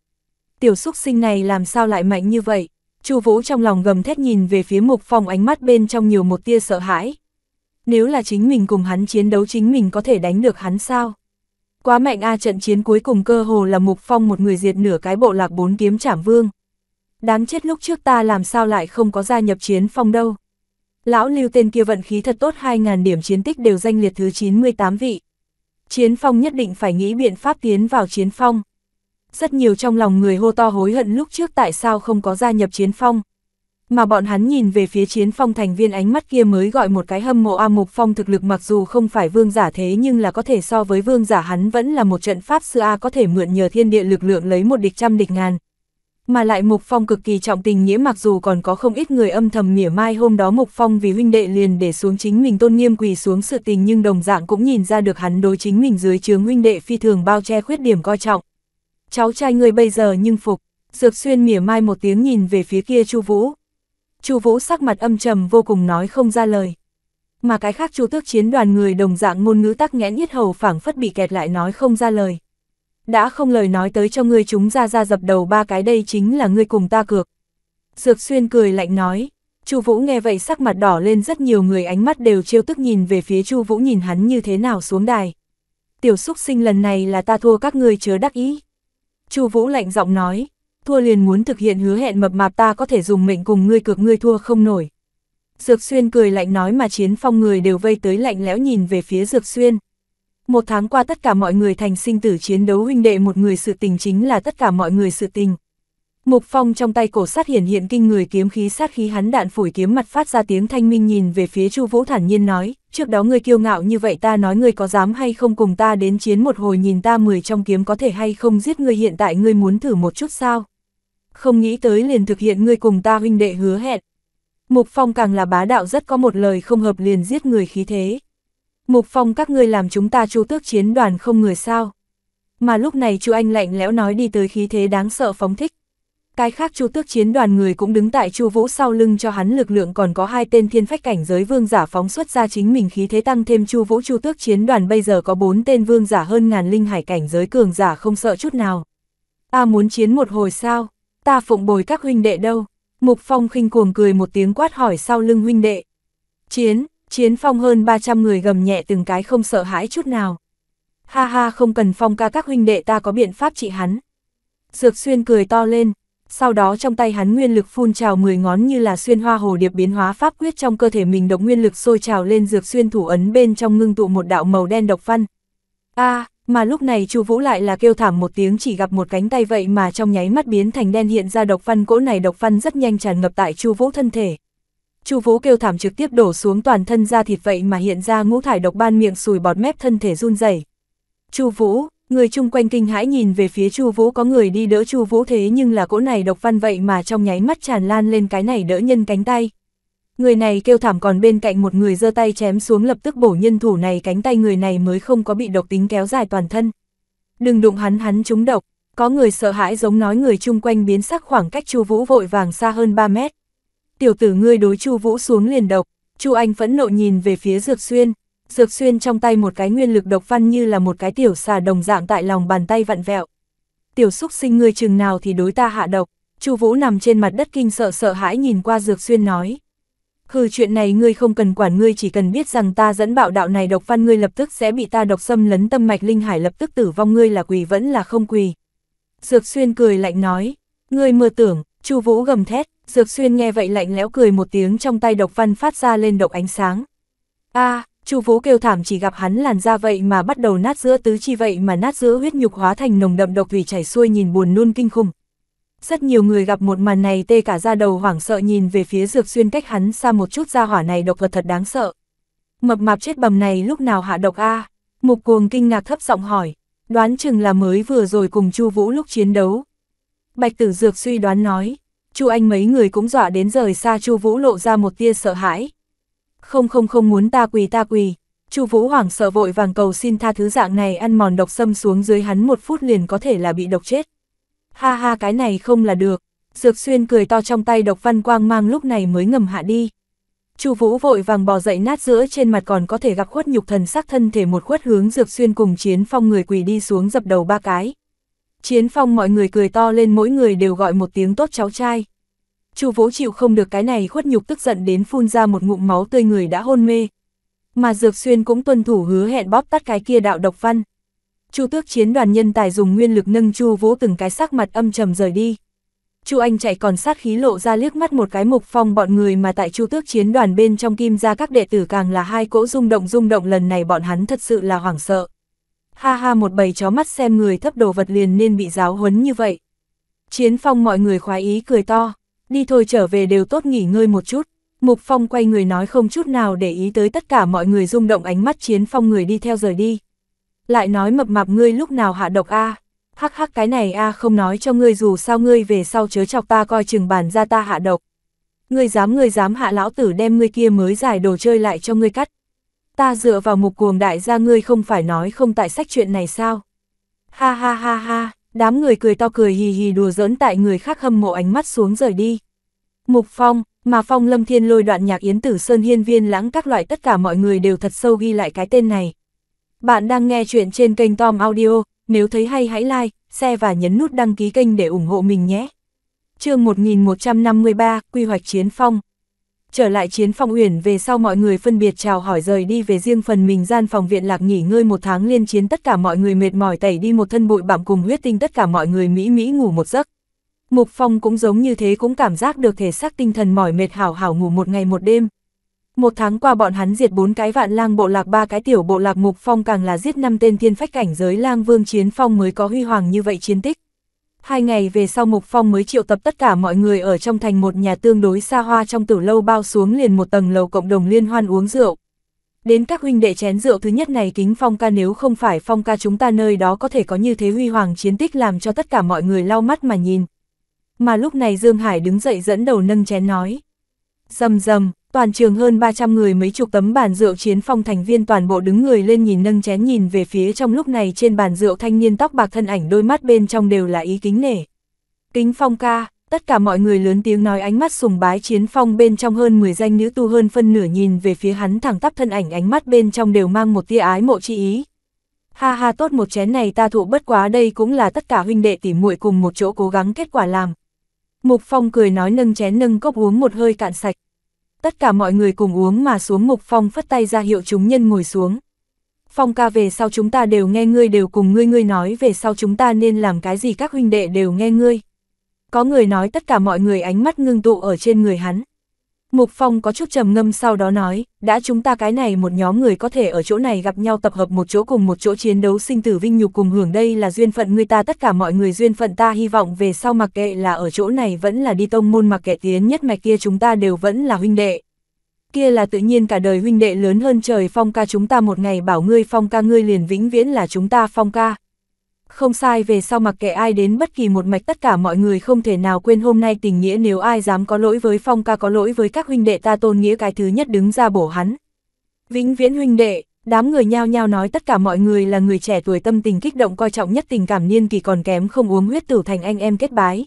Tiểu xúc sinh này làm sao lại mạnh như vậy? Chu Vũ trong lòng gầm thét nhìn về phía mục phong ánh mắt bên trong nhiều một tia sợ hãi. Nếu là chính mình cùng hắn chiến đấu chính mình có thể đánh được hắn sao? Quá mạnh a trận chiến cuối cùng cơ hồ là mục phong một người diệt nửa cái bộ lạc bốn kiếm trảm vương. Đáng chết lúc trước ta làm sao lại không có gia nhập chiến phong đâu. Lão lưu tên kia vận khí thật tốt 2.000 điểm chiến tích đều danh liệt thứ 98 vị. Chiến phong nhất định phải nghĩ biện pháp tiến vào chiến phong. Rất nhiều trong lòng người hô to hối hận lúc trước tại sao không có gia nhập chiến phong. Mà bọn hắn nhìn về phía chiến phong thành viên ánh mắt kia mới gọi một cái hâm mộ A Mục Phong thực lực mặc dù không phải vương giả thế nhưng là có thể so với vương giả hắn vẫn là một trận pháp sư A có thể mượn nhờ thiên địa lực lượng lấy một địch trăm địch ngàn, mà lại Mục Phong cực kỳ trọng tình nghĩa mặc dù còn có không ít người âm thầm mỉa mai hôm đó Mục Phong vì huynh đệ liền để xuống chính mình tôn nghiêm quỳ xuống sự tình nhưng đồng dạng cũng nhìn ra được hắn đối chính mình dưới chướng huynh đệ phi thường bao che khuyết điểm coi trọng. Cháu trai người bây giờ nhưng phục, Dược Xuyên mỉa mai một tiếng nhìn về phía kia Chu Vũ. Chu Vũ sắc mặt âm trầm vô cùng nói không ra lời. Mà cái khác Chu Tước chiến đoàn người đồng dạng ngôn ngữ tắc nghẽn yết hầu phảng phất bị kẹt lại nói không ra lời đã không lời nói tới cho ngươi chúng ra ra dập đầu ba cái đây chính là ngươi cùng ta cược. Dược xuyên cười lạnh nói, Chu Vũ nghe vậy sắc mặt đỏ lên rất nhiều người ánh mắt đều trêu tức nhìn về phía Chu Vũ nhìn hắn như thế nào xuống đài. Tiểu xúc sinh lần này là ta thua các ngươi chớ đắc ý. Chu Vũ lạnh giọng nói, thua liền muốn thực hiện hứa hẹn mập mạp ta có thể dùng mệnh cùng ngươi cược ngươi thua không nổi. Dược Xuyên cười lạnh nói mà chiến phong người đều vây tới lạnh lẽo nhìn về phía Dược Xuyên một tháng qua tất cả mọi người thành sinh tử chiến đấu huynh đệ một người sự tình chính là tất cả mọi người sự tình. Mục Phong trong tay cổ sát hiển hiện kinh người kiếm khí sát khí hắn đạn phủi kiếm mặt phát ra tiếng thanh minh nhìn về phía Chu Vũ thản nhiên nói, trước đó ngươi kiêu ngạo như vậy ta nói ngươi có dám hay không cùng ta đến chiến một hồi nhìn ta mười trong kiếm có thể hay không giết ngươi hiện tại ngươi muốn thử một chút sao? Không nghĩ tới liền thực hiện ngươi cùng ta huynh đệ hứa hẹn. Mục Phong càng là bá đạo rất có một lời không hợp liền giết người khí thế. Mục Phong các ngươi làm chúng ta chu tước chiến đoàn không người sao. Mà lúc này chu Anh lạnh lẽo nói đi tới khí thế đáng sợ phóng thích. Cái khác chu tước chiến đoàn người cũng đứng tại chu vũ sau lưng cho hắn lực lượng còn có hai tên thiên phách cảnh giới vương giả phóng xuất ra chính mình khí thế tăng thêm chu vũ chu tước chiến đoàn bây giờ có bốn tên vương giả hơn ngàn linh hải cảnh giới cường giả không sợ chút nào. Ta muốn chiến một hồi sao? Ta phụng bồi các huynh đệ đâu? Mục Phong khinh cuồng cười một tiếng quát hỏi sau lưng huynh đệ. Chiến, Chiến phong hơn 300 người gầm nhẹ từng cái không sợ hãi chút nào. Ha ha không cần phong ca các huynh đệ ta có biện pháp trị hắn. Dược xuyên cười to lên, sau đó trong tay hắn nguyên lực phun trào 10 ngón như là xuyên hoa hồ điệp biến hóa pháp quyết trong cơ thể mình độc nguyên lực sôi trào lên dược xuyên thủ ấn bên trong ngưng tụ một đạo màu đen độc văn. a mà lúc này chu vũ lại là kêu thảm một tiếng chỉ gặp một cánh tay vậy mà trong nháy mắt biến thành đen hiện ra độc văn cỗ này độc văn rất nhanh tràn ngập tại chu vũ thân thể Chu Vũ kêu thảm trực tiếp đổ xuống toàn thân da thịt vậy mà hiện ra ngũ thải độc ban miệng sùi bọt mép thân thể run rẩy. Chu Vũ, người chung quanh kinh hãi nhìn về phía Chu Vũ có người đi đỡ Chu Vũ thế nhưng là cỗ này độc văn vậy mà trong nháy mắt tràn lan lên cái này đỡ nhân cánh tay. Người này kêu thảm còn bên cạnh một người giơ tay chém xuống lập tức bổ nhân thủ này cánh tay người này mới không có bị độc tính kéo dài toàn thân. Đừng đụng hắn hắn trúng độc, có người sợ hãi giống nói người chung quanh biến sắc khoảng cách Chu Vũ vội vàng xa hơn 3 mét tiểu tử ngươi đối Chu Vũ xuống liền độc, Chu Anh phẫn nộ nhìn về phía Dược Xuyên, Dược Xuyên trong tay một cái nguyên lực độc văn như là một cái tiểu xà đồng dạng tại lòng bàn tay vặn vẹo. Tiểu xúc sinh ngươi chừng nào thì đối ta hạ độc, Chu Vũ nằm trên mặt đất kinh sợ sợ hãi nhìn qua Dược Xuyên nói. Hừ chuyện này ngươi không cần quản ngươi chỉ cần biết rằng ta dẫn bạo đạo này độc văn ngươi lập tức sẽ bị ta độc xâm lấn tâm mạch linh hải lập tức tử vong ngươi là quỳ vẫn là không quỳ. Dược Xuyên cười lạnh nói, ngươi mơ tưởng, Chu Vũ gầm thét, Dược xuyên nghe vậy lạnh lẽo cười một tiếng trong tay độc văn phát ra lên độc ánh sáng. a à, chu vũ kêu thảm chỉ gặp hắn làn da vậy mà bắt đầu nát giữa tứ chi vậy mà nát giữa huyết nhục hóa thành nồng đậm độc thủy chảy xuôi nhìn buồn nôn kinh khủng. Rất nhiều người gặp một màn này tê cả da đầu hoảng sợ nhìn về phía dược xuyên cách hắn xa một chút ra hỏa này độc vật thật đáng sợ. Mập mạp chết bầm này lúc nào hạ độc a? Mục Cuồng kinh ngạc thấp giọng hỏi, đoán chừng là mới vừa rồi cùng Chu Vũ lúc chiến đấu. Bạch Tử Dược suy đoán nói, Chu Anh mấy người cũng dọa đến rời xa Chu Vũ lộ ra một tia sợ hãi. Không không không muốn ta quỳ ta quỳ. Chu Vũ hoảng sợ vội vàng cầu xin tha thứ dạng này ăn mòn độc xâm xuống dưới hắn một phút liền có thể là bị độc chết. Ha ha cái này không là được. Dược xuyên cười to trong tay độc văn quang mang lúc này mới ngầm hạ đi. Chu Vũ vội vàng bò dậy nát giữa trên mặt còn có thể gặp khuất nhục thần sắc thân thể một khuất hướng Dược Xuyên cùng Chiến Phong người quỳ đi xuống dập đầu ba cái. Chiến phong mọi người cười to lên mỗi người đều gọi một tiếng tốt cháu trai. Chu Vũ chịu không được cái này khuất nhục tức giận đến phun ra một ngụm máu tươi người đã hôn mê. Mà Dược Xuyên cũng tuân thủ hứa hẹn bóp tắt cái kia đạo độc văn. Chu Tước chiến đoàn nhân tài dùng nguyên lực nâng Chu Vũ từng cái sắc mặt âm trầm rời đi. Chu Anh chạy còn sát khí lộ ra liếc mắt một cái mục phong bọn người mà tại Chu Tước chiến đoàn bên trong kim ra các đệ tử càng là hai cỗ rung động rung động lần này bọn hắn thật sự là hoảng sợ ha ha một bầy chó mắt xem người thấp đồ vật liền nên bị giáo huấn như vậy. Chiến phong mọi người khoái ý cười to, đi thôi trở về đều tốt nghỉ ngơi một chút. Mục phong quay người nói không chút nào để ý tới tất cả mọi người rung động ánh mắt chiến phong người đi theo rời đi. Lại nói mập mạp ngươi lúc nào hạ độc a hắc hắc cái này a không nói cho ngươi dù sao ngươi về sau chớ chọc ta coi chừng bàn ra ta hạ độc. Ngươi dám ngươi dám hạ lão tử đem ngươi kia mới giải đồ chơi lại cho ngươi cắt ta dựa vào mục cuồng đại gia ngươi không phải nói không tại sách chuyện này sao? Ha ha ha ha, đám người cười to cười hì hì đùa giỡn tại người khác hâm mộ ánh mắt xuống rời đi. Mục Phong, mà Phong Lâm Thiên lôi đoạn nhạc Yến Tử Sơn Hiên Viên lãng các loại tất cả mọi người đều thật sâu ghi lại cái tên này. Bạn đang nghe chuyện trên kênh Tom Audio, nếu thấy hay hãy like, share và nhấn nút đăng ký kênh để ủng hộ mình nhé. chương 1153, Quy hoạch Chiến Phong Trở lại chiến phong uyển về sau mọi người phân biệt chào hỏi rời đi về riêng phần mình gian phòng viện lạc nghỉ ngơi một tháng liên chiến tất cả mọi người mệt mỏi tẩy đi một thân bụi bặm cùng huyết tinh tất cả mọi người mỹ mỹ ngủ một giấc. Mục Phong cũng giống như thế cũng cảm giác được thể xác tinh thần mỏi mệt hảo hảo ngủ một ngày một đêm. Một tháng qua bọn hắn diệt bốn cái vạn lang bộ lạc ba cái tiểu bộ lạc Mục Phong càng là giết năm tên thiên phách cảnh giới lang vương chiến phong mới có huy hoàng như vậy chiến tích hai ngày về sau Mục Phong mới triệu tập tất cả mọi người ở trong thành một nhà tương đối xa hoa trong tử lâu bao xuống liền một tầng lầu cộng đồng liên hoan uống rượu. Đến các huynh đệ chén rượu thứ nhất này kính Phong ca nếu không phải Phong ca chúng ta nơi đó có thể có như thế huy hoàng chiến tích làm cho tất cả mọi người lau mắt mà nhìn. Mà lúc này Dương Hải đứng dậy dẫn đầu nâng chén nói. Dầm dầm, Toàn trường hơn 300 người mấy chục tấm bàn rượu chiến phong thành viên toàn bộ đứng người lên nhìn nâng chén nhìn về phía trong lúc này trên bàn rượu thanh niên tóc bạc thân ảnh đôi mắt bên trong đều là ý kính nể. Kính phong ca, tất cả mọi người lớn tiếng nói ánh mắt sùng bái chiến phong bên trong hơn 10 danh nữ tu hơn phân nửa nhìn về phía hắn thẳng tắp thân ảnh ánh mắt bên trong đều mang một tia ái mộ chi ý. Ha ha tốt một chén này ta thụ bất quá đây cũng là tất cả huynh đệ tỉ muội cùng một chỗ cố gắng kết quả làm. Mục Phong cười nói nâng chén nâng cốc uống một hơi cạn sạch tất cả mọi người cùng uống mà xuống mục phong phất tay ra hiệu chúng nhân ngồi xuống. Phong ca về sau chúng ta đều nghe ngươi đều cùng ngươi ngươi nói về sau chúng ta nên làm cái gì các huynh đệ đều nghe ngươi. Có người nói tất cả mọi người ánh mắt ngưng tụ ở trên người hắn, Mục Phong có chút trầm ngâm sau đó nói, đã chúng ta cái này một nhóm người có thể ở chỗ này gặp nhau tập hợp một chỗ cùng một chỗ chiến đấu sinh tử vinh nhục cùng hưởng đây là duyên phận người ta tất cả mọi người duyên phận ta hy vọng về sau mặc kệ là ở chỗ này vẫn là đi tông môn mặc kệ tiến nhất mạch kia chúng ta đều vẫn là huynh đệ. Kia là tự nhiên cả đời huynh đệ lớn hơn trời Phong ca chúng ta một ngày bảo ngươi Phong ca ngươi liền vĩnh viễn là chúng ta Phong ca, không sai về sau mặc kệ ai đến bất kỳ một mạch tất cả mọi người không thể nào quên hôm nay tình nghĩa nếu ai dám có lỗi với phong ca có lỗi với các huynh đệ ta tôn nghĩa cái thứ nhất đứng ra bổ hắn. Vĩnh viễn huynh đệ, đám người nhao nhao nói tất cả mọi người là người trẻ tuổi tâm tình kích động coi trọng nhất tình cảm niên kỳ còn kém không uống huyết tử thành anh em kết bái.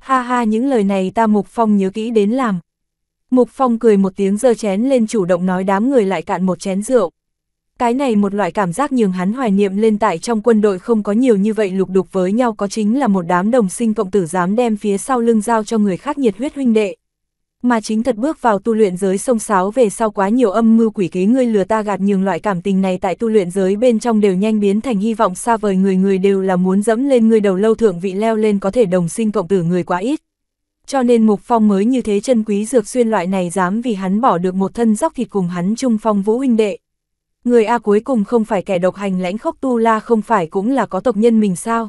Ha ha những lời này ta Mục Phong nhớ kỹ đến làm. Mục Phong cười một tiếng giơ chén lên chủ động nói đám người lại cạn một chén rượu. Cái này một loại cảm giác nhường hắn hoài niệm lên tại trong quân đội không có nhiều như vậy lục đục với nhau có chính là một đám đồng sinh cộng tử dám đem phía sau lưng giao cho người khác nhiệt huyết huynh đệ. Mà chính thật bước vào tu luyện giới sông sáo về sau quá nhiều âm mưu quỷ kế ngươi lừa ta gạt nhường loại cảm tình này tại tu luyện giới bên trong đều nhanh biến thành hy vọng xa vời người người đều là muốn dẫm lên người đầu lâu thượng vị leo lên có thể đồng sinh cộng tử người quá ít. Cho nên Mục Phong mới như thế chân quý dược xuyên loại này dám vì hắn bỏ được một thân dốc thịt cùng hắn chung phong vũ huynh đệ người A cuối cùng không phải kẻ độc hành lãnh khốc tu la không phải cũng là có tộc nhân mình sao.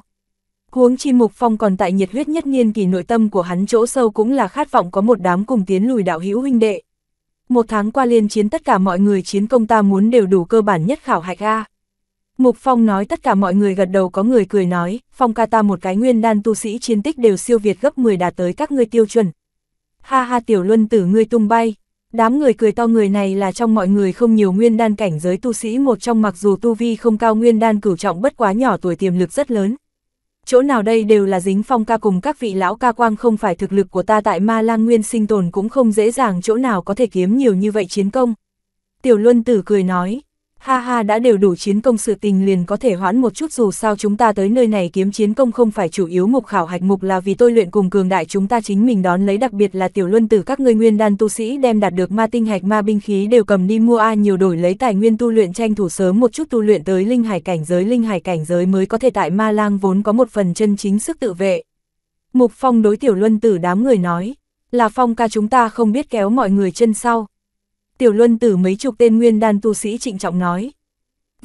Huống chi Mục Phong còn tại nhiệt huyết nhất niên kỳ nội tâm của hắn chỗ sâu cũng là khát vọng có một đám cùng tiến lùi đạo hữu huynh đệ. Một tháng qua liên chiến tất cả mọi người chiến công ta muốn đều đủ cơ bản nhất khảo hạch A. Mục Phong nói tất cả mọi người gật đầu có người cười nói, Phong ca ta một cái nguyên đan tu sĩ chiến tích đều siêu việt gấp 10 đạt tới các ngươi tiêu chuẩn. Ha ha tiểu luân tử ngươi tung bay, Đám người cười to người này là trong mọi người không nhiều nguyên đan cảnh giới tu sĩ một trong mặc dù tu vi không cao nguyên đan cửu trọng bất quá nhỏ tuổi tiềm lực rất lớn. Chỗ nào đây đều là dính phong ca cùng các vị lão ca quang không phải thực lực của ta tại ma lang nguyên sinh tồn cũng không dễ dàng chỗ nào có thể kiếm nhiều như vậy chiến công. Tiểu Luân Tử cười nói, ha ha đã đều đủ chiến công sự tình liền có thể hoãn một chút dù sao chúng ta tới nơi này kiếm chiến công không phải chủ yếu mục khảo hạch mục là vì tôi luyện cùng cường đại chúng ta chính mình đón lấy đặc biệt là tiểu luân từ các ngươi nguyên đan tu sĩ đem đạt được ma tinh hạch ma binh khí đều cầm đi mua a nhiều đổi lấy tài nguyên tu luyện tranh thủ sớm một chút tu luyện tới linh hải cảnh giới linh hải cảnh giới mới có thể tại ma lang vốn có một phần chân chính sức tự vệ. Mục Phong đối tiểu luân tử đám người nói, là Phong ca chúng ta không biết kéo mọi người chân sau tiểu luân tử mấy chục tên nguyên đan tu sĩ trịnh trọng nói.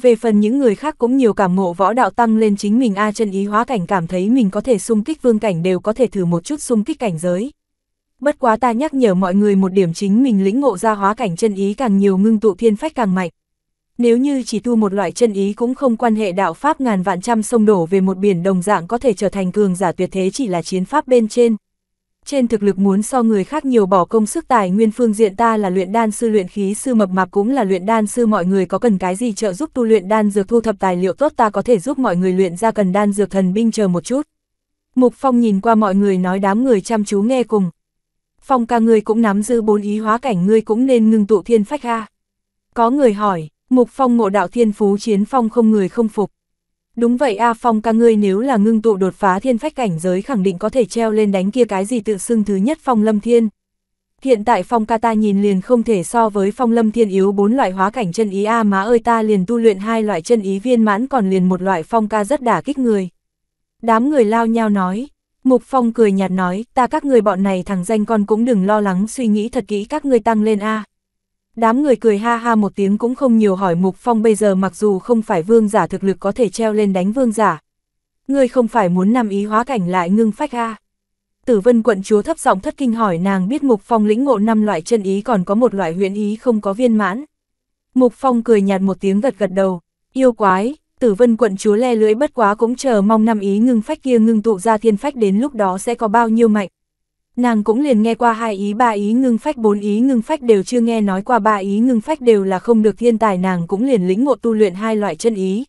Về phần những người khác cũng nhiều cảm ngộ võ đạo tăng lên chính mình A chân ý hóa cảnh cảm thấy mình có thể xung kích vương cảnh đều có thể thử một chút xung kích cảnh giới. Bất quá ta nhắc nhở mọi người một điểm chính mình lĩnh ngộ ra hóa cảnh chân ý càng nhiều ngưng tụ thiên phách càng mạnh. Nếu như chỉ tu một loại chân ý cũng không quan hệ đạo pháp ngàn vạn trăm sông đổ về một biển đồng dạng có thể trở thành cường giả tuyệt thế chỉ là chiến pháp bên trên trên thực lực muốn so người khác nhiều bỏ công sức tài nguyên phương diện ta là luyện đan sư luyện khí sư mập mạp cũng là luyện đan sư mọi người có cần cái gì trợ giúp tu luyện đan dược thu thập tài liệu tốt ta có thể giúp mọi người luyện ra cần đan dược thần binh chờ một chút. Mục Phong nhìn qua mọi người nói đám người chăm chú nghe cùng. Phong ca ngươi cũng nắm giữ bốn ý hóa cảnh ngươi cũng nên ngưng tụ thiên phách a. Có người hỏi, Mục Phong ngộ đạo thiên phú chiến phong không người không phục. Đúng vậy A Phong ca ngươi nếu là ngưng tụ đột phá thiên phách cảnh giới khẳng định có thể treo lên đánh kia cái gì tự xưng thứ nhất Phong Lâm Thiên. Hiện tại Phong ca ta nhìn liền không thể so với Phong Lâm Thiên yếu bốn loại hóa cảnh chân ý A má ơi ta liền tu luyện hai loại chân ý viên mãn còn liền một loại Phong ca rất đả kích người. Đám người lao nhau nói, Mục Phong cười nhạt nói, ta các người bọn này thằng danh con cũng đừng lo lắng suy nghĩ thật kỹ các ngươi tăng lên A. Đám người cười ha ha một tiếng cũng không nhiều hỏi Mục Phong bây giờ mặc dù không phải vương giả thực lực có thể treo lên đánh vương giả. Ngươi không phải muốn nằm ý hóa cảnh lại ngưng phách ha Tử vân quận chúa thấp giọng thất kinh hỏi nàng biết Mục Phong lĩnh ngộ năm loại chân ý còn có một loại huyện ý không có viên mãn. Mục Phong cười nhạt một tiếng gật gật đầu, yêu quái, tử vân quận chúa le lưỡi bất quá cũng chờ mong năm ý ngưng phách kia ngưng tụ ra thiên phách đến lúc đó sẽ có bao nhiêu mạnh nàng cũng liền nghe qua hai ý ba ý ngưng phách bốn ý ngưng phách đều chưa nghe nói qua ba ý ngưng phách đều là không được thiên tài nàng cũng liền lĩnh ngộ tu luyện hai loại chân ý.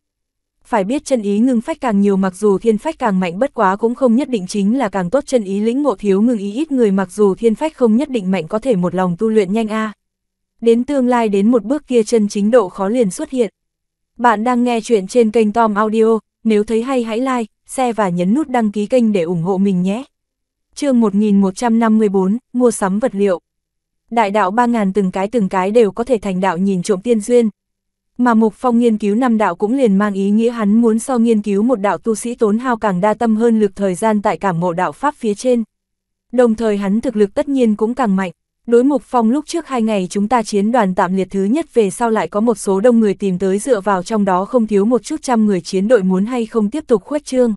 Phải biết chân ý ngưng phách càng nhiều mặc dù thiên phách càng mạnh bất quá cũng không nhất định chính là càng tốt chân ý lĩnh ngộ thiếu ngưng ý ít người mặc dù thiên phách không nhất định mạnh có thể một lòng tu luyện nhanh a. Đến tương lai đến một bước kia chân chính độ khó liền xuất hiện. Bạn đang nghe chuyện trên kênh Tom Audio, nếu thấy hay hãy like, share và nhấn nút đăng ký kênh để ủng hộ mình nhé chương 1154, mua sắm vật liệu. Đại đạo 3.000 từng cái từng cái đều có thể thành đạo nhìn trộm tiên duyên. Mà Mục Phong nghiên cứu năm đạo cũng liền mang ý nghĩa hắn muốn so nghiên cứu một đạo tu sĩ tốn hao càng đa tâm hơn lực thời gian tại cảm ngộ đạo Pháp phía trên. Đồng thời hắn thực lực tất nhiên cũng càng mạnh. Đối Mục Phong lúc trước hai ngày chúng ta chiến đoàn tạm liệt thứ nhất về sau lại có một số đông người tìm tới dựa vào trong đó không thiếu một chút trăm người chiến đội muốn hay không tiếp tục khuếch trương.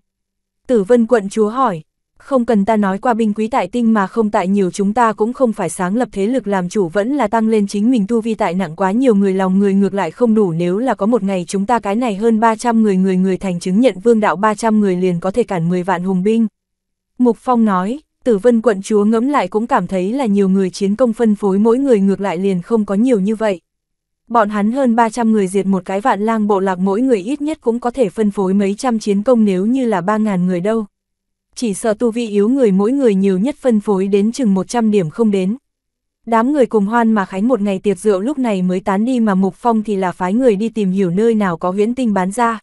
Tử Vân quận chúa hỏi, không cần ta nói qua binh quý tại tinh mà không tại nhiều chúng ta cũng không phải sáng lập thế lực làm chủ vẫn là tăng lên chính mình tu vi tại nặng quá nhiều người lòng người ngược lại không đủ nếu là có một ngày chúng ta cái này hơn 300 người người người thành chứng nhận vương đạo 300 người liền có thể cản 10 vạn hùng binh. Mục Phong nói, tử vân quận chúa ngẫm lại cũng cảm thấy là nhiều người chiến công phân phối mỗi người ngược lại liền không có nhiều như vậy. Bọn hắn hơn 300 người diệt một cái vạn lang bộ lạc mỗi người ít nhất cũng có thể phân phối mấy trăm chiến công nếu như là 3.000 người đâu chỉ sợ tu vi yếu người mỗi người nhiều nhất phân phối đến chừng 100 điểm không đến. Đám người cùng hoan mà khánh một ngày tiệc rượu lúc này mới tán đi mà Mục Phong thì là phái người đi tìm hiểu nơi nào có huyễn tinh bán ra.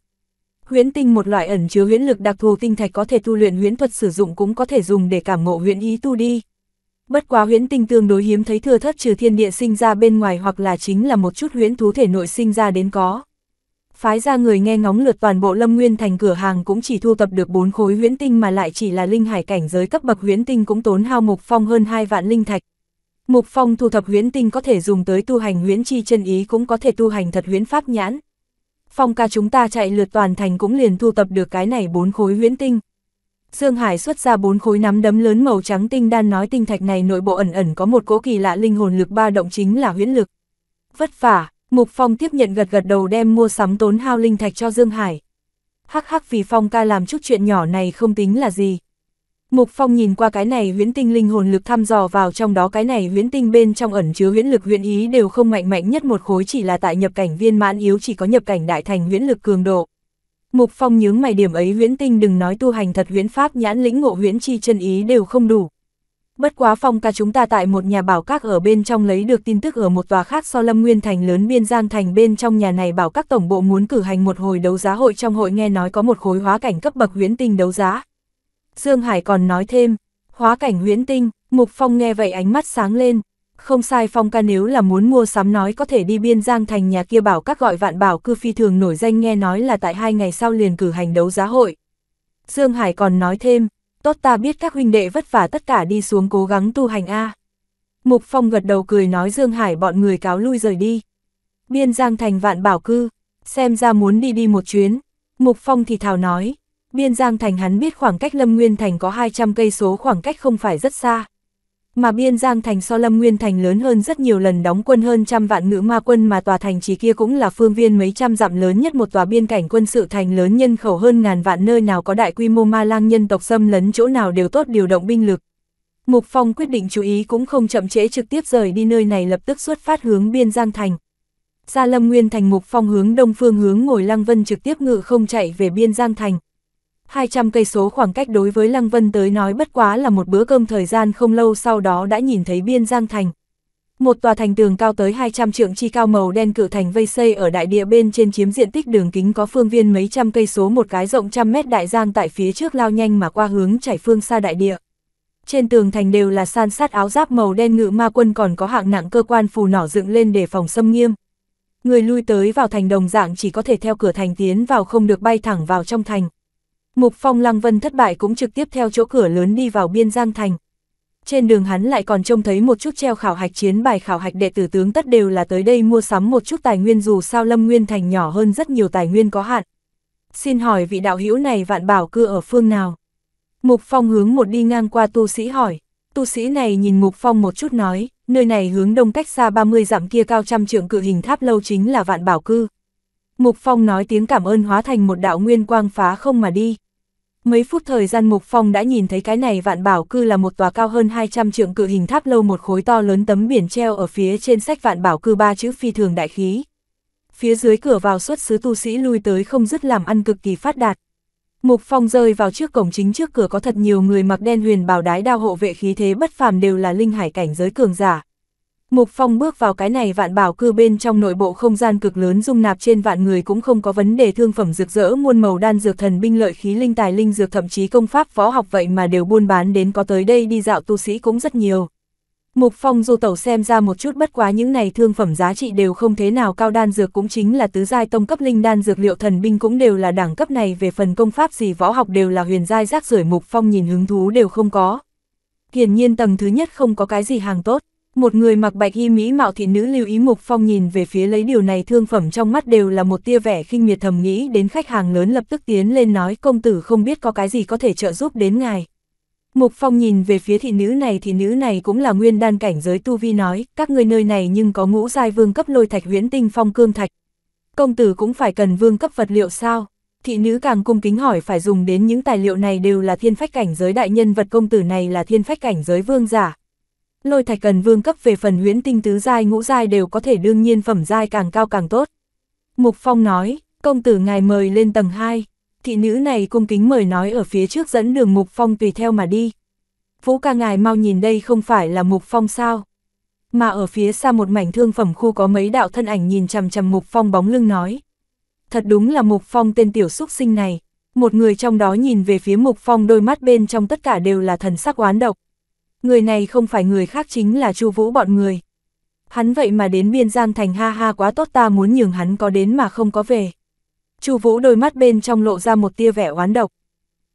Huyễn tinh một loại ẩn chứa huyễn lực đặc thù tinh thạch có thể tu luyện huyễn thuật sử dụng cũng có thể dùng để cảm ngộ huyễn ý tu đi. Bất quá huyễn tinh tương đối hiếm thấy thừa thất trừ thiên địa sinh ra bên ngoài hoặc là chính là một chút huyễn thú thể nội sinh ra đến có phái ra người nghe ngóng lượt toàn bộ lâm nguyên thành cửa hàng cũng chỉ thu tập được 4 khối huyễn tinh mà lại chỉ là linh hải cảnh giới cấp bậc huyễn tinh cũng tốn hao Mục Phong hơn 2 vạn linh thạch. Mục Phong thu thập huyễn tinh có thể dùng tới tu hành huyễn chi chân ý cũng có thể tu hành thật huyễn pháp nhãn. Phong ca chúng ta chạy lượt toàn thành cũng liền thu tập được cái này 4 khối huyễn tinh. Dương Hải xuất ra bốn khối nắm đấm lớn màu trắng tinh đan nói tinh thạch này nội bộ ẩn ẩn có một cỗ kỳ lạ linh hồn lực ba động chính là huyễn lực. Vất vả, Mục Phong tiếp nhận gật gật đầu đem mua sắm tốn hao linh thạch cho Dương Hải. Hắc hắc vì Phong ca làm chút chuyện nhỏ này không tính là gì. Mục Phong nhìn qua cái này huyễn tinh linh hồn lực thăm dò vào trong đó cái này huyễn tinh bên trong ẩn chứa huyễn lực huyễn ý đều không mạnh mạnh nhất một khối chỉ là tại nhập cảnh viên mãn yếu chỉ có nhập cảnh đại thành huyễn lực cường độ. Mục Phong nhướng mày điểm ấy huyễn tinh đừng nói tu hành thật huyễn pháp nhãn lĩnh ngộ huyễn chi chân ý đều không đủ. Bất quá phong ca chúng ta tại một nhà bảo các ở bên trong lấy được tin tức ở một tòa khác so lâm nguyên thành lớn biên giang thành bên trong nhà này bảo các tổng bộ muốn cử hành một hồi đấu giá hội trong hội nghe nói có một khối hóa cảnh cấp bậc huyễn tinh đấu giá. Dương Hải còn nói thêm, hóa cảnh huyễn tinh, mục phong nghe vậy ánh mắt sáng lên. Không sai phong ca nếu là muốn mua sắm nói có thể đi biên giang thành nhà kia bảo các gọi vạn bảo cư phi thường nổi danh nghe nói là tại hai ngày sau liền cử hành đấu giá hội. Dương Hải còn nói thêm, tốt ta biết các huynh đệ vất vả tất cả đi xuống cố gắng tu hành A. Mục Phong gật đầu cười nói Dương Hải bọn người cáo lui rời đi. Biên Giang Thành vạn bảo cư, xem ra muốn đi đi một chuyến. Mục Phong thì thào nói, Biên Giang Thành hắn biết khoảng cách Lâm Nguyên Thành có 200 cây số khoảng cách không phải rất xa mà biên giang thành so lâm nguyên thành lớn hơn rất nhiều lần đóng quân hơn trăm vạn ngữ ma quân mà tòa thành chỉ kia cũng là phương viên mấy trăm dặm lớn nhất một tòa biên cảnh quân sự thành lớn nhân khẩu hơn ngàn vạn nơi nào có đại quy mô ma lang nhân tộc xâm lấn chỗ nào đều tốt điều động binh lực. Mục Phong quyết định chú ý cũng không chậm trễ trực tiếp rời đi nơi này lập tức xuất phát hướng biên giang thành. Gia Lâm Nguyên thành Mục Phong hướng đông phương hướng ngồi lang Vân trực tiếp ngự không chạy về biên giang thành. 200 cây số khoảng cách đối với Lăng Vân tới nói bất quá là một bữa cơm thời gian không lâu sau đó đã nhìn thấy biên giang thành. Một tòa thành tường cao tới 200 trượng chi cao màu đen cự thành vây xây ở đại địa bên trên chiếm diện tích đường kính có phương viên mấy trăm cây số một cái rộng trăm mét đại giang tại phía trước lao nhanh mà qua hướng chảy phương xa đại địa. Trên tường thành đều là san sát áo giáp màu đen ngự ma quân còn có hạng nặng cơ quan phù nỏ dựng lên để phòng xâm nghiêm. Người lui tới vào thành đồng dạng chỉ có thể theo cửa thành tiến vào không được bay thẳng vào trong thành. Mục Phong Lăng Vân thất bại cũng trực tiếp theo chỗ cửa lớn đi vào biên Giang Thành. Trên đường hắn lại còn trông thấy một chút treo khảo hạch chiến bài khảo hạch đệ tử tướng tất đều là tới đây mua sắm một chút tài nguyên dù sao Lâm Nguyên Thành nhỏ hơn rất nhiều tài nguyên có hạn. Xin hỏi vị đạo hữu này vạn bảo cư ở phương nào? Mục Phong hướng một đi ngang qua tu sĩ hỏi. Tu sĩ này nhìn Mục Phong một chút nói, nơi này hướng đông cách xa 30 dặm kia cao trăm trượng cự hình tháp lâu chính là vạn bảo cư. Mục Phong nói tiếng cảm ơn hóa thành một đạo nguyên quang phá không mà đi. Mấy phút thời gian Mục Phong đã nhìn thấy cái này vạn bảo cư là một tòa cao hơn 200 trượng cự hình tháp lâu một khối to lớn tấm biển treo ở phía trên sách vạn bảo cư ba chữ phi thường đại khí. Phía dưới cửa vào xuất xứ tu sĩ lui tới không dứt làm ăn cực kỳ phát đạt. Mục Phong rơi vào trước cổng chính trước cửa có thật nhiều người mặc đen huyền bảo đái đao hộ vệ khí thế bất phàm đều là linh hải cảnh giới cường giả, Mục Phong bước vào cái này vạn bảo cư bên trong nội bộ không gian cực lớn dung nạp trên vạn người cũng không có vấn đề thương phẩm rực rỡ muôn màu đan dược thần binh lợi khí linh tài linh dược thậm chí công pháp võ học vậy mà đều buôn bán đến có tới đây đi dạo tu sĩ cũng rất nhiều. Mục Phong dù tẩu xem ra một chút bất quá những này thương phẩm giá trị đều không thế nào cao đan dược cũng chính là tứ giai tông cấp linh đan dược liệu thần binh cũng đều là đẳng cấp này về phần công pháp gì võ học đều là huyền giai rác rưởi Mục Phong nhìn hứng thú đều không có. Hiển nhiên tầng thứ nhất không có cái gì hàng tốt. Một người mặc bạch y mỹ mạo thị nữ lưu ý Mục Phong nhìn về phía lấy điều này thương phẩm trong mắt đều là một tia vẻ khinh miệt thầm nghĩ đến khách hàng lớn lập tức tiến lên nói công tử không biết có cái gì có thể trợ giúp đến ngài. Mục Phong nhìn về phía thị nữ này thì nữ này cũng là nguyên đan cảnh giới tu vi nói, các ngươi nơi này nhưng có ngũ giai vương cấp lôi thạch huyễn tinh phong cương thạch. Công tử cũng phải cần vương cấp vật liệu sao? Thị nữ càng cung kính hỏi phải dùng đến những tài liệu này đều là thiên phách cảnh giới đại nhân vật công tử này là thiên phách cảnh giới vương giả, lôi thạch cần vương cấp về phần huyễn tinh tứ giai ngũ giai đều có thể đương nhiên phẩm giai càng cao càng tốt. Mục Phong nói, công tử ngài mời lên tầng 2, thị nữ này cung kính mời nói ở phía trước dẫn đường Mục Phong tùy theo mà đi. Vũ ca ngài mau nhìn đây không phải là Mục Phong sao? Mà ở phía xa một mảnh thương phẩm khu có mấy đạo thân ảnh nhìn chằm chằm Mục Phong bóng lưng nói. Thật đúng là Mục Phong tên tiểu xúc sinh này, một người trong đó nhìn về phía Mục Phong đôi mắt bên trong tất cả đều là thần sắc oán độc người này không phải người khác chính là Chu Vũ bọn người. Hắn vậy mà đến biên gian thành ha ha quá tốt ta muốn nhường hắn có đến mà không có về. Chu Vũ đôi mắt bên trong lộ ra một tia vẻ oán độc.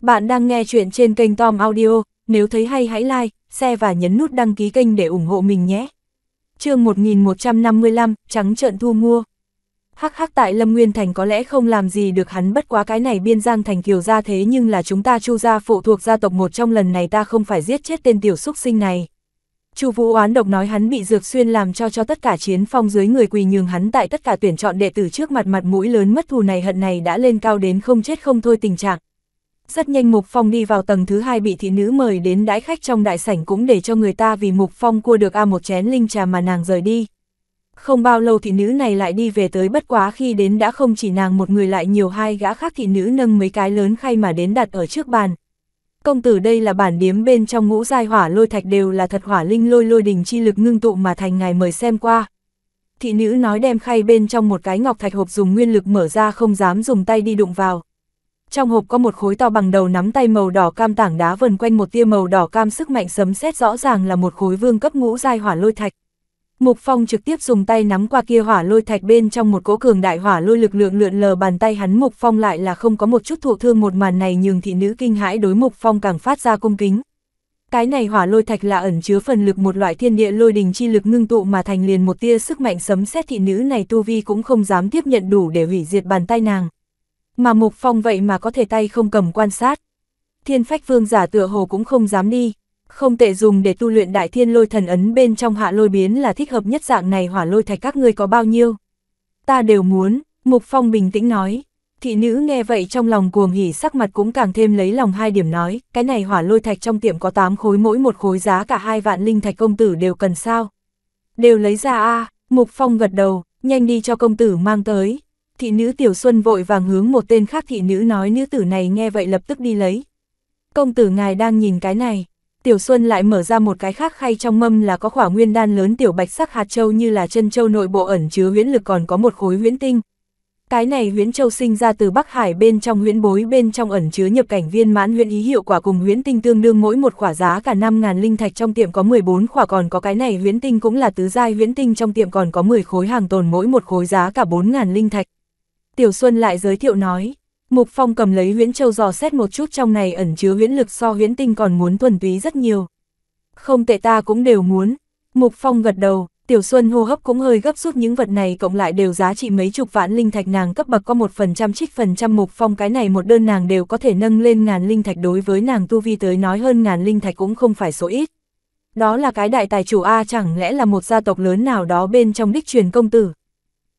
Bạn đang nghe chuyện trên kênh Tom Audio, nếu thấy hay hãy like, share và nhấn nút đăng ký kênh để ủng hộ mình nhé. Chương 1155, trắng trợn thu mua. Hắc hắc tại Lâm Nguyên Thành có lẽ không làm gì được hắn bất quá cái này biên giang thành kiều gia thế nhưng là chúng ta chu gia phụ thuộc gia tộc một trong lần này ta không phải giết chết tên tiểu xúc sinh này. Chu Vũ Oán độc nói hắn bị dược xuyên làm cho cho tất cả chiến phong dưới người quỳ nhường hắn tại tất cả tuyển chọn đệ tử trước mặt mặt mũi lớn mất thù này hận này đã lên cao đến không chết không thôi tình trạng. Rất nhanh Mục Phong đi vào tầng thứ hai bị thị nữ mời đến đãi khách trong đại sảnh cũng để cho người ta vì Mục Phong cua được a một chén linh trà mà nàng rời đi. Không bao lâu thị nữ này lại đi về tới bất quá khi đến đã không chỉ nàng một người lại nhiều hai gã khác thị nữ nâng mấy cái lớn khay mà đến đặt ở trước bàn. Công tử đây là bản điếm bên trong ngũ giai hỏa lôi thạch đều là thật hỏa linh lôi lôi đình chi lực ngưng tụ mà thành ngài mời xem qua. Thị nữ nói đem khay bên trong một cái ngọc thạch hộp dùng nguyên lực mở ra không dám dùng tay đi đụng vào. Trong hộp có một khối to bằng đầu nắm tay màu đỏ cam tảng đá vần quanh một tia màu đỏ cam sức mạnh sấm sét rõ ràng là một khối vương cấp ngũ giai hỏa lôi thạch. Mục Phong trực tiếp dùng tay nắm qua kia hỏa lôi thạch bên trong một cỗ cường đại hỏa lôi lực lượng lượn lờ bàn tay hắn Mục Phong lại là không có một chút thụ thương một màn này nhường thị nữ kinh hãi đối Mục Phong càng phát ra cung kính. Cái này hỏa lôi thạch là ẩn chứa phần lực một loại thiên địa lôi đình chi lực ngưng tụ mà thành liền một tia sức mạnh sấm xét thị nữ này tu vi cũng không dám tiếp nhận đủ để hủy diệt bàn tay nàng. Mà Mục Phong vậy mà có thể tay không cầm quan sát. Thiên phách vương giả tựa hồ cũng không dám đi, không tệ dùng để tu luyện đại thiên lôi thần ấn bên trong hạ lôi biến là thích hợp nhất dạng này hỏa lôi thạch các ngươi có bao nhiêu. Ta đều muốn, Mục Phong bình tĩnh nói. Thị nữ nghe vậy trong lòng cuồng hỉ sắc mặt cũng càng thêm lấy lòng hai điểm nói, cái này hỏa lôi thạch trong tiệm có 8 khối mỗi một khối giá cả hai vạn linh thạch công tử đều cần sao. Đều lấy ra a Mục Phong gật đầu, nhanh đi cho công tử mang tới. Thị nữ Tiểu Xuân vội vàng hướng một tên khác thị nữ nói nữ tử này nghe vậy lập tức đi lấy. Công tử ngài đang nhìn cái này, Tiểu Xuân lại mở ra một cái khác khay trong mâm là có khỏa nguyên đan lớn tiểu bạch sắc hạt châu như là chân châu nội bộ ẩn chứa huyễn lực còn có một khối huyễn tinh. Cái này huyễn châu sinh ra từ Bắc Hải bên trong huyễn bối bên trong ẩn chứa nhập cảnh viên mãn huyễn ý hiệu quả cùng huyễn tinh tương đương mỗi một khỏa giá cả 5.000 linh thạch trong tiệm có 14 khỏa còn có cái này huyễn tinh cũng là tứ giai huyễn tinh trong tiệm còn có 10 khối hàng tồn mỗi một khối giá cả 4.000 linh thạch. Tiểu Xuân lại giới thiệu nói, Mục Phong cầm lấy huyễn châu dò xét một chút trong này ẩn chứa huyễn lực so huyễn tinh còn muốn thuần túy rất nhiều. Không tệ ta cũng đều muốn. Mục Phong gật đầu, Tiểu Xuân hô hấp cũng hơi gấp rút những vật này cộng lại đều giá trị mấy chục vạn linh thạch nàng cấp bậc có một phần trăm trích phần trăm Mục Phong cái này một đơn nàng đều có thể nâng lên ngàn linh thạch đối với nàng tu vi tới nói hơn ngàn linh thạch cũng không phải số ít. Đó là cái đại tài chủ A chẳng lẽ là một gia tộc lớn nào đó bên trong đích truyền công tử,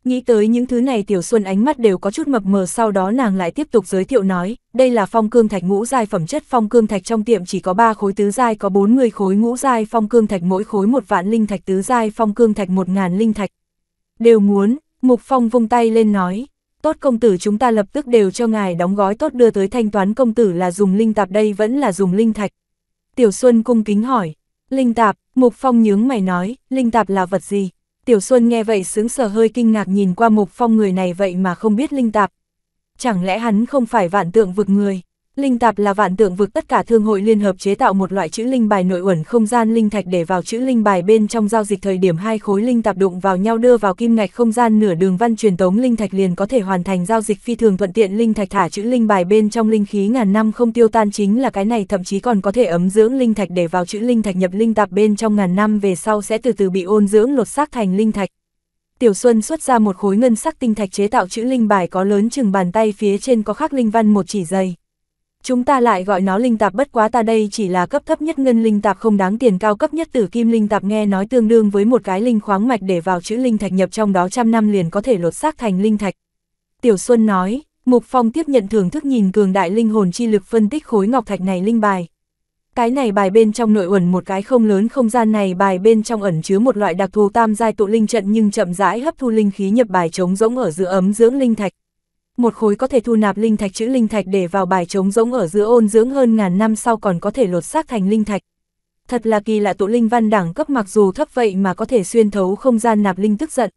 Nghĩ tới những thứ này Tiểu Xuân ánh mắt đều có chút mập mờ sau đó nàng lại tiếp tục giới thiệu nói, đây là phong cương thạch ngũ giai phẩm chất phong cương thạch trong tiệm chỉ có 3 khối tứ giai có 40 khối ngũ giai phong cương thạch mỗi khối một vạn linh thạch tứ giai phong cương thạch một ngàn linh thạch. Đều muốn, Mục Phong vung tay lên nói, tốt công tử chúng ta lập tức đều cho ngài đóng gói tốt đưa tới thanh toán công tử là dùng linh tạp đây vẫn là dùng linh thạch. Tiểu Xuân cung kính hỏi, linh tạp, Mục Phong nhướng mày nói, linh tạp là vật gì? Tiểu Xuân nghe vậy sướng sở hơi kinh ngạc nhìn qua Mục Phong người này vậy mà không biết linh tạp. Chẳng lẽ hắn không phải vạn tượng vực người? Linh tạp là vạn tượng vực tất cả thương hội liên hợp chế tạo một loại chữ linh bài nội uẩn không gian linh thạch để vào chữ linh bài bên trong giao dịch thời điểm hai khối linh tạp đụng vào nhau đưa vào kim ngạch không gian nửa đường văn truyền tống linh thạch liền có thể hoàn thành giao dịch phi thường thuận tiện linh thạch thả chữ linh bài bên trong linh khí ngàn năm không tiêu tan chính là cái này thậm chí còn có thể ấm dưỡng linh thạch để vào chữ linh thạch nhập linh tạp bên trong ngàn năm về sau sẽ từ từ bị ôn dưỡng lột xác thành linh thạch. Tiểu Xuân xuất ra một khối ngân sắc tinh thạch chế tạo chữ linh bài có lớn chừng bàn tay phía trên có khắc linh văn một chỉ dày. Chúng ta lại gọi nó linh tạp bất quá ta đây chỉ là cấp thấp nhất ngân linh tạp không đáng tiền cao cấp nhất tử kim linh tạp nghe nói tương đương với một cái linh khoáng mạch để vào chữ linh thạch nhập trong đó trăm năm liền có thể lột xác thành linh thạch. Tiểu Xuân nói, Mục Phong tiếp nhận thưởng thức nhìn cường đại linh hồn chi lực phân tích khối ngọc thạch này linh bài. Cái này bài bên trong nội ẩn một cái không lớn không gian này bài bên trong ẩn chứa một loại đặc thù tam giai tụ linh trận nhưng chậm rãi hấp thu linh khí nhập bài chống rỗng ở giữa ấm dưỡng linh thạch một khối có thể thu nạp linh thạch chữ linh thạch để vào bài trống rỗng ở giữa ôn dưỡng hơn ngàn năm sau còn có thể lột xác thành linh thạch. Thật là kỳ lạ tụ linh văn đẳng cấp mặc dù thấp vậy mà có thể xuyên thấu không gian nạp linh tức giận.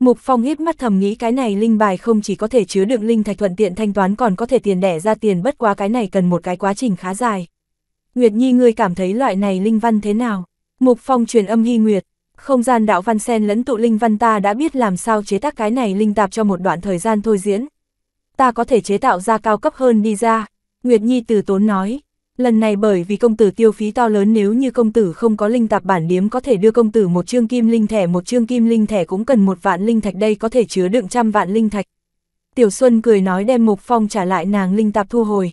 Mục Phong híp mắt thầm nghĩ cái này linh bài không chỉ có thể chứa đựng linh thạch thuận tiện thanh toán còn có thể tiền đẻ ra tiền bất quá cái này cần một cái quá trình khá dài. Nguyệt Nhi ngươi cảm thấy loại này linh văn thế nào? Mục Phong truyền âm hy Nguyệt, không gian đạo văn sen lẫn tụ linh văn ta đã biết làm sao chế tác cái này linh tạp cho một đoạn thời gian thôi diễn, ta có thể chế tạo ra cao cấp hơn đi ra, Nguyệt Nhi từ tốn nói. Lần này bởi vì công tử tiêu phí to lớn nếu như công tử không có linh tạp bản điếm có thể đưa công tử một chương kim linh thẻ một chương kim linh thẻ cũng cần một vạn linh thạch đây có thể chứa đựng trăm vạn linh thạch. Tiểu Xuân cười nói đem Mục Phong trả lại nàng linh tạp thu hồi.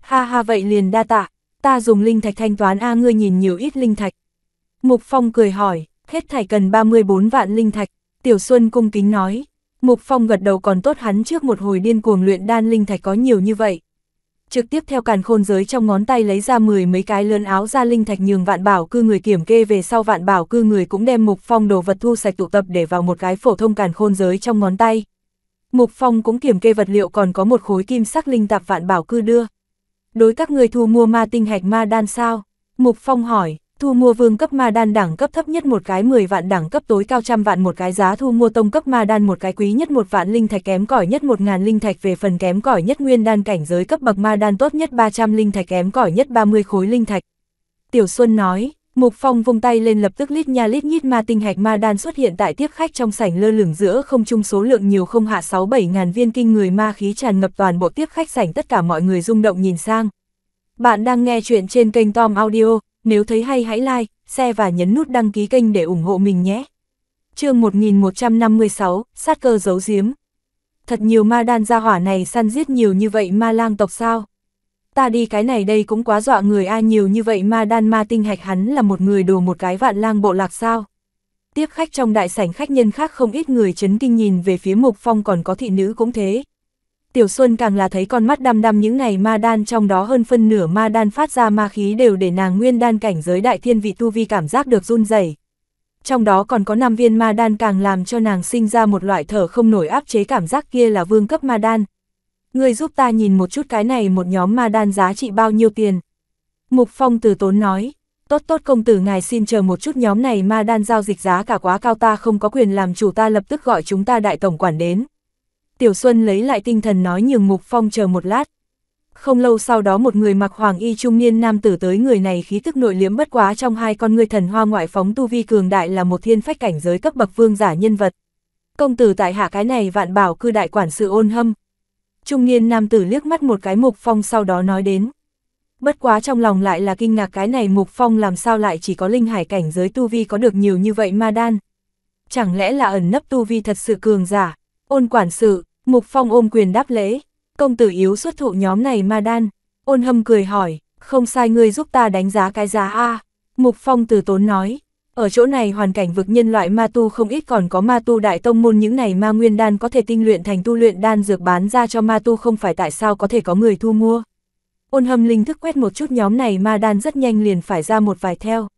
Ha ha vậy liền đa tạ, ta dùng linh thạch thanh toán a ngươi nhìn nhiều ít linh thạch. Mục Phong cười hỏi, hết thải cần 34 vạn linh thạch, Tiểu Xuân cung kính nói, Mục Phong gật đầu còn tốt hắn trước một hồi điên cuồng luyện đan linh thạch có nhiều như vậy. Trực tiếp theo càn khôn giới trong ngón tay lấy ra mười mấy cái lớn áo ra linh thạch nhường vạn bảo cư người kiểm kê về sau vạn bảo cư người cũng đem Mục Phong đồ vật thu sạch tụ tập để vào một cái phổ thông càn khôn giới trong ngón tay. Mục Phong cũng kiểm kê vật liệu còn có một khối kim sắc linh tạp vạn bảo cư đưa. Đối các người thu mua ma tinh hạch ma đan sao? Mục Phong hỏi, Thu mua vương cấp ma đan đẳng cấp thấp nhất một cái 10 vạn đẳng cấp tối cao trăm vạn một cái giá thu mua tông cấp ma đan một cái quý nhất một vạn linh thạch kém cỏi nhất một ngàn linh thạch về phần kém cỏi nhất nguyên đan cảnh giới cấp bậc ma đan tốt nhất 300 linh thạch kém cỏi nhất 30 khối linh thạch. Tiểu Xuân nói, Mục Phong vung tay lên lập tức lít nha lít nhít ma tinh hạch ma đan xuất hiện tại tiếp khách trong sảnh lơ lửng giữa không trung số lượng nhiều không hạ 6-7 ngàn viên kinh người ma khí tràn ngập toàn bộ tiếp khách sảnh tất cả mọi người rung động nhìn sang. Bạn đang nghe chuyện trên kênh Tom Audio, nếu thấy hay hãy like, share và nhấn nút đăng ký kênh để ủng hộ mình nhé. chương 1156, sát cơ giấu giếm. Thật nhiều ma đan gia hỏa này săn giết nhiều như vậy ma lang tộc sao? Ta đi cái này đây cũng quá dọa người ai nhiều như vậy ma đan ma tinh hạch hắn là một người đồ một cái vạn lang bộ lạc sao? Tiếp khách trong đại sảnh khách nhân khác không ít người chấn kinh nhìn về phía mục phong còn có thị nữ cũng thế, Tiểu Xuân càng là thấy con mắt đăm đăm những ngày ma đan trong đó hơn phân nửa ma đan phát ra ma khí đều để nàng nguyên đan cảnh giới đại thiên vị tu vi cảm giác được run rẩy. Trong đó còn có 5 viên ma đan càng làm cho nàng sinh ra một loại thở không nổi áp chế cảm giác kia là vương cấp ma đan. Người giúp ta nhìn một chút cái này một nhóm ma đan giá trị bao nhiêu tiền. Mục Phong từ tốn nói, tốt tốt công tử ngài xin chờ một chút nhóm này ma đan giao dịch giá cả quá cao ta không có quyền làm chủ ta lập tức gọi chúng ta đại tổng quản đến. Tiểu Xuân lấy lại tinh thần nói nhường Mục Phong chờ một lát. Không lâu sau đó một người mặc hoàng y trung niên nam tử tới người này khí tức nội liếm bất quá trong hai con người thần hoa ngoại phóng tu vi cường đại là một thiên phách cảnh giới cấp bậc vương giả nhân vật. Công tử tại hạ cái này vạn bảo cư đại quản sự ôn hâm. Trung niên nam tử liếc mắt một cái mục phong sau đó nói đến. Bất quá trong lòng lại là kinh ngạc cái này mục phong làm sao lại chỉ có linh hải cảnh giới tu vi có được nhiều như vậy ma đan. Chẳng lẽ là ẩn nấp tu vi thật sự cường giả. Ôn quản sự, Mục Phong ôm quyền đáp lễ, công tử yếu xuất thụ nhóm này ma đan, ôn hâm cười hỏi, không sai ngươi giúp ta đánh giá cái giá A. Mục Phong từ tốn nói, ở chỗ này hoàn cảnh vực nhân loại ma tu không ít còn có ma tu đại tông môn những này ma nguyên đan có thể tinh luyện thành tu luyện đan dược bán ra cho ma tu không phải tại sao có thể có người thu mua. Ôn hâm linh thức quét một chút nhóm này ma đan rất nhanh liền phải ra một vài theo.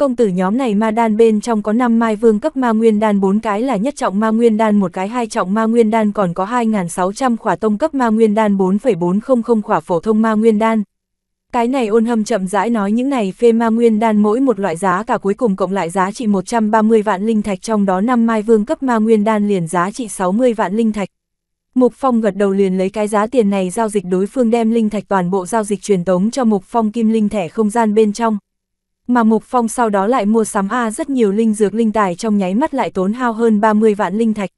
Công tử nhóm này ma đan bên trong có 5 mai vương cấp ma nguyên đan 4 cái là nhất trọng ma nguyên đan một cái hai trọng ma nguyên đan còn có 2.600 khỏa tông cấp ma nguyên đan 4,400 khỏa phổ thông ma nguyên đan. Cái này ôn hâm chậm rãi nói những này phê ma nguyên đan mỗi một loại giá cả cuối cùng cộng lại giá trị 130 vạn linh thạch trong đó 5 mai vương cấp ma nguyên đan liền giá trị 60 vạn linh thạch. Mục Phong gật đầu liền lấy cái giá tiền này giao dịch đối phương đem linh thạch toàn bộ giao dịch truyền tống cho Mục Phong kim linh thẻ không gian bên trong mà Mục Phong sau đó lại mua sắm A rất nhiều linh dược linh tài trong nháy mắt lại tốn hao hơn 30 vạn linh thạch.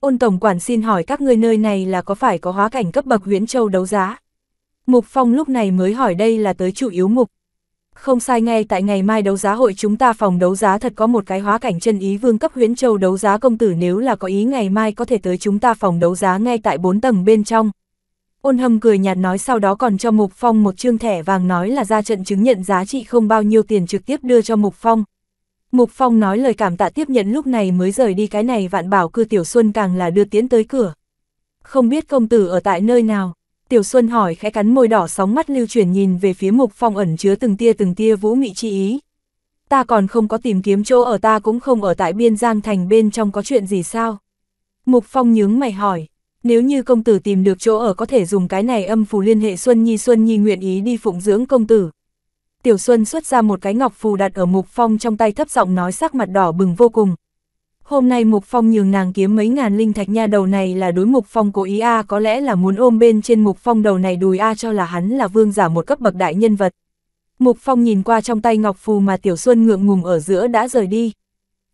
Ôn Tổng Quản xin hỏi các ngươi nơi này là có phải có hóa cảnh cấp bậc huyễn châu đấu giá? Mục Phong lúc này mới hỏi đây là tới chủ yếu mục. Không sai ngay tại ngày mai đấu giá hội chúng ta phòng đấu giá thật có một cái hóa cảnh chân ý vương cấp huyễn châu đấu giá công tử nếu là có ý ngày mai có thể tới chúng ta phòng đấu giá ngay tại 4 tầng bên trong, Ôn hâm cười nhạt nói sau đó còn cho Mục Phong một chương thẻ vàng nói là ra trận chứng nhận giá trị không bao nhiêu tiền trực tiếp đưa cho Mục Phong. Mục Phong nói lời cảm tạ tiếp nhận lúc này mới rời đi cái này vạn bảo cư Tiểu Xuân càng là đưa tiến tới cửa. Không biết công tử ở tại nơi nào, Tiểu Xuân hỏi khẽ cắn môi đỏ sóng mắt lưu chuyển nhìn về phía Mục Phong ẩn chứa từng tia từng tia vũ mị chi ý. Ta còn không có tìm kiếm chỗ ở ta cũng không ở tại biên giang thành bên trong có chuyện gì sao? Mục Phong nhướng mày hỏi, nếu như công tử tìm được chỗ ở có thể dùng cái này âm phù liên hệ Xuân Nhi Xuân Nhi nguyện ý đi phụng dưỡng công tử. Tiểu Xuân xuất ra một cái ngọc phù đặt ở Mục Phong trong tay thấp giọng nói sắc mặt đỏ bừng vô cùng. Hôm nay Mục Phong nhường nàng kiếm mấy ngàn linh thạch nha đầu này là đối Mục Phong cố ý A có lẽ là muốn ôm bên trên Mục Phong đầu này đùi A cho là hắn là vương giả một cấp bậc đại nhân vật. Mục Phong nhìn qua trong tay ngọc phù mà Tiểu Xuân ngượng ngùng ở giữa đã rời đi.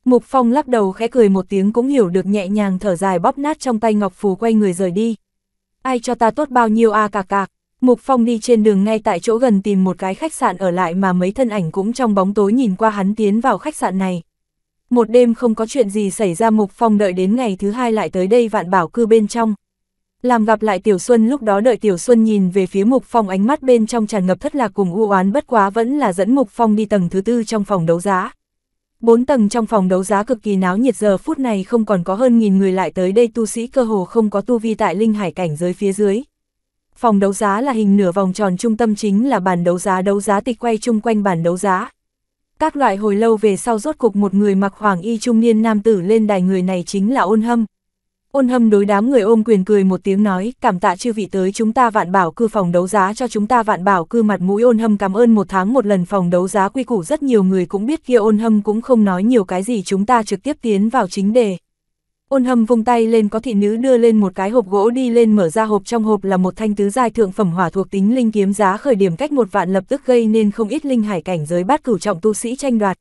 Mục Phong lắc đầu khẽ cười một tiếng cũng hiểu được nhẹ nhàng thở dài bóp nát trong tay Ngọc Phù quay người rời đi. Ai cho ta tốt bao nhiêu a à cạc cạc, Mục Phong đi trên đường ngay tại chỗ gần tìm một cái khách sạn ở lại mà mấy thân ảnh cũng trong bóng tối nhìn qua hắn tiến vào khách sạn này. Một đêm không có chuyện gì xảy ra Mục Phong đợi đến ngày thứ hai lại tới đây vạn bảo cư bên trong. Làm gặp lại Tiểu Xuân lúc đó đợi Tiểu Xuân nhìn về phía Mục Phong ánh mắt bên trong tràn ngập thất lạc cùng u oán bất quá vẫn là dẫn Mục Phong đi tầng thứ tư trong phòng đấu giá. Bốn tầng trong phòng đấu giá cực kỳ náo nhiệt giờ phút này không còn có hơn nghìn người lại tới đây tu sĩ cơ hồ không có tu vi tại linh hải cảnh giới phía dưới. Phòng đấu giá là hình nửa vòng tròn trung tâm chính là bàn đấu giá đấu giá tịch quay chung quanh bàn đấu giá. Các loại hồi lâu về sau rốt cục một người mặc hoàng y trung niên nam tử lên đài người này chính là ôn hâm, Ôn hâm đối đám người ôm quyền cười một tiếng nói, cảm tạ chư vị tới chúng ta vạn bảo cư phòng đấu giá cho chúng ta vạn bảo cư mặt mũi ôn hâm cảm ơn một tháng một lần phòng đấu giá quy củ rất nhiều người cũng biết kia ôn hâm cũng không nói nhiều cái gì chúng ta trực tiếp tiến vào chính đề. Ôn hâm vung tay lên có thị nữ đưa lên một cái hộp gỗ đi lên mở ra hộp trong hộp là một thanh tứ giai thượng phẩm hỏa thuộc tính linh kiếm giá khởi điểm cách một vạn lập tức gây nên không ít linh hải cảnh giới bát cửu trọng tu sĩ tranh đoạt.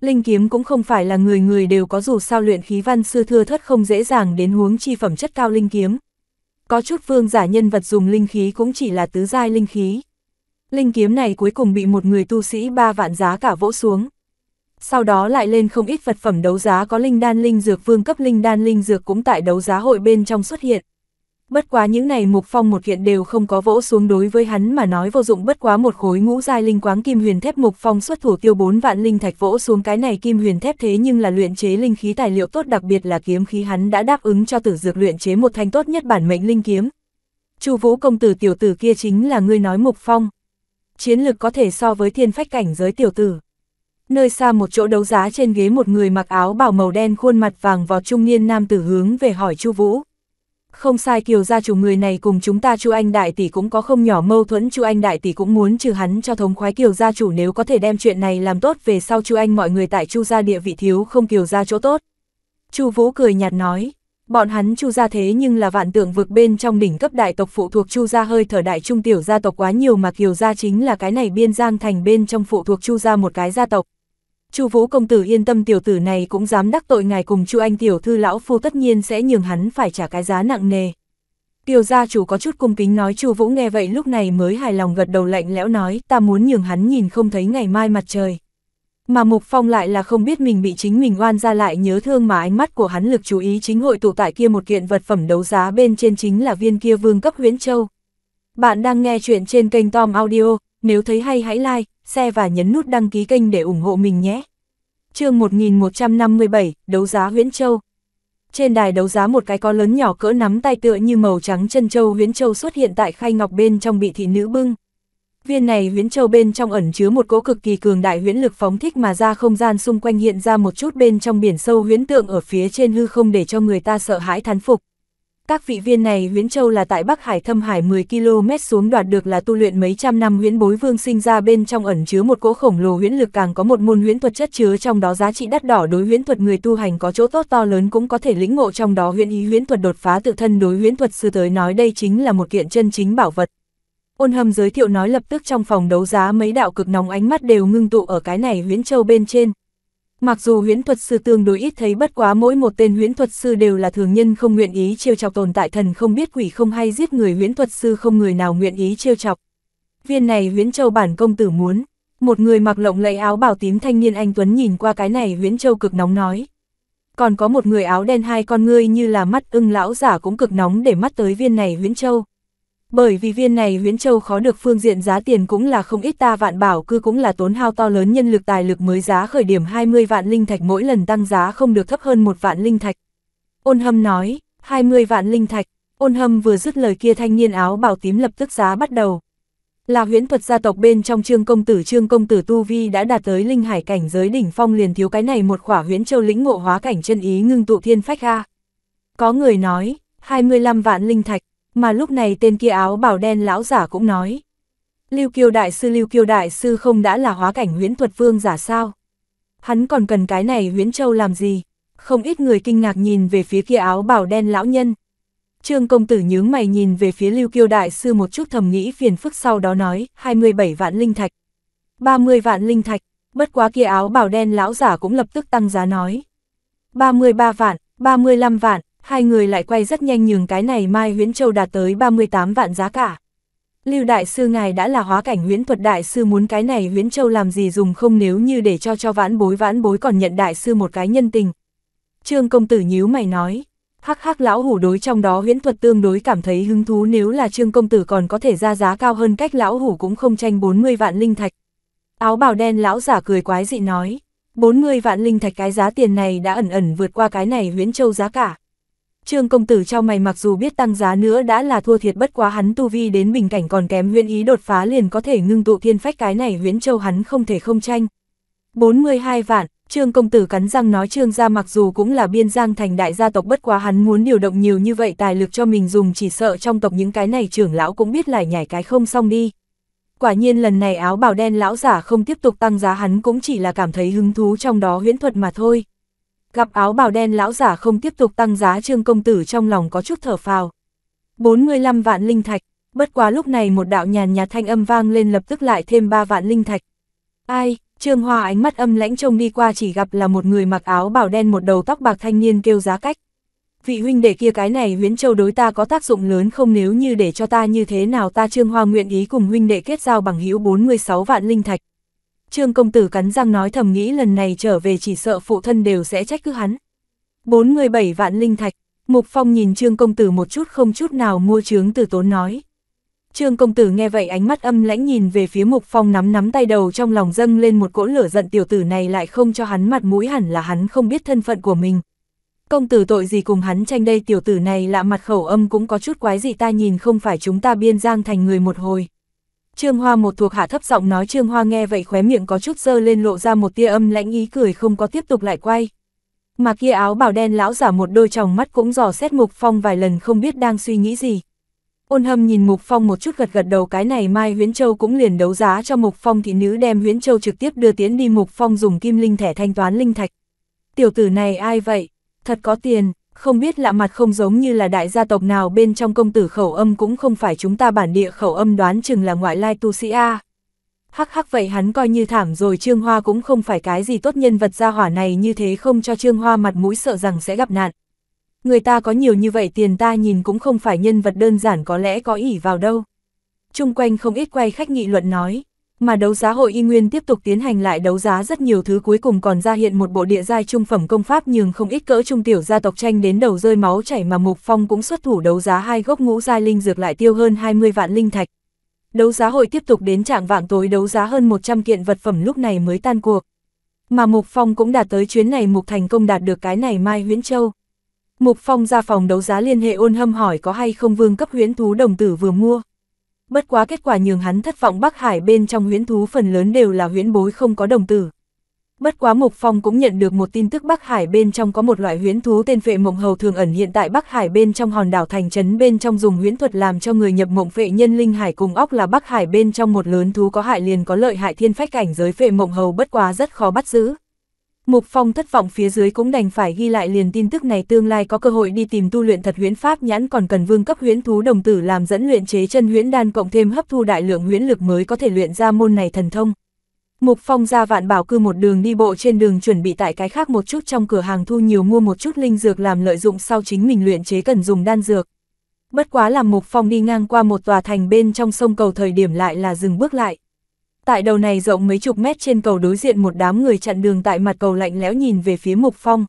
Linh kiếm cũng không phải là người người đều có dù sao luyện khí văn sư thưa thất không dễ dàng đến huống chi phẩm chất cao linh kiếm. Có chút vương giả nhân vật dùng linh khí cũng chỉ là tứ giai linh khí. Linh kiếm này cuối cùng bị một người tu sĩ ba vạn giá cả vỗ xuống. Sau đó lại lên không ít vật phẩm đấu giá có linh đan linh dược vương cấp linh đan linh dược cũng tại đấu giá hội bên trong xuất hiện. Bất quá những này Mục Phong một kiện đều không có vỗ xuống đối với hắn mà nói vô dụng bất quá một khối ngũ giai linh quáng kim huyền thép Mục Phong xuất thủ tiêu 4 vạn linh thạch vỗ xuống cái này kim huyền thép thế nhưng là luyện chế linh khí tài liệu tốt đặc biệt là kiếm khí hắn đã đáp ứng cho Tử Dược luyện chế một thanh tốt nhất bản mệnh linh kiếm. Chu Vũ công tử tiểu tử kia chính là ngươi nói Mục Phong. Chiến lực có thể so với thiên phách cảnh giới tiểu tử. Nơi xa một chỗ đấu giá trên ghế một người mặc áo bảo màu đen khuôn mặt vàng vọt trung niên nam tử hướng về hỏi Chu Vũ. Không sai kiều gia chủ người này cùng chúng ta chu anh đại tỷ cũng có không nhỏ mâu thuẫn chu anh đại tỷ cũng muốn trừ hắn cho thống khoái kiều gia chủ nếu có thể đem chuyện này làm tốt về sau chu anh mọi người tại chu gia địa vị thiếu không kiều gia chỗ tốt. chu vũ cười nhạt nói, bọn hắn chu gia thế nhưng là vạn tượng vực bên trong đỉnh cấp đại tộc phụ thuộc chu gia hơi thở đại trung tiểu gia tộc quá nhiều mà kiều gia chính là cái này biên giang thành bên trong phụ thuộc chu gia một cái gia tộc. Chu Vũ công tử yên tâm tiểu tử này cũng dám đắc tội ngài cùng Chu anh tiểu thư lão phu tất nhiên sẽ nhường hắn phải trả cái giá nặng nề. Tiêu gia chủ có chút cung kính nói Chu Vũ nghe vậy lúc này mới hài lòng gật đầu lạnh lẽo nói, ta muốn nhường hắn nhìn không thấy ngày mai mặt trời. Mà Mục Phong lại là không biết mình bị chính mình oan ra lại nhớ thương mà ánh mắt của hắn lực chú ý chính hội tụ tại kia một kiện vật phẩm đấu giá bên trên chính là viên kia vương cấp huyễn châu. Bạn đang nghe chuyện trên kênh Tom Audio, nếu thấy hay hãy like, xe và nhấn nút đăng ký kênh để ủng hộ mình nhé. chương 1157, đấu giá Huyễn Châu. Trên đài đấu giá một cái có lớn nhỏ cỡ nắm tay tựa như màu trắng chân châu Huyễn Châu xuất hiện tại khay ngọc bên trong bị thị nữ bưng. Viên này Huyễn Châu bên trong ẩn chứa một cỗ cực kỳ cường đại huyễn lực phóng thích mà ra không gian xung quanh hiện ra một chút bên trong biển sâu huyễn tượng ở phía trên hư không để cho người ta sợ hãi thán phục. Các vị viên này huyễn châu là tại Bắc Hải thâm hải 10 km xuống đoạt được là tu luyện mấy trăm năm huyễn bối vương sinh ra bên trong ẩn chứa một cỗ khổng lồ huyễn lực càng có một môn huyễn thuật chất chứa trong đó giá trị đắt đỏ đối huyễn thuật người tu hành có chỗ tốt to lớn cũng có thể lĩnh ngộ trong đó huyễn ý huyễn thuật đột phá tự thân đối huyễn thuật sư tới nói đây chính là một kiện chân chính bảo vật. Ôn hâm giới thiệu nói lập tức trong phòng đấu giá mấy đạo cực nóng ánh mắt đều ngưng tụ ở cái này huyễn châu bên trên, Mặc dù huyễn thuật sư tương đối ít thấy bất quá mỗi một tên huyễn thuật sư đều là thường nhân không nguyện ý trêu chọc tồn tại thần không biết quỷ không hay giết người huyễn thuật sư không người nào nguyện ý trêu chọc. Viên này huyễn châu bản công tử muốn, một người mặc lộng lẫy áo bảo tím thanh niên anh Tuấn nhìn qua cái này huyễn châu cực nóng nói. Còn có một người áo đen hai con ngươi như là mắt ưng lão giả cũng cực nóng để mắt tới viên này huyễn châu. Bởi vì viên này huyến châu khó được phương diện giá tiền cũng là không ít ta vạn bảo cư cũng là tốn hao to lớn nhân lực tài lực mới giá khởi điểm 20 vạn linh thạch mỗi lần tăng giá không được thấp hơn một vạn linh thạch. Ôn hâm nói, 20 vạn linh thạch, ôn hâm vừa dứt lời kia thanh niên áo bảo tím lập tức giá bắt đầu. Là huyễn thuật gia tộc bên trong trương công tử trương công tử Tu Vi đã đạt tới linh hải cảnh giới đỉnh phong liền thiếu cái này một khỏa huyễn châu lĩnh ngộ hóa cảnh chân ý ngưng tụ thiên phách A. Có người nói, 25 vạn linh thạch, mà lúc này tên kia áo bảo đen lão giả cũng nói. Lưu Kiêu Đại Sư Lưu Kiêu Đại Sư không đã là hóa cảnh huyễn thuật vương giả sao? Hắn còn cần cái này huyễn châu làm gì? Không ít người kinh ngạc nhìn về phía kia áo bảo đen lão nhân. Trương công tử nhướng mày nhìn về phía Lưu Kiêu Đại Sư một chút thầm nghĩ phiền phức sau đó nói 27 vạn linh thạch. 30 vạn linh thạch, bất quá kia áo bảo đen lão giả cũng lập tức tăng giá nói. 33 vạn, 35 vạn, hai người lại quay rất nhanh nhường cái này Mai Huyễn Châu đạt tới 38 vạn giá cả. Lưu Đại Sư Ngài đã là hóa cảnh huyễn thuật Đại Sư muốn cái này huyễn châu làm gì dùng không nếu như để cho cho vãn bối vãn bối còn nhận Đại Sư một cái nhân tình. Trương Công Tử nhíu mày nói, hắc hắc lão hủ đối trong đó huyễn thuật tương đối cảm thấy hứng thú nếu là Trương Công Tử còn có thể ra giá cao hơn cách lão hủ cũng không tranh 40 vạn linh thạch. Áo bào đen lão giả cười quái dị nói, 40 vạn linh thạch cái giá tiền này đã ẩn ẩn vượt qua cái này huyễn châu giá cả. Trương công tử cho mày mặc dù biết tăng giá nữa đã là thua thiệt bất quá hắn tu vi đến bình cảnh còn kém huyễn ý đột phá liền có thể ngưng tụ thiên phách cái này huyễn châu hắn không thể không tranh. 42 vạn, Trương công tử cắn răng nói Trương gia mặc dù cũng là biên giang thành đại gia tộc bất quá hắn muốn điều động nhiều như vậy tài lực cho mình dùng chỉ sợ trong tộc những cái này trưởng lão cũng biết lại nhảy cái không xong đi. Quả nhiên lần này áo bào đen lão giả không tiếp tục tăng giá hắn cũng chỉ là cảm thấy hứng thú trong đó huyễn thuật mà thôi. Gặp áo bào đen lão giả không tiếp tục tăng giá trương công tử trong lòng có chút thở phào. 45 vạn linh thạch, bất quá lúc này một đạo nhàn nhạt thanh âm vang lên lập tức lại thêm 3 vạn linh thạch. Ai, trương hoa ánh mắt âm lãnh trông đi qua chỉ gặp là một người mặc áo bào đen một đầu tóc bạc thanh niên kêu giá cách. Vị huynh đệ kia cái này huyến châu đối ta có tác dụng lớn không nếu như để cho ta như thế nào ta trương hoa nguyện ý cùng huynh đệ kết giao bằng hữu 46 vạn linh thạch. Trương công tử cắn răng nói thầm nghĩ lần này trở về chỉ sợ phụ thân đều sẽ trách cứ hắn. 47 vạn linh thạch, Mục Phong nhìn Trương công tử một chút không chút nào mua chướng từ tốn nói. Trương công tử nghe vậy ánh mắt âm lãnh nhìn về phía Mục Phong nắm nắm tay đầu trong lòng dâng lên một cỗ lửa giận tiểu tử này lại không cho hắn mặt mũi hẳn là hắn không biết thân phận của mình. Công tử tội gì cùng hắn tranh đây tiểu tử này lạ mặt khẩu âm cũng có chút quái gì ta nhìn không phải chúng ta biên giang thành người một hồi. Trương Hoa một thuộc hạ thấp giọng nói Trương Hoa nghe vậy khóe miệng có chút dơ lên lộ ra một tia âm lãnh ý cười không có tiếp tục lại quay. Mà kia áo bảo đen lão giả một đôi tròng mắt cũng dò xét Mục Phong vài lần không biết đang suy nghĩ gì. Ôn hâm nhìn Mục Phong một chút gật gật đầu cái này Mai Huyến Châu cũng liền đấu giá cho Mục Phong thị nữ đem Huyến Châu trực tiếp đưa tiến đi Mục Phong dùng kim linh thẻ thanh toán linh thạch. Tiểu tử này ai vậy? Thật có tiền, không biết lạ mặt không giống như là đại gia tộc nào bên trong công tử khẩu âm cũng không phải chúng ta bản địa khẩu âm đoán chừng là ngoại lai tu sĩ A. Hắc hắc vậy hắn coi như thảm rồi Trương Hoa cũng không phải cái gì tốt nhân vật gia hỏa này như thế không cho Trương Hoa mặt mũi sợ rằng sẽ gặp nạn. Người ta có nhiều như vậy tiền ta nhìn cũng không phải nhân vật đơn giản có lẽ có ỉ vào đâu. Trung quanh không ít quay khách nghị luận nói. Mà đấu giá hội y nguyên tiếp tục tiến hành lại đấu giá rất nhiều thứ cuối cùng còn ra hiện một bộ địa giai trung phẩm công pháp nhưng không ít cỡ trung tiểu gia tộc tranh đến đầu rơi máu chảy mà Mục Phong cũng xuất thủ đấu giá hai gốc ngũ giai linh dược lại tiêu hơn 20 vạn linh thạch. Đấu giá hội tiếp tục đến trạng vạng tối đấu giá hơn 100 kiện vật phẩm lúc này mới tan cuộc. Mà Mục Phong cũng đạt tới chuyến này Mục thành công đạt được cái này Mai Huyễn Châu. Mục Phong ra phòng đấu giá liên hệ ôn hâm hỏi có hay không vương cấp huyễn thú đồng tử vừa mua bất quá kết quả nhường hắn thất vọng Bắc Hải bên trong huyễn thú phần lớn đều là huyễn bối không có đồng tử. Bất quá Mục Phong cũng nhận được một tin tức Bắc Hải bên trong có một loại huyễn thú tên Phệ Mộng Hầu thường ẩn hiện tại Bắc Hải bên trong hòn đảo thành trấn bên trong dùng huyễn thuật làm cho người nhập mộng phệ nhân linh hải cùng óc là Bắc Hải bên trong một lớn thú có hại liền có lợi hại thiên phách cảnh giới Phệ Mộng Hầu bất quá rất khó bắt giữ. Mục Phong thất vọng phía dưới cũng đành phải ghi lại liền tin tức này tương lai có cơ hội đi tìm tu luyện thật huyễn pháp nhãn còn cần vương cấp huyễn thú đồng tử làm dẫn luyện chế chân huyễn đan cộng thêm hấp thu đại lượng huyễn lực mới có thể luyện ra môn này thần thông. Mục Phong ra vạn bảo cư một đường đi bộ trên đường chuẩn bị tại cái khác một chút trong cửa hàng thu nhiều mua một chút linh dược làm lợi dụng sau chính mình luyện chế cần dùng đan dược. Bất quá làm Mục Phong đi ngang qua một tòa thành bên trong sông cầu thời điểm lại là dừng bước lại tại đầu này rộng mấy chục mét trên cầu đối diện một đám người chặn đường tại mặt cầu lạnh lẽo nhìn về phía Mục Phong.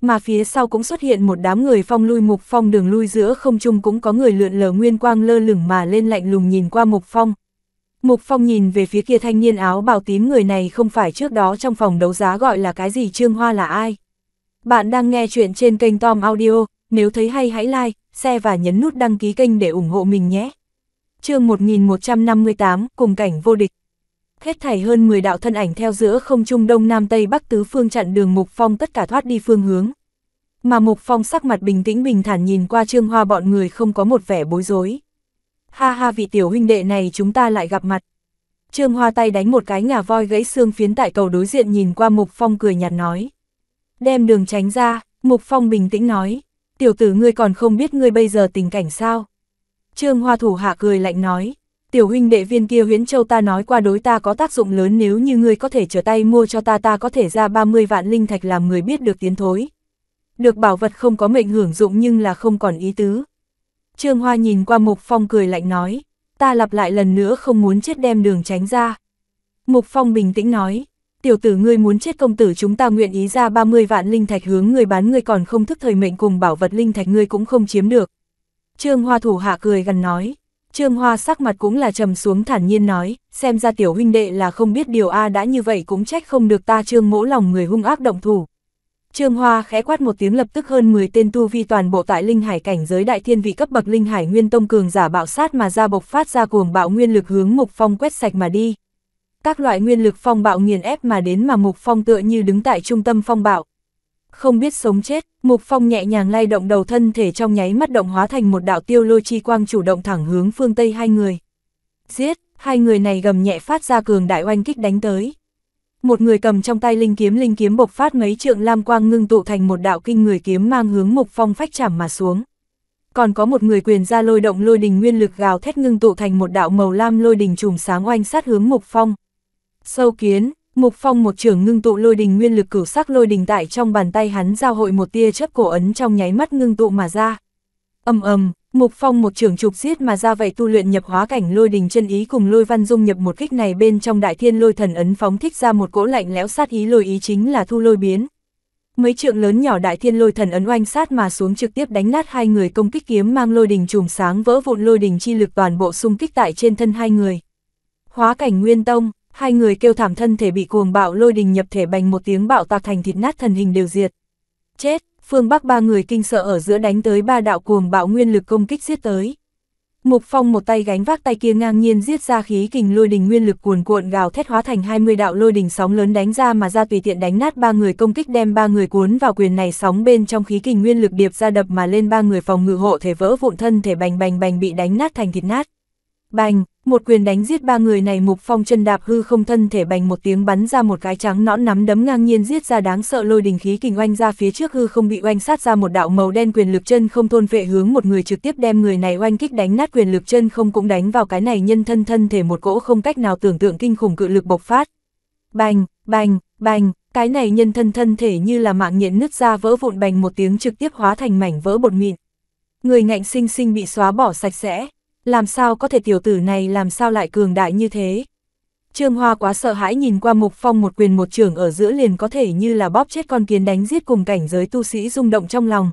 Mà phía sau cũng xuất hiện một đám người phong lui Mục Phong đường lui giữa không trung cũng có người lượn lờ nguyên quang lơ lửng mà lên lạnh lùng nhìn qua Mục Phong. Mục Phong nhìn về phía kia thanh niên áo bào tím người này không phải trước đó trong phòng đấu giá gọi là cái gì Trương Hoa là ai. Bạn đang nghe chuyện trên kênh Tom Audio, nếu thấy hay hãy like, share và nhấn nút đăng ký kênh để ủng hộ mình nhé. chương 1158, cùng cảnh vô địch hết thảy hơn 10 đạo thân ảnh theo giữa không trung đông nam tây bắc tứ phương chặn đường Mục Phong tất cả thoát đi phương hướng. Mà Mục Phong sắc mặt bình tĩnh bình thản nhìn qua Trương Hoa bọn người không có một vẻ bối rối. Ha ha vị tiểu huynh đệ này chúng ta lại gặp mặt. Trương Hoa tay đánh một cái ngà voi gãy xương phiến tại cầu đối diện nhìn qua Mục Phong cười nhạt nói. Đem đường tránh ra, Mục Phong bình tĩnh nói. Tiểu tử ngươi còn không biết ngươi bây giờ tình cảnh sao. Trương Hoa thủ hạ cười lạnh nói tiểu huynh đệ viên kia huyến châu ta nói qua đối ta có tác dụng lớn nếu như ngươi có thể trở tay mua cho ta ta có thể ra 30 vạn linh thạch làm người biết được tiến thối. Được bảo vật không có mệnh hưởng dụng nhưng là không còn ý tứ. Trương Hoa nhìn qua Mục Phong cười lạnh nói, ta lặp lại lần nữa không muốn chết đem đường tránh ra. Mục Phong bình tĩnh nói, tiểu tử ngươi muốn chết công tử chúng ta nguyện ý ra 30 vạn linh thạch hướng người bán ngươi còn không thức thời mệnh cùng bảo vật linh thạch ngươi cũng không chiếm được. Trương Hoa thủ hạ cười gần nói, Trương Hoa sắc mặt cũng là trầm xuống thản nhiên nói, xem ra tiểu huynh đệ là không biết điều A đã như vậy cũng trách không được ta trương mỗ lòng người hung ác động thủ. Trương Hoa khẽ quát một tiếng lập tức hơn 10 tên tu vi toàn bộ tại linh hải cảnh giới đại thiên vị cấp bậc linh hải nguyên tông cường giả bạo sát mà ra bộc phát ra cuồng bạo nguyên lực hướng mục phong quét sạch mà đi. Các loại nguyên lực phong bạo nghiền ép mà đến mà mục phong tựa như đứng tại trung tâm phong bạo, không biết sống chết, Mục Phong nhẹ nhàng lay động đầu thân thể trong nháy mắt động hóa thành một đạo tiêu lôi chi quang chủ động thẳng hướng phương Tây hai người. Giết, hai người này gầm nhẹ phát ra cường đại oanh kích đánh tới. Một người cầm trong tay linh kiếm linh kiếm bộc phát mấy trượng lam quang ngưng tụ thành một đạo kinh người kiếm mang hướng Mục Phong phách chảm mà xuống. Còn có một người quyền ra lôi động lôi đình nguyên lực gào thét ngưng tụ thành một đạo màu lam lôi đình trùm sáng oanh sát hướng Mục Phong. Sâu kiến, Mục Phong một trường ngưng tụ lôi đình nguyên lực cửu sắc lôi đình tại trong bàn tay hắn giao hội một tia chớp cổ ấn trong nháy mắt ngưng tụ mà ra. Ầm ầm, Mục Phong một trường trục giết mà ra vậy tu luyện nhập hóa cảnh lôi đình chân ý cùng lôi văn dung nhập một kích này bên trong đại thiên lôi thần ấn phóng thích ra một cỗ lạnh lẽo sát ý lôi ý chính là thu lôi biến. Mấy trượng lớn nhỏ đại thiên lôi thần ấn oanh sát mà xuống trực tiếp đánh nát hai người công kích kiếm mang lôi đình trùm sáng vỡ vụn lôi đình chi lực toàn bộ xung kích tại trên thân hai người. Hóa cảnh nguyên tông hai người kêu thảm thân thể bị cuồng bạo lôi đình nhập thể bành một tiếng bạo tạc thành thịt nát thần hình đều diệt. Chết, phương Bắc ba người kinh sợ ở giữa đánh tới ba đạo cuồng bạo nguyên lực công kích giết tới. Mục Phong một tay gánh vác tay kia ngang nhiên giết ra khí kình lôi đình nguyên lực cuồn cuộn gào thét hóa thành 20 đạo lôi đình sóng lớn đánh ra mà ra tùy tiện đánh nát ba người công kích đem ba người cuốn vào quyền này sóng bên trong khí kình nguyên lực điệp ra đập mà lên ba người phòng ngự hộ thể vỡ vụn thân thể bành bành bành bị đánh nát thành thịt nát. Bành, một quyền đánh giết ba người này mục phong chân đạp hư không thân thể bành một tiếng bắn ra một cái trắng nõn nắm đấm ngang nhiên giết ra đáng sợ lôi đình khí kình oanh ra phía trước hư không bị oanh sát ra một đạo màu đen quyền lực chân không thôn vệ hướng một người trực tiếp đem người này oanh kích đánh nát quyền lực chân không cũng đánh vào cái này nhân thân thân thể một cỗ không cách nào tưởng tượng kinh khủng cự lực bộc phát. Bành, bành, bành, cái này nhân thân thân thể như là mạng nhện nứt ra vỡ vụn bành một tiếng trực tiếp hóa thành mảnh vỡ bột mịn. Người ngạnh sinh sinh bị xóa bỏ sạch sẽ làm sao có thể tiểu tử này làm sao lại cường đại như thế. Trương Hoa quá sợ hãi nhìn qua Mục Phong một quyền một trưởng ở giữa liền có thể như là bóp chết con kiến đánh giết cùng cảnh giới tu sĩ rung động trong lòng.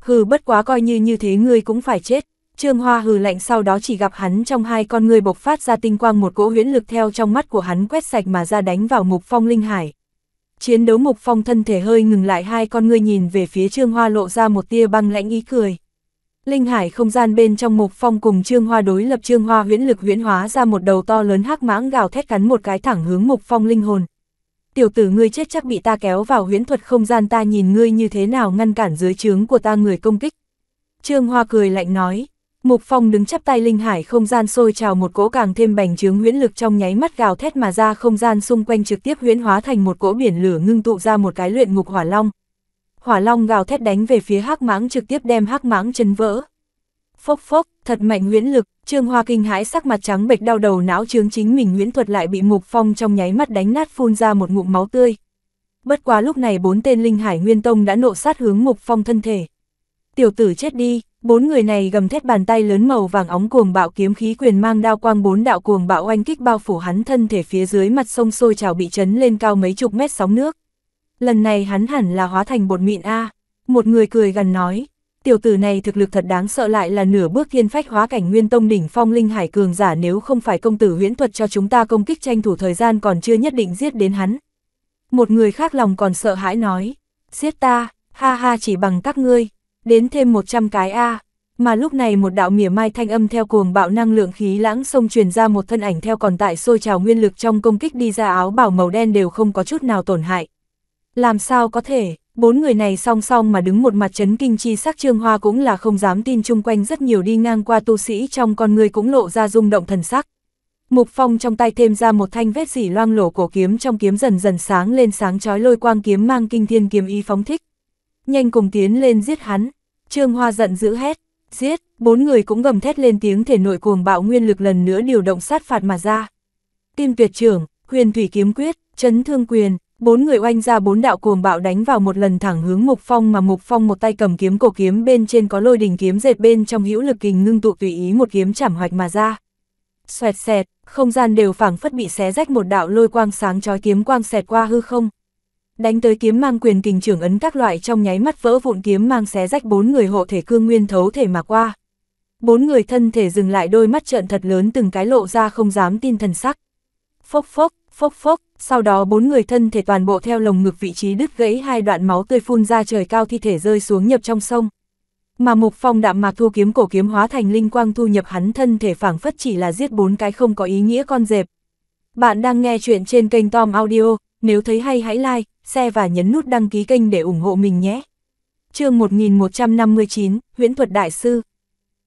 Hừ bất quá coi như như thế ngươi cũng phải chết. Trương Hoa hừ lạnh sau đó chỉ gặp hắn trong hai con người bộc phát ra tinh quang một cỗ huyễn lực theo trong mắt của hắn quét sạch mà ra đánh vào Mục Phong linh hải. Chiến đấu Mục Phong thân thể hơi ngừng lại hai con người nhìn về phía Trương Hoa lộ ra một tia băng lãnh ý cười. Linh hải không gian bên trong mục phong cùng trương hoa đối lập trương hoa huyễn lực huyễn hóa ra một đầu to lớn hắc mãng gào thét cắn một cái thẳng hướng mục phong linh hồn. Tiểu tử ngươi chết chắc bị ta kéo vào huyễn thuật không gian ta nhìn ngươi như thế nào ngăn cản dưới trướng của ta người công kích. Trương hoa cười lạnh nói, mục phong đứng chắp tay linh hải không gian sôi trào một cỗ càng thêm bành trướng huyễn lực trong nháy mắt gào thét mà ra không gian xung quanh trực tiếp huyễn hóa thành một cỗ biển lửa ngưng tụ ra một cái luyện ngục hỏa long, hỏa long gào thét đánh về phía hắc mãng trực tiếp đem hắc mãng chấn vỡ. Phốc phốc, thật mạnh nguyễn lực, Trương Hoa kinh hãi sắc mặt trắng bệch đau đầu não trướng chính mình nguyễn thuật lại bị mục phong trong nháy mắt đánh nát phun ra một ngụm máu tươi. Bất quá lúc này bốn tên linh hải nguyên tông đã nộ sát hướng mục phong thân thể. Tiểu tử chết đi, bốn người này gầm thét bàn tay lớn màu vàng óng cuồng bạo kiếm khí quyền mang đao quang bốn đạo cuồng bạo oanh kích bao phủ hắn thân thể phía dưới mặt sông sôi trào bị chấn lên cao mấy chục mét sóng nước lần này hắn hẳn là hóa thành bột mịn a Một người cười gần nói, tiểu tử này thực lực thật đáng sợ lại là nửa bước thiên phách hóa cảnh nguyên tông đỉnh phong linh hải cường giả nếu không phải công tử huyễn thuật cho chúng ta công kích tranh thủ thời gian còn chưa nhất định giết đến hắn. Một người khác lòng còn sợ hãi nói, giết ta, ha ha chỉ bằng các ngươi, đến thêm 100 cái a. Mà lúc này một đạo mỉa mai thanh âm theo cuồng bạo năng lượng khí lãng sông truyền ra một thân ảnh theo còn tại sôi trào nguyên lực trong công kích đi ra áo bảo màu đen đều không có chút nào tổn hại, làm sao có thể, bốn người này song song mà đứng một mặt chấn kinh chi sắc trương hoa cũng là không dám tin chung quanh rất nhiều đi ngang qua tu sĩ trong con người cũng lộ ra rung động thần sắc. Mục Phong trong tay thêm ra một thanh vết dỉ loang lổ cổ kiếm trong kiếm dần dần sáng lên sáng chói lôi quang kiếm mang kinh thiên kiếm y phóng thích. Nhanh cùng tiến lên giết hắn, Trương Hoa giận dữ hét, giết, bốn người cũng gầm thét lên tiếng thể nội cuồng bạo nguyên lực lần nữa điều động sát phạt mà ra. Tim tuyệt trưởng, huyền thủy kiếm quyết, chấn thương quyền, bốn người oanh ra bốn đạo cuồng bạo đánh vào một lần thẳng hướng Mục Phong mà Mục Phong một tay cầm kiếm cổ kiếm bên trên có lôi đỉnh kiếm dệt bên trong hữu lực kình ngưng tụ tùy ý một kiếm chảm hoạch mà ra. Xoẹt xẹt, không gian đều phảng phất bị xé rách một đạo lôi quang sáng chói kiếm quang xẹt qua hư không. Đánh tới kiếm mang quyền kình trưởng ấn các loại trong nháy mắt vỡ vụn kiếm mang xé rách bốn người hộ thể cương nguyên thấu thể mà qua. Bốn người thân thể dừng lại đôi mắt trợn thật lớn từng cái lộ ra không dám tin thần sắc. Phốc phốc, phốc phốc, sau đó bốn người thân thể toàn bộ theo lồng ngực vị trí đứt gãy hai đoạn máu tươi phun ra trời cao thi thể rơi xuống nhập trong sông. Mà Mục Phong đạm mạc thu kiếm cổ kiếm hóa thành linh quang thu nhập hắn thân thể phảng phất chỉ là giết bốn cái không có ý nghĩa con dẹp. Bạn đang nghe chuyện trên kênh Tom Audio, nếu thấy hay hãy like, share và nhấn nút đăng ký kênh để ủng hộ mình nhé. chương 1159, Huyễn thuật Đại Sư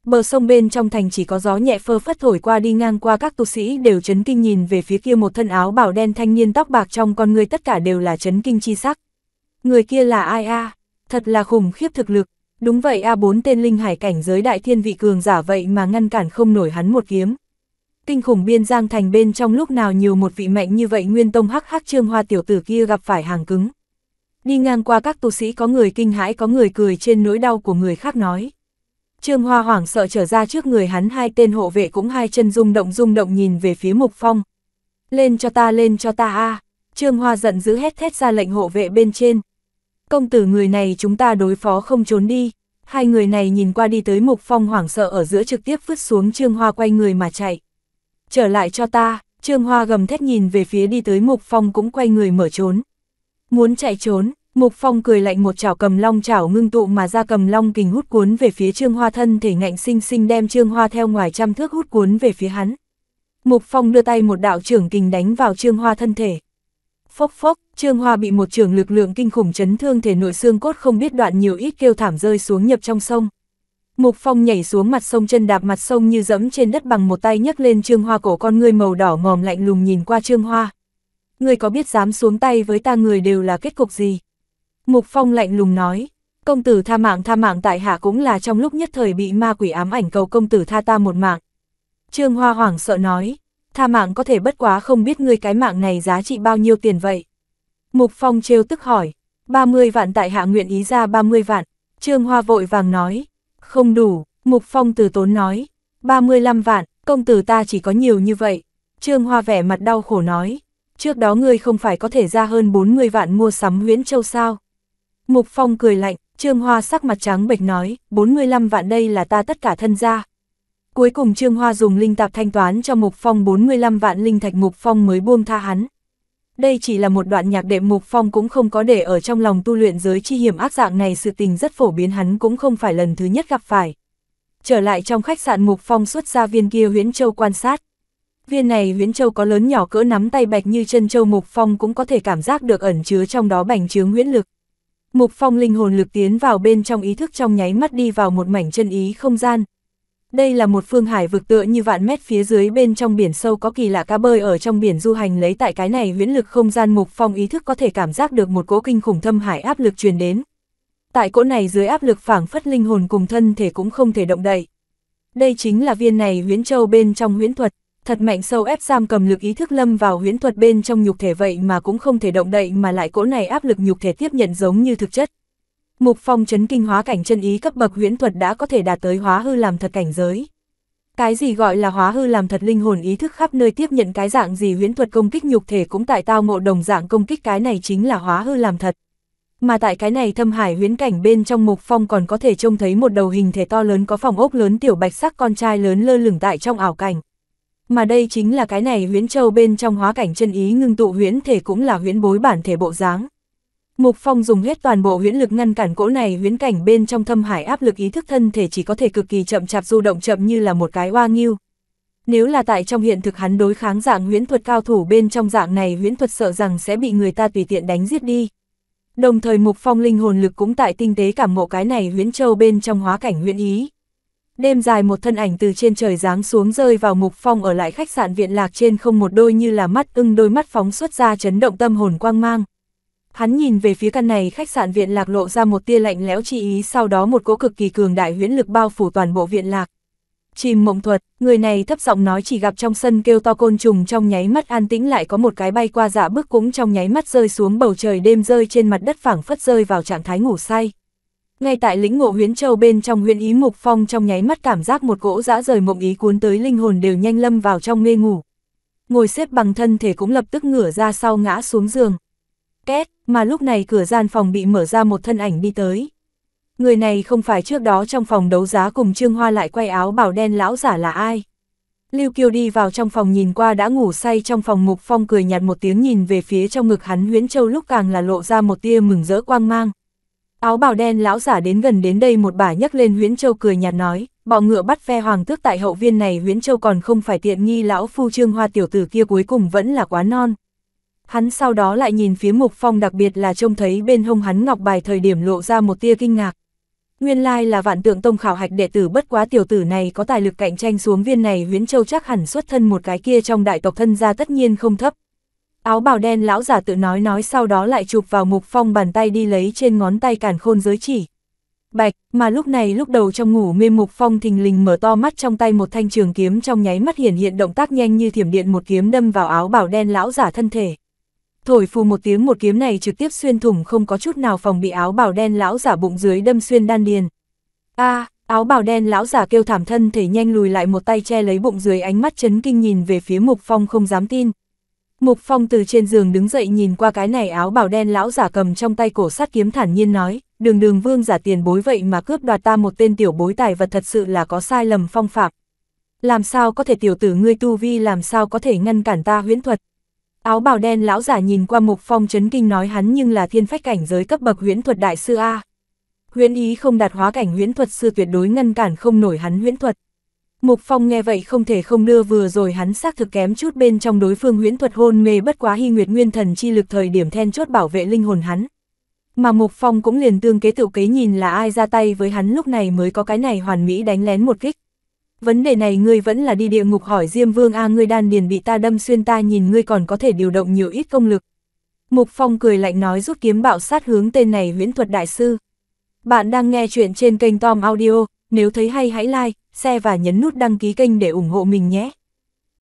bờ sông bên trong thành chỉ có gió nhẹ phơ phất thổi qua đi ngang qua các tu sĩ đều chấn kinh nhìn về phía kia một thân áo bảo đen thanh niên tóc bạc trong con người tất cả đều là chấn kinh chi sắc. Người kia là ai a? Thật là khủng khiếp thực lực, đúng vậy a à, bốn tên linh hải cảnh giới đại thiên vị cường giả vậy mà ngăn cản không nổi hắn một kiếm. Kinh khủng biên giang thành bên trong lúc nào nhiều một vị mạnh như vậy nguyên tông hắc hắc trương hoa tiểu tử kia gặp phải hàng cứng. Đi ngang qua các tu sĩ có người kinh hãi có người cười trên nỗi đau của người khác nói. Trương Hoa hoảng sợ trở ra trước người hắn hai tên hộ vệ cũng hai chân rung động rung động nhìn về phía Mục Phong. Lên cho ta lên cho ta a Trương Hoa giận dữ hét thét ra lệnh hộ vệ bên trên. Công tử người này chúng ta đối phó không trốn đi. Hai người này nhìn qua đi tới Mục Phong hoảng sợ ở giữa trực tiếp vứt xuống Trương Hoa quay người mà chạy. Trở lại cho ta, Trương Hoa gầm thét nhìn về phía đi tới Mục Phong cũng quay người mở trốn. Muốn chạy trốn, Mục Phong cười lạnh một chảo cầm long chảo ngưng tụ mà ra cầm long kình hút cuốn về phía Trương Hoa thân thể ngạnh sinh sinh đem Trương Hoa theo ngoài trăm thước hút cuốn về phía hắn. Mục Phong đưa tay một đạo trưởng kình đánh vào Trương Hoa thân thể. Phốc phốc, Trương Hoa bị một trường lực lượng kinh khủng chấn thương thể nội xương cốt không biết đoạn nhiều ít kêu thảm rơi xuống nhập trong sông. Mục Phong nhảy xuống mặt sông chân đạp mặt sông như dẫm trên đất bằng một tay nhấc lên Trương Hoa cổ con người màu đỏ ngòm lạnh lùng nhìn qua Trương Hoa. Ngươi có biết dám xuống tay với ta người đều là kết cục gì? Mục Phong lạnh lùng nói, công tử tha mạng tha mạng tại hạ cũng là trong lúc nhất thời bị ma quỷ ám ảnh cầu công tử tha ta một mạng. Trương Hoa Hoàng sợ nói, tha mạng có thể bất quá không biết ngươi cái mạng này giá trị bao nhiêu tiền vậy. Mục Phong trêu tức hỏi, 30 vạn tại hạ nguyện ý ra 30 vạn, Trương Hoa vội vàng nói, không đủ, Mục Phong từ tốn nói, 35 vạn, công tử ta chỉ có nhiều như vậy. Trương Hoa vẻ mặt đau khổ nói, trước đó ngươi không phải có thể ra hơn 40 vạn mua sắm huyễn châu sao. Mục Phong cười lạnh, Trương Hoa sắc mặt trắng bệch nói, 45 vạn đây là ta tất cả thân gia. Cuối cùng Trương Hoa dùng linh tạp thanh toán cho Mục Phong 45 vạn linh thạch Mục Phong mới buông tha hắn. Đây chỉ là một đoạn nhạc đệm Mục Phong cũng không có để ở trong lòng tu luyện giới chi hiểm ác dạng này sự tình rất phổ biến hắn cũng không phải lần thứ nhất gặp phải. Trở lại trong khách sạn Mục Phong xuất ra viên kia huyễn châu quan sát. Viên này huyễn châu có lớn nhỏ cỡ nắm tay bạch như chân châu Mục Phong cũng có thể cảm giác được ẩn chứa trong đó bành trướng huyễn lực. Mục Phong linh hồn lực tiến vào bên trong ý thức trong nháy mắt đi vào một mảnh chân ý không gian. Đây là một phương hải vực tựa như vạn mét phía dưới bên trong biển sâu có kỳ lạ cá bơi ở trong biển du hành lấy tại cái này huyễn lực không gian Mục Phong ý thức có thể cảm giác được một cỗ kinh khủng thâm hải áp lực truyền đến. Tại cỗ này dưới áp lực phảng phất linh hồn cùng thân thể cũng không thể động đậy. Đây chính là viên này huyễn châu bên trong huyễn thuật, thật mạnh sâu ép giam cầm lực ý thức lâm vào huyễn thuật bên trong nhục thể vậy mà cũng không thể động đậy mà lại cỗ này áp lực nhục thể tiếp nhận giống như thực chất. Mục Phong chấn kinh hóa cảnh chân ý cấp bậc huyễn thuật đã có thể đạt tới hóa hư làm thật cảnh giới. Cái gì gọi là hóa hư làm thật linh hồn ý thức khắp nơi tiếp nhận cái dạng gì huyễn thuật công kích nhục thể cũng tại tao ngộ đồng dạng công kích cái này chính là hóa hư làm thật. Mà tại cái này thâm hải huyễn cảnh bên trong Mục Phong còn có thể trông thấy một đầu hình thể to lớn có phòng ốc lớn tiểu bạch sắc con trai lớn lơ lửng tại trong ảo cảnh mà đây chính là cái này huyễn châu bên trong hóa cảnh chân ý ngưng tụ huyễn thể cũng là huyễn bối bản thể bộ dáng. Mục Phong dùng hết toàn bộ huyễn lực ngăn cản cỗ này huyễn cảnh bên trong thâm hải áp lực ý thức thân thể chỉ có thể cực kỳ chậm chạp du động chậm như là một cái hoa nghiêu. Nếu là tại trong hiện thực hắn đối kháng dạng huyễn thuật cao thủ bên trong dạng này huyễn thuật sợ rằng sẽ bị người ta tùy tiện đánh giết đi. Đồng thời Mục Phong linh hồn lực cũng tại tinh tế cảm mộ cái này huyễn châu bên trong hóa cảnh huyễn ý. Đêm dài một thân ảnh từ trên trời giáng xuống rơi vào mục phong ở lại khách sạn viện lạc trên không một đôi như là mắt ưng đôi mắt phóng xuất ra chấn động tâm hồn quang mang. Hắn nhìn về phía căn này khách sạn viện lạc lộ ra một tia lạnh lẽo chi ý sau đó một cỗ cực kỳ cường đại huyễn lực bao phủ toàn bộ viện lạc. Chìm mộng thuật, người này thấp giọng nói chỉ gặp trong sân kêu to côn trùng trong nháy mắt an tĩnh lại có một cái bay qua dạ bước cũng trong nháy mắt rơi xuống bầu trời đêm rơi trên mặt đất phẳng phất rơi vào trạng thái ngủ say. Ngay tại lĩnh ngộ huyến châu bên trong huyện ý mục phong trong nháy mắt cảm giác một cỗ dã rời mộng ý cuốn tới linh hồn đều nhanh lâm vào trong mê ngủ. Ngồi xếp bằng thân thể cũng lập tức ngửa ra sau ngã xuống giường. Két, mà lúc này cửa gian phòng bị mở ra một thân ảnh đi tới. Người này không phải trước đó trong phòng đấu giá cùng Trương Hoa lại quay áo bảo đen lão giả là ai. Lưu Kiều đi vào trong phòng nhìn qua đã ngủ say trong phòng Mục Phong cười nhạt một tiếng nhìn về phía trong ngực hắn Huyễn Châu lúc càng là lộ ra một tia mừng rỡ quang mang. Áo bào đen lão giả đến gần đến đây một bà nhấc lên huyễn châu cười nhạt nói, bọ ngựa bắt phe hoàng tước tại hậu viên này huyễn châu còn không phải tiện nghi lão phu trương hoa tiểu tử kia cuối cùng vẫn là quá non. Hắn sau đó lại nhìn phía mục phong đặc biệt là trông thấy bên hông hắn ngọc bài thời điểm lộ ra một tia kinh ngạc. Nguyên lai là vạn tượng tông khảo hạch đệ tử bất quá tiểu tử này có tài lực cạnh tranh xuống viên này huyễn châu chắc hẳn xuất thân một cái kia trong đại tộc thân gia tất nhiên không thấp. Áo bào đen lão giả tự nói nói sau đó lại chụp vào mục phong bàn tay đi lấy trên ngón tay cản khôn giới chỉ. Bạch, mà lúc này lúc đầu trong ngủ mê mục phong thình lình mở to mắt trong tay một thanh trường kiếm trong nháy mắt hiển hiện động tác nhanh như thiểm điện một kiếm đâm vào áo bào đen lão giả thân thể. Thổi phù một tiếng một kiếm này trực tiếp xuyên thủng không có chút nào phòng bị áo bào đen lão giả bụng dưới đâm xuyên đan điền. a áo bào đen lão giả kêu thảm thân thể nhanh lùi lại một tay che lấy bụng dưới ánh mắt chấn kinh nhìn về phía mục phong không dám tin, Mục Phong từ trên giường đứng dậy nhìn qua cái này áo bảo đen lão giả cầm trong tay cổ sát kiếm thản nhiên nói, đường đường vương giả tiền bối vậy mà cướp đoạt ta một tên tiểu bối tài vật thật sự là có sai lầm phong phạm. Làm sao có thể tiểu tử ngươi tu vi làm sao có thể ngăn cản ta huyễn thuật. Áo bào đen lão giả nhìn qua Mục Phong chấn kinh nói hắn nhưng là thiên phách cảnh giới cấp bậc huyễn thuật đại sư A. Huyễn ý không đạt hóa cảnh huyễn thuật sư tuyệt đối ngăn cản không nổi hắn huyễn thuật. Mục Phong nghe vậy không thể không đưa vừa rồi hắn xác thực kém chút bên trong đối phương huyễn thuật hôn mê bất quá hy nguyệt nguyên thần chi lực thời điểm then chốt bảo vệ linh hồn hắn. Mà Mục Phong cũng liền tương kế tựu kế nhìn là ai ra tay với hắn lúc này mới có cái này hoàn mỹ đánh lén một kích. Vấn đề này ngươi vẫn là đi địa ngục hỏi Diêm Vương A ngươi đan điền bị ta đâm xuyên ta nhìn ngươi còn có thể điều động nhiều ít công lực. Mục Phong cười lạnh nói rút kiếm bạo sát hướng tên này huyễn thuật đại sư. Bạn đang nghe chuyện trên kênh Tom Audio, nếu thấy hay hãy like, share và nhấn nút đăng ký kênh để ủng hộ mình nhé.